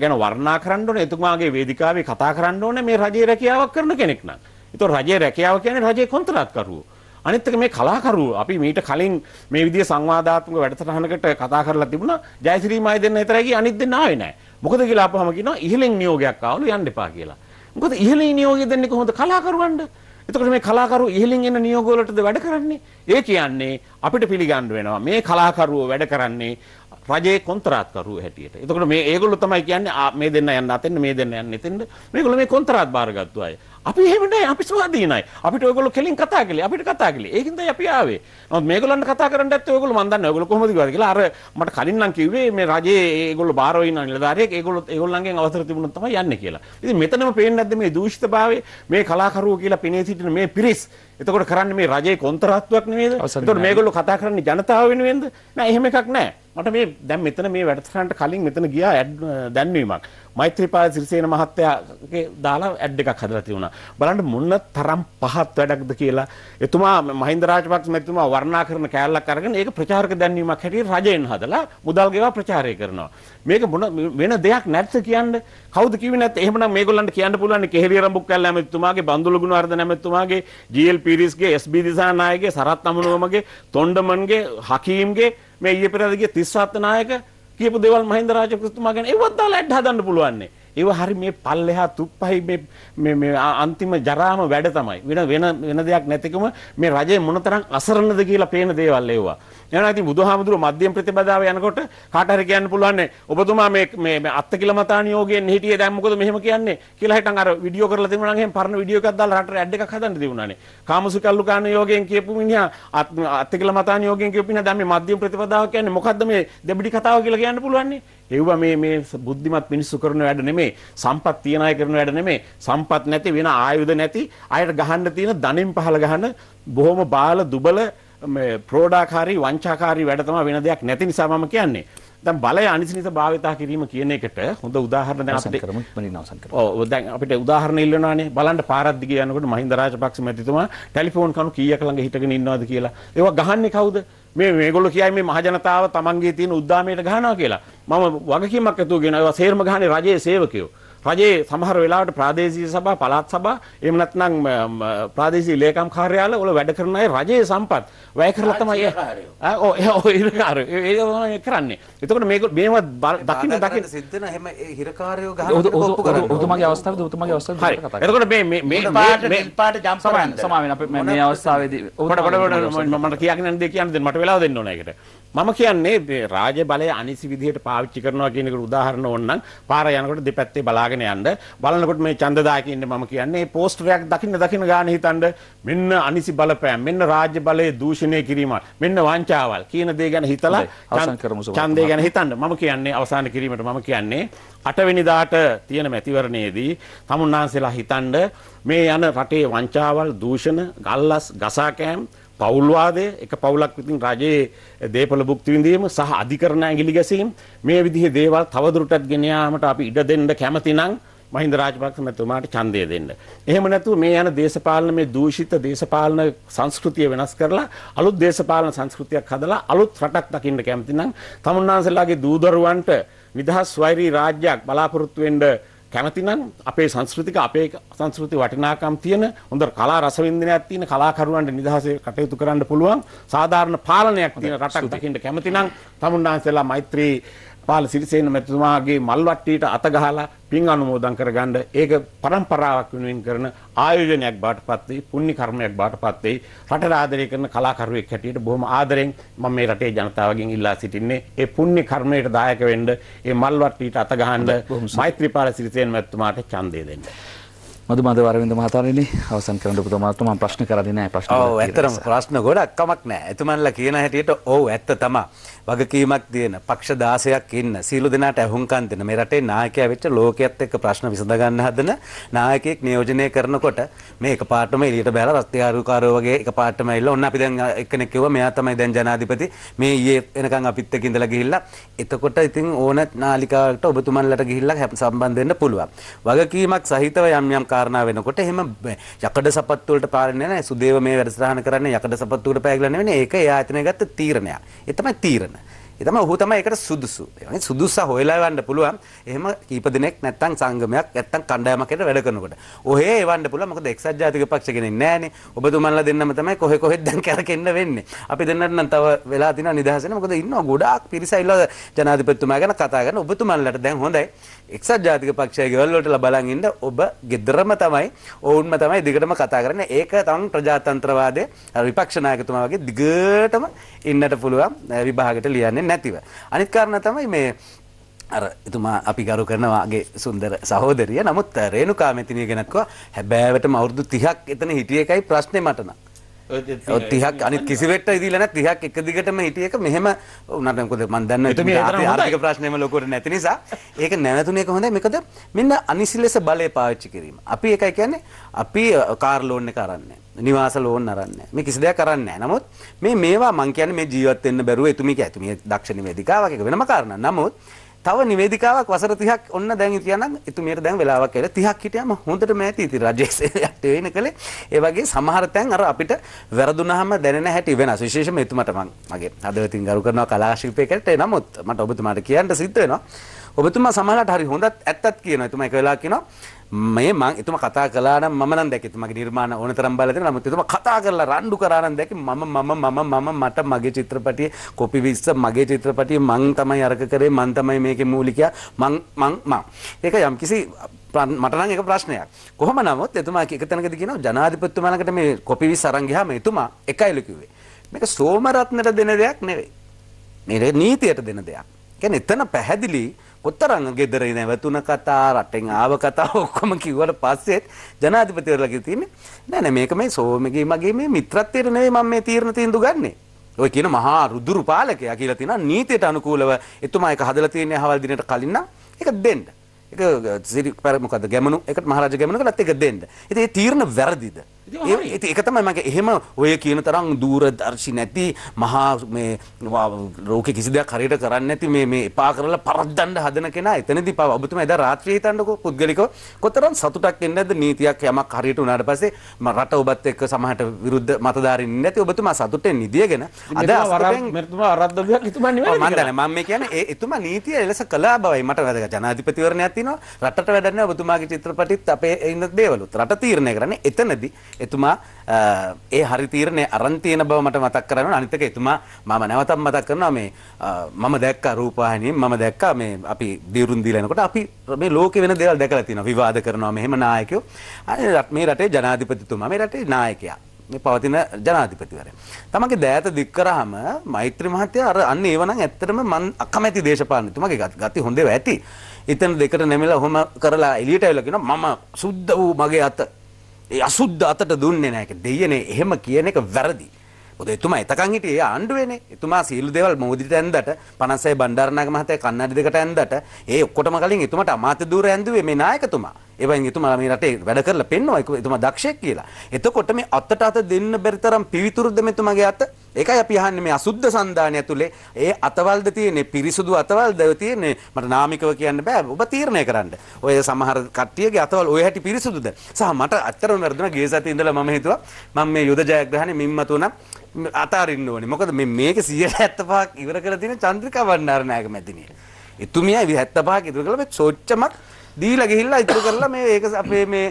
ගැන වර්ණා කරන්න ඕනේ එතුමාගේ වේදිකාවේ කතා කරන්න ඕනේ මේ රජයේ රැකියාවක් කරන කෙනෙක් නම්. ඒතකොට රජයේ රැකියාව කියන්නේ රජයේ කොන්ත්‍රාත්කරුවෝ. අනිත් එක මේ කලාකරුවෝ අපි මීට කලින් මේ විදිය සංවාදාත්මක වැඩසටහනකට කතා කරලා තිබුණා ජයශ්‍රී මයි දෙන්න විතරයි කි අනිත් දෙන්න ආවේ නැහැ. මොකද කියලා අපහම කියනවා ඉහළින් නියෝගයක් ආවලු යන්න එපා කියලා. මොකද ඉහළින් නියෝගය දෙන්නේ කොහොමද කලාකරුවන්ට? එතකොට මේ කලාකරු ඉහලින් එන නියෝගවලටද වැඩ කරන්නේ? ඒ කියන්නේ අපිට පිළිගන්න වෙනවා මේ කලාකරුවෝ වැඩ කරන්නේ රජයේ කොන්ත්‍රාත්කරුව හැටියට. එතකොට මේ ඒගොල්ලෝ තමයි කියන්නේ මේ දෙන්න යන්න අතෙන් මේ දෙන්න යන්න එතෙන්ද මේගොල්ලෝ මේ කොන්ත්‍රාත් බාරගත්තු අය. අපි එහෙම නෑ අපි ස්වාධීනයි. අපිට ඔයගොල්ලෝ කෙලින් කතා කළේ අපිට කතා කළේ. ඒකින්ද අපි ආවේ. නමුත් මේගොල්ලන්ට කතා කරන්න ඇත්තේ ඔයගොල්ලෝ මන් දන්නේ ඔයගොල්ලෝ කොහොමද කිව්වද කියලා අර මට කලින් නම් කිව්වේ මේ රජයේ ඒගොල්ලෝ බාරව ඉන්න නිලධාරියෙක් ඒගොල්ලෝ ඒගොල්ලන්ගෙන් අවසර තිබුණොත් තමයි යන්නේ කියලා. ඉතින් මෙතනම පේන්නේ නැද්ද මේ දූෂිතභාවය මේ කලාකරුවෝ කියලා පෙනී සිටින මේ පිරිස් එතකොට කරන්නේ මේ රජයේ කොන්ත්‍රාත්තුවක් නෙමෙයිද? එතකොට මේගොල්ලෝ කතා කරන්නේ ජනතාව වෙනුවෙන්ද? නෑ එහෙම එකක් නෑ. මට මේ දැන් මෙතන මේ වැඩසටහනට කලින් මෙතන ගියා ඇඩ් දැන්වීමක්. මෛත්‍රීපාල සිරිසේන මහත්තයාගේ දාලා ඇඩ් එකක් හදලා තිබුණා. බලන්න මොන තරම් පහත් වැඩක්ද කියලා. එතුමා මහින්ද රාජපක්ෂ මැතිතුමා වර්ණනා කරන කෑල්ලක් අරගෙන ඒක ප්‍රචාරක දැන්වීමක් හැටියට රජයෙන් හදලා මුදල් ගෙවා ප්‍රචාරය කරනවා. මේක මොන වෙන දෙයක් නැත්ද කියන්නේ? කවුද කිව්වේ නැත් එහෙමනම් මේගොල්ලන්ට කියන්න පුළුවන් කෙහෙලිය රඹුක් කැල්ල ඇමතිතුමාගේ බන්දුල ගුණවර්ධන ඇමතිතුමාගේ ජීඑල් පීරිස්ගේ එස්.බී. දිසානායකගේ සරත් අමනුවමගේ තොණ්ඩමන්ගේ හකීම්ගේ මේ ඊයේ පෙරේද ගිය තිස්සත්නායක කියපු දේවල් මහින්ද රාජපක්ෂතුමා ගැන ඒවත් දාලා ඇඩ් හදන්න පුළුවන්. ඒව හරි මේ පල්ලෙහා තුප්පහයි මේ මේ අන්තිම ජරාම වැඩ තමයි. වෙන වෙන වෙන දෙයක් නැතිකම මේ රජය මොනතරම් අසරණද කියලා පේන දේවල් ඒවා. එහෙනම් ඉතින් බුදුහාමුදුරුව මධ්‍යම ප්‍රතිපදාව යනකොට කාට හරි කියන්න පුළුවන් ඔබතුමා මේ මේ අත්කිලමතානියෝගයෙන් හිටියේ දැන් මොකද මෙහෙම කියන්නේ කියලා හිටන් අර වීඩියෝ කරලා තිබුණා නම් එහෙම පරණ වීඩියෝ එකක් දාලා රට ඇඩ් එකක් හදන්න තිබුණානේ කාමසුකල්ලුකාන යෝගයෙන් කියපු මිනිහා අත්කිලමතානියෝගයෙන් කියපු මිනිහා දැන් මේ මධ්‍යම ප්‍රතිපදාව කියන්නේ මොකද්ද මේ දෙබිඩි කතාව කියලා කියන්න පුළුවන් ඒවා මේ මේ බුද්ධිමත් මිනිස්සු කරන වැඩ නෙමේ සම්පත් තියන අය කරන වැඩ නෙමේ සම්පත් නැති වෙන ආයුධ නැති අයට ගහන්න තියෙන ධනෙන් පහල ගහන බොහොම බාල දුබල ප්‍රෝඩාකාරී වංචාකාරී වැඩ තමයි වෙන දෙයක් නැති නිසා මම කියන්නේ. දැන් බලය අනිසිනිත භාවිතා කිරීම කියන එකට හොඳ උදාහරණ දැන් අපිට කරමු මනින් අවසන් කරමු. ඔව් දැන් අපිට උදාහරණ ඉල්ලනවානේ. බලන්න පාරක් දිගේ යනකොට මහින්ද රාජපක්ෂ මැතිතුමා ටෙලිෆෝන් කණු කීයක් ළඟ හිටගෙන ඉන්නවද කියලා. ඒවා ගහන්නේ කවුද? මේ මේගොල්ලෝ කියයි මේ මහජනතාව තමන්ගේ තියෙන උද්දාමයට ගහනවා කියලා. මම වගකීමක් ඇතුව ගෙන ඒවා සේරම ගහන්නේ රජයේ සේවකයෝ. රජයේ සමහර වෙලාවට ප්‍රාදේශීය සභා පළාත් සභා එහෙම නැත්නම් ප්‍රාදේශීය ලේකම් කාර්යාල වල වැඩ කරන අය රජයේ සම්පත් වැය කරලා තමයි ඔව් ඔව් හිරකාරයෝ ඒක තමයි කරන්නේ. එතකොට මේක මේවත් දකින්න දකින්න සිද්ධ වෙන හැම හිරකාරයෝ ගහන්න ඔප්පු කරනවා. ඔතුමාගේ අවස්ථාවද ඔතුමාගේ අවස්ථාවද හරි. එතකොට මේ මේ මේ පාට පාට ජම්ප් කරන්න සමාවෙන අපේ මේ අවස්ථාවේදී ඔකට කොට මට කියන්නේ නැන්ද කියන්නේ මට වෙලාව දෙන්න ඕන ඒකට. මම කියන්නේ රාජ්‍ය බලය අනිසි විදිහට පාවිච්චි කරනවා කියන එකට උදාහරණ ඕනනම් පාර යනකොට දෙපැත්තේ බලාගෙන යන්න බලනකොට මේ ඡන්දදායක ඉන්න මම කියන්නේ පෝස්ටරයක් දකින්න දකින්න ගාන හිතන්න මෙන්න අනිසි බලපෑම් මෙන්න රාජ්‍ය බලය දූෂණය කිරීම මෙන්න වංචාවල් කියන දේ ගැන හිතලා ඡන්දේ ගැන හිතන්න මම කියන්නේ අවසාන කිරීමට මම කියන්නේ අටවෙනිදාට තියෙන මැතිවරණයේදී තමුන්නාන්සේලා හිතන්න මේ යන රටේ වංචාවල් දූෂණ ගල්ලස් ගසා කෑම් පවුල්වාදය එක පවුලක් විතින් රජයේ දේපල භුක්ති විඳීම සහ අධිකරණ ඇඟිලි ගැසීම් මේ විදිහේ දේවල් තවදුරටත් ගෙන යාමට අපි ඉඩ දෙන්න කැමති නම් මහින්ද රාජපක්ෂ මැතිතුමාට ඡන්දය දෙන්න. එහෙම නැතුව මේ යන දේශපාලන මේ දූෂිත දේශපාලන සංස්කෘතිය වෙනස් කරලා අලුත් දේශපාලන සංස්කෘතියක් හදලා අලුත් රටක් දකින්න කැමති නම් තමුන්නාන්සලාගේ දූදරුවන්ට නිදහස් වෛරී රාජ්‍යයක් බලාපොරොත්තු වෙන්න කැමතිනම් අපේ සංස්කෘතික අපේ සංස්කෘති වටිනාකම් තියෙන හොඳ කලා රසවින්දනයක් තියෙන කලාකරුවන්ට නිදහසේ කටයුතු කරන්න පුළුවන් සාධාරණ පාලනයක් තියෙන රටක් දකින්න කැමතිනම් තමුන්නාන්සලා මෛත්‍රී පාල සිරිසේන මැතිතුමාගේ මල් වට්ටියට අත ගහලා පින් අනුමෝදන් කරගන්න ඒක પરම්පරාවක් වෙනුවෙන් කරන ආයෝජනයක් බාටපත් වෙයි පුණ්‍ය කර්මයක් බාටපත් වෙයි රටට ආදරය කරන කලාකරුවෙක් හැටියට බොහොම ආදරෙන් මම මේ රටේ ජනතාවගෙන් ඉල්ලා සිටින්නේ ඒ පුණ්‍ය කර්මයට දායක වෙන්න ඒ මල් වට්ටියට අත ගහන්න මෛත්‍රීපාල සිරිසේන මැතිතුමාට ඡන්දය දෙන්න මදු මද වරවින්ද මහතාරනි අවසන් කරන්න පුතමාතුම ප්‍රශ්න කරන්නේ නැහැ ප්‍රශ්න. ඔව් ඇත්තටම ප්‍රශ්න ගොඩක් කමක් නැහැ. එතුමන්ලා කියන හැටියට ඔව් ඇත්ත තමයි. වගකීමක් තියෙන පක්ෂ 16ක් ඉන්න සීලු දෙනාට ඇහුම්කන් දෙන මේ රටේ නායකයා වෙච්ච ලෝකයේත් එක්ක ප්‍රශ්න විසඳ ගන්න හදන නායකයෙක් නියෝජනය කරනකොට මේ එකපාරටම එළියට බැලලා රස්තියාරුකාරයෝ වගේ එකපාරටම ඇවිල්ලා ඔන්න අපි දැන් එක්කෙනෙක් කිව්වා මෙයා තමයි දැන් ජනාධිපති මේ ඊයේ එනකන් අපිත් එක්ක ඉඳලා ගිහිල්ලා එතකොට ඉතින් ඕන නාලිකාවකට ඔබතුමන්ලට ගිහිල්ලා සම්බන්ධ වෙන්න පුළුවන් වගකීමක් සහිතව යම් යම් කාරණා වෙනකොට එහෙම යකඩ සපත්තු වලට පාරන්නේ නැහැ සුදේව මේ වැඩසටහන කරන්නේ යකඩ සපත්තු වලට පෑගලා නෙවෙයි ඒක එයා එතන ගත්ත තීරණයක් ඒ තමයි තීරණ ඒ තමයි ඔහු තමයි ඒකට සුදුසු. ඒ වගේ සුදුස්ස හොයලා යවන්න පුළුවන්. එහෙම කීප දිනක් නැත්තම් සංගමයක් නැත්තම් කණ්ඩායමක් හේට වැඩ කරනකොට. ඔහේ එවන්න පුළුවන්. මොකද එක්සත් ජාතික පක්ෂ කෙනෙක් නැහනේ. ඔබතුමන්ලා දෙන්නම තමයි කොහෙ කොහෙද දැන් කරකෙන්න වෙන්නේ. අපි දෙන්නට නම් තව වෙලා තියෙනවා නිදහසනේ. මොකද ඉන්නවා ගොඩාක් පිරිස ඉල්ලලා ජනාධිපතිතුමා ගැන කතා කරන ඔබතුමන්ලට දැන් හොඳයි. එක්සත් ජාතික පක්ෂයේ ගෙවල් වලට බලන් ඉන්න ඔබ gederම තමයි ඔවුන්ම තමයි දිගටම කතා කරන්නේ. ඒක තමයි ප්‍රජාතන්ත්‍රවාදයේ විපක්ෂ නායකතුමා වගේ දිගටම ඉන්නට පුළුවන් විභාගට ලියන්නේ නැතිව. අනිත් කාරණා තමයි මේ අර එතුමා අපි ගරු කරනවාගේ සුන්දර සහෝදරිය. නමුත් රේණුකා මෙතිනිය ගැනක්වා හැබෑවටම අවුරුදු 30ක් එතන හිටිය එකයි ප්‍රශ්නේ මට නම්. තිහක් අනි කිසිවට ඉදිලන තිහක් එක දිගටම හිටියක මෙහම නටකොද මන්දන්න ආර්ික ප්‍රශ්නයම ලොකොට නැති නිසා ඒක නැවතුනේ හොඳ එකද මෙන්න අනිසිල්ලෙස බලය පාච්චි කිරීම. අපි එකයි කියන්නේ අපි කාර්ලෝන්න කරන්නේ. නිවාස ලෝන් අරන්නේ මේ කිසි දෙයක් කරන්නේ නැහැ. නමුත් මේ මේවා මං කියන්නේ මේ ජීවත් වෙන්න බැරුව එතුමික ඇතුමිය දක්ෂ නිවේදිකාවක් එක වෙනම කාරණා. නමුත් තව නිවේදිකාවක් වසර 30ක් ඔන්න දැන් හිටියනම් එතුමියට දැන් වෙලාවක් කියලා 30ක් හිටියම හොඳටම ඇති ඉතින් රජයේ සේවයට වෙනකලේ ඒ වගේ සමහර තැන් අර අපිට වැරදුනහම දැනෙන හැටි වෙනස්. විශේෂයෙන්ම එතුමට මං මගේ හදවතින් ගරු කරනවා කලාශිල්පයකට. නමුත් මට ඔබතුමාට කියන්න සිද්ධ වෙනවා. ඔබතුමා සමහරට හරි හොඳත් ඇත්තත් කියනවා. එතුමා එක වෙලාවක් කියනවා මේ මං එතුම කතා කලා නම් මම නම් දැක්කේ මගේ නිර්මාණ ඕන තරම් බලලා තියෙනවා නමුත් එතුම කතා කරලා රණ්ඩු කරා නම් දැක්කේ මම මම මම මම මට මගේ චිත්‍රපටියේ කොපි 20 මගේ චිත්‍රපටියේ මං තමයි අරක කරේ මං තමයි මේකේ මූලිකයා මං මං මං ඒක යම්කිසි මට නම් ඒක ප්‍රශ්නයක් කොහොම නමුත් එතුමා එක තැනකදී කියනවා ජනාධිපතිතුමාලකට මේ කොපි 20 අරන් ගියාම එතුමා එකයිලු කිව්වේ මේක සෝමරත්නට දෙන දෙයක් නෙවෙයි මේක නීතියට දෙන දෙයක් කියන්නේ එතන පැහැදිලි කොතරම් ගෙදර නැවතුන කතා රටෙන් ආව කතා ඔක්කොම කිව්වට පස්සෙත් ජනාධිපතිවරලා කිව්ව තියෙන්නේ නෑ නෑ මේක මේ සෝමගේ මගේ මේ මිත්‍රත්වයට නෙවෙයි මම මේ තීරණ තීන්දුව ගන්නෙ. ඔය කියන මහා රුදුරු පාලකයා කියලා තිනා නීතියට අනුකූලව එතුමා එක හදලා තියෙන හවල් දිනට කලින් නම් ඒක දෙන්න. ඒක සිරි මොකද ගැමණු එකට මහරජ ගැමණු කළත් ඒක දෙන්න. ඉතින් ඒ තීරණ වැරදිද? ඒත් ඒක තමයි මගේ එහෙම ඔය කියන තරම් දූරදර්ශී නැති මහා මේ ලෝකේ කිසි දෙයක් හරියට කරන්නේ නැති මේ මේ එපා කරලා පරද්දන්න හදන කෙනා එතනදී පාව ඔබතුමා එදා රාත්‍රියේ හිටන්නකෝ පුද්ගලිකව කොතරම් සතුටක් එන්නේ නැද්ද නීතියක් යමක් හරියට උනාට පස්සේ රට ඔබත් එක්ක සමහරට විරුද්ධ මතධාරීන් නැති ඔබතුමා සතුටෙන් නිදියගෙන අද මෙතුමා අරද්දලියක් එතුමා නෙවෙයි මම දන්නේ මම මේ කියන්නේ ඒ එතුමා නීතිය එලෙස කළා බවයි මට වැදගත් ජනාධිපතිවරණයක් තියෙනවා රටට වැඩන්නේ ඔබතුමාගේ චිත්‍රපටිත් අපේ ඉන්න දේවලුත් රට තීරණය කරන්නේ එතනදී එතුමා ඒ හරි තීරණේ අරන් තියෙන බව මට මතක් කරනවා. අනිත් එක එතුමා මම නැවතත් මතක් කරනවා මේ මම දැක්ක රූපවාහිනියෙන් මම දැක්කා මේ අපි දියුරුන් දීලා යනකොට අපි මේ ලෝකේ වෙන දේවල් දැකලා තියෙනවා. විවාද කරනවා මෙහෙම නායකයෝ. මේ රටේ ජනාධිපතිතුමා මේ රටේ නායකයා මේ පවතින ජනාධිපතිවරයා. තමන්ගේ දෑත දික් කරාම මෛත්‍රී මහත්තයා අර අන්න ඒව නම් ඇත්තටම මං අකමැති දේශපාලනතුමාගේ ගති හොඳේව ඇති. එතන දෙකට නැමෙලා ඔහොම කරලා එළියට ඇවිල්ලා කියනවා මම සුද්ධ වූ මගේ අත ඒ අසුද්ධ අතට දුන්නේ නැහැ. දෙයනේ එහෙම කියන එක වැරදි. මොකද එතුමා එතකන් හිටියේ ඒ ආණ්ඩුවේනේ. එතුමා සීළු දේවල් මොදිට ඇන්දට 56 බණ්ඩාරනායක මහත්තයා කන්නඩි දෙකට ඇන්දට ඒ ඔක්කොටම කලින් එතුමාට අමාත්‍ය ධූර ඇන්දුවේ මේ නායකතුමා. ඒවයින් එතුමා මේ රටේ වැඩ කරලා පෙන්නවා එතුමා දක්ෂයෙක් කියලා. එතකොට මේ අතට අත දෙන්න බැරි තරම් පිවිතුරුද මෙතුමාගේ අත? ඒකයි අපි අහන්නේ මේ අසුද්ධ සන්දාන ඇතුලේ ඒ අතවල්ද තියෙන්නේ පිරිසුදු අතවල්ද තියෙන්නේ මට නාමිකව කියන්න බෑ ඔබ තීරණය කරන්න. ඔය සමහර කට්ටියගේ අතවල් ඔය හැටි පිරිසුදුද? සහ මට අත්‍තරම වැරදුනා ගිය සතියේ ඉඳලා මම හිතුවා මම මේ යුද ජයග්‍රහණේ මිම්මතුණ අතාරින්න ඕනේ. මොකද මේ මේක 175ක් ඉවර කරලා තියෙන චන්ද්‍රිකා වණ්ඩාරනායක මැතිණිය. එතුමියයි 75ක් ඉදිරිය කළා මේ සොච්චමක් දීලා ගිහිල්ලා ඉතුරු කරලා මේ ඒක අපේ මේ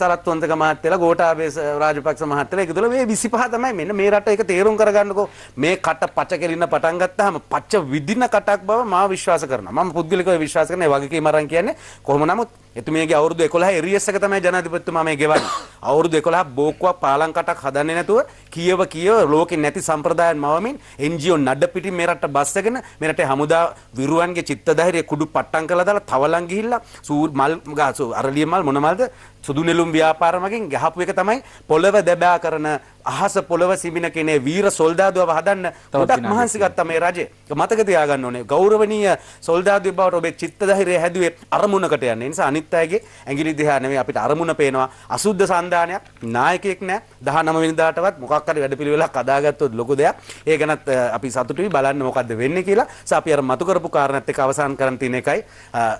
සරත් වන්දක මහත්තයලා ගෝඨාභය රාජපක්ෂ මහත්තයලා එකතුලා මේ 25 තමයි මෙන්න මේ රට ඒක තේරුම් කරගන්නකෝ මේ කට පච කෙලින්න පටන් ගත්තාම පච විදින කටක් බව මා විශ්වාස කරනවා මම පුද්ගලිකව විශ්වාස කරන ඒ වගේ කීමරන් කියන්නේ කොහොම නමුත් එතුමියගේ අවුරුදු 11 එරියස් එක තමයි ජනාධිපතිතුමා මේ ගෙවන්නේ. අවුරුදු 11 බෝක්කුවක් පාලම් කටක් හදන්නේ නැතුව කීයව කීයව ලෝකේ නැති සම්ප්‍රදායන් මවමින් NGO නඩ පිටි මේ රට බස්සගෙන මේ රටේ හමුදා විරුවන්ගේ චිත්ත ධෛර්ය කුඩු පට්ටම් කළා දාලා තවලන් ගිහිල්ලා සූර් මල් ගාසෝ අරලිය මල් මොන මල්ද සුදුනෙලුම් ව්‍යාපාරමකින් ගහපු එක තමයි පොළව දැබෑ කරන අහස පොළව සිමින කෙනේ වීර සොල්දාදුවව හදන්න ගොඩක් මහන්සි ගත්තා මේ රජේ. මතක තියාගන්න ඕනේ. ගෞරවනීය සොල්දාදුව බවට ඔබේ චිත්ත ධෛර්යය හැදුවේ අරමුණකට යන්නේ. ඒ නිසා අනිත් අයගේ ඇඟිලි දිහා නෙමෙයි අපිට අරමුණ පේනවා. අසුද්ධ සන්දානයක් නායකයෙක් නෑ. 19 වෙනිදාටවත් මොකක් හරි වැඩපිළිවෙලක් අදාගත්තොත් ලොකු දෙයක්. ඒ ගැනත් අපි සතුටුයි බලන්න මොකද්ද වෙන්නේ කියලා. සාපි අර මතු කරපු කාරණාත් එක අවසන් කරන් තියෙන එකයි.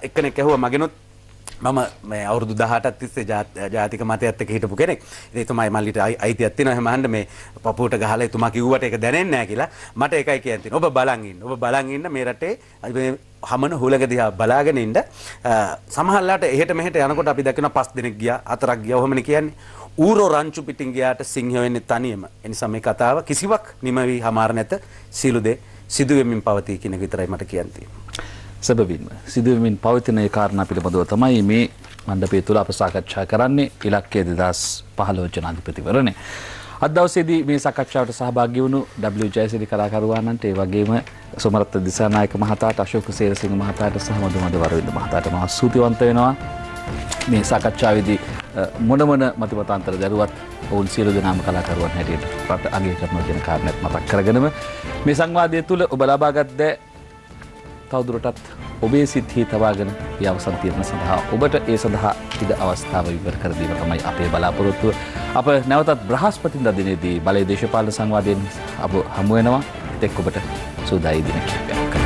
එක්කෙනෙක් ඇහුවා මගෙනුත් මම මේ අවුරුදු 18ක් තිස්සේ ජාතික මතයත් එක්ක හිටපු කෙනෙක්. ඉතින් එතුමායි මල්ලිට අයිතියක් තියෙනවා එහෙම අහන්න මේ පපුවට ගහලා එතුමා කිව්වට ඒක දැනෙන්නේ නැහැ කියලා. මට ඒකයි කියන්න තියෙන්නේ. ඔබ බලන් ඉන්න. ඔබ බලන් ඉන්න මේ රටේ මේ හමන හුලක දිහා බලාගෙන ඉන්න සමහරලාට එහෙට මෙහෙට යනකොට අපි දකිනවා පස් දිනක් ගියා, හතරක් ගියා. ඔහොමනේ කියන්නේ. ඌරෝ රංචු පිටින් ගියාට සිංහය වෙන්නේ තනියම. ඒ නිසා මේ කතාව කිසිවක් නිම වී හමාර නැත. සීලු දෙ සිදුවෙමින් පවතී කියන විතරයි මට කියන්න තියෙන්නේ. සැබවින්ම සිදුවමින් පවතින ඒ කාරණා පිළිබඳව තමයි මේ මණ්ඩපය තුළ අප සාකච්ඡා කරන්නේ ඉලක්කය 2015 ජනාධිපතිවරණේ. අද දවසේදී මේ සාකච්ඡාවට සහභාගී වුණු W ජයසිරි කලාකරුවාණන්ට ඒ වගේම සුමරත් දිසානායක මහතාට අශෝක සේරසිංහ මහතාට සහ මధు මధు වරවින්ද මහතාට මා ස්තුතිවන්ත වෙනවා. මේ සාකච්ඡාවේදී මොනමන මතිමතාන්තර දැරුවත් ඔවුන් සියලු දෙනාම කලාකරුවන් හැටියට රට අගේ කරන දෙන කාරණයක් මතක් කරගෙනම මේ සංවාදය තුළ ඔබ ලබාගත් දෑ තවදුරටත් ඔබේ සිත්හි තවාගෙන ඒ අවසන් තීරණ සඳහා ඔබට ඒ සඳහා ඉඩ අවස්ථාව විවර කර දීම තමයි අපේ බලාපොරොත්තුව. අප නැවතත් බ්‍රහස්පතින්දා දිනේදී බලයේ දේශපාලන සංවාදයෙන් අප හමු වෙනවා. එතෙක් ඔබට සුදායි දින කිහිපයක්.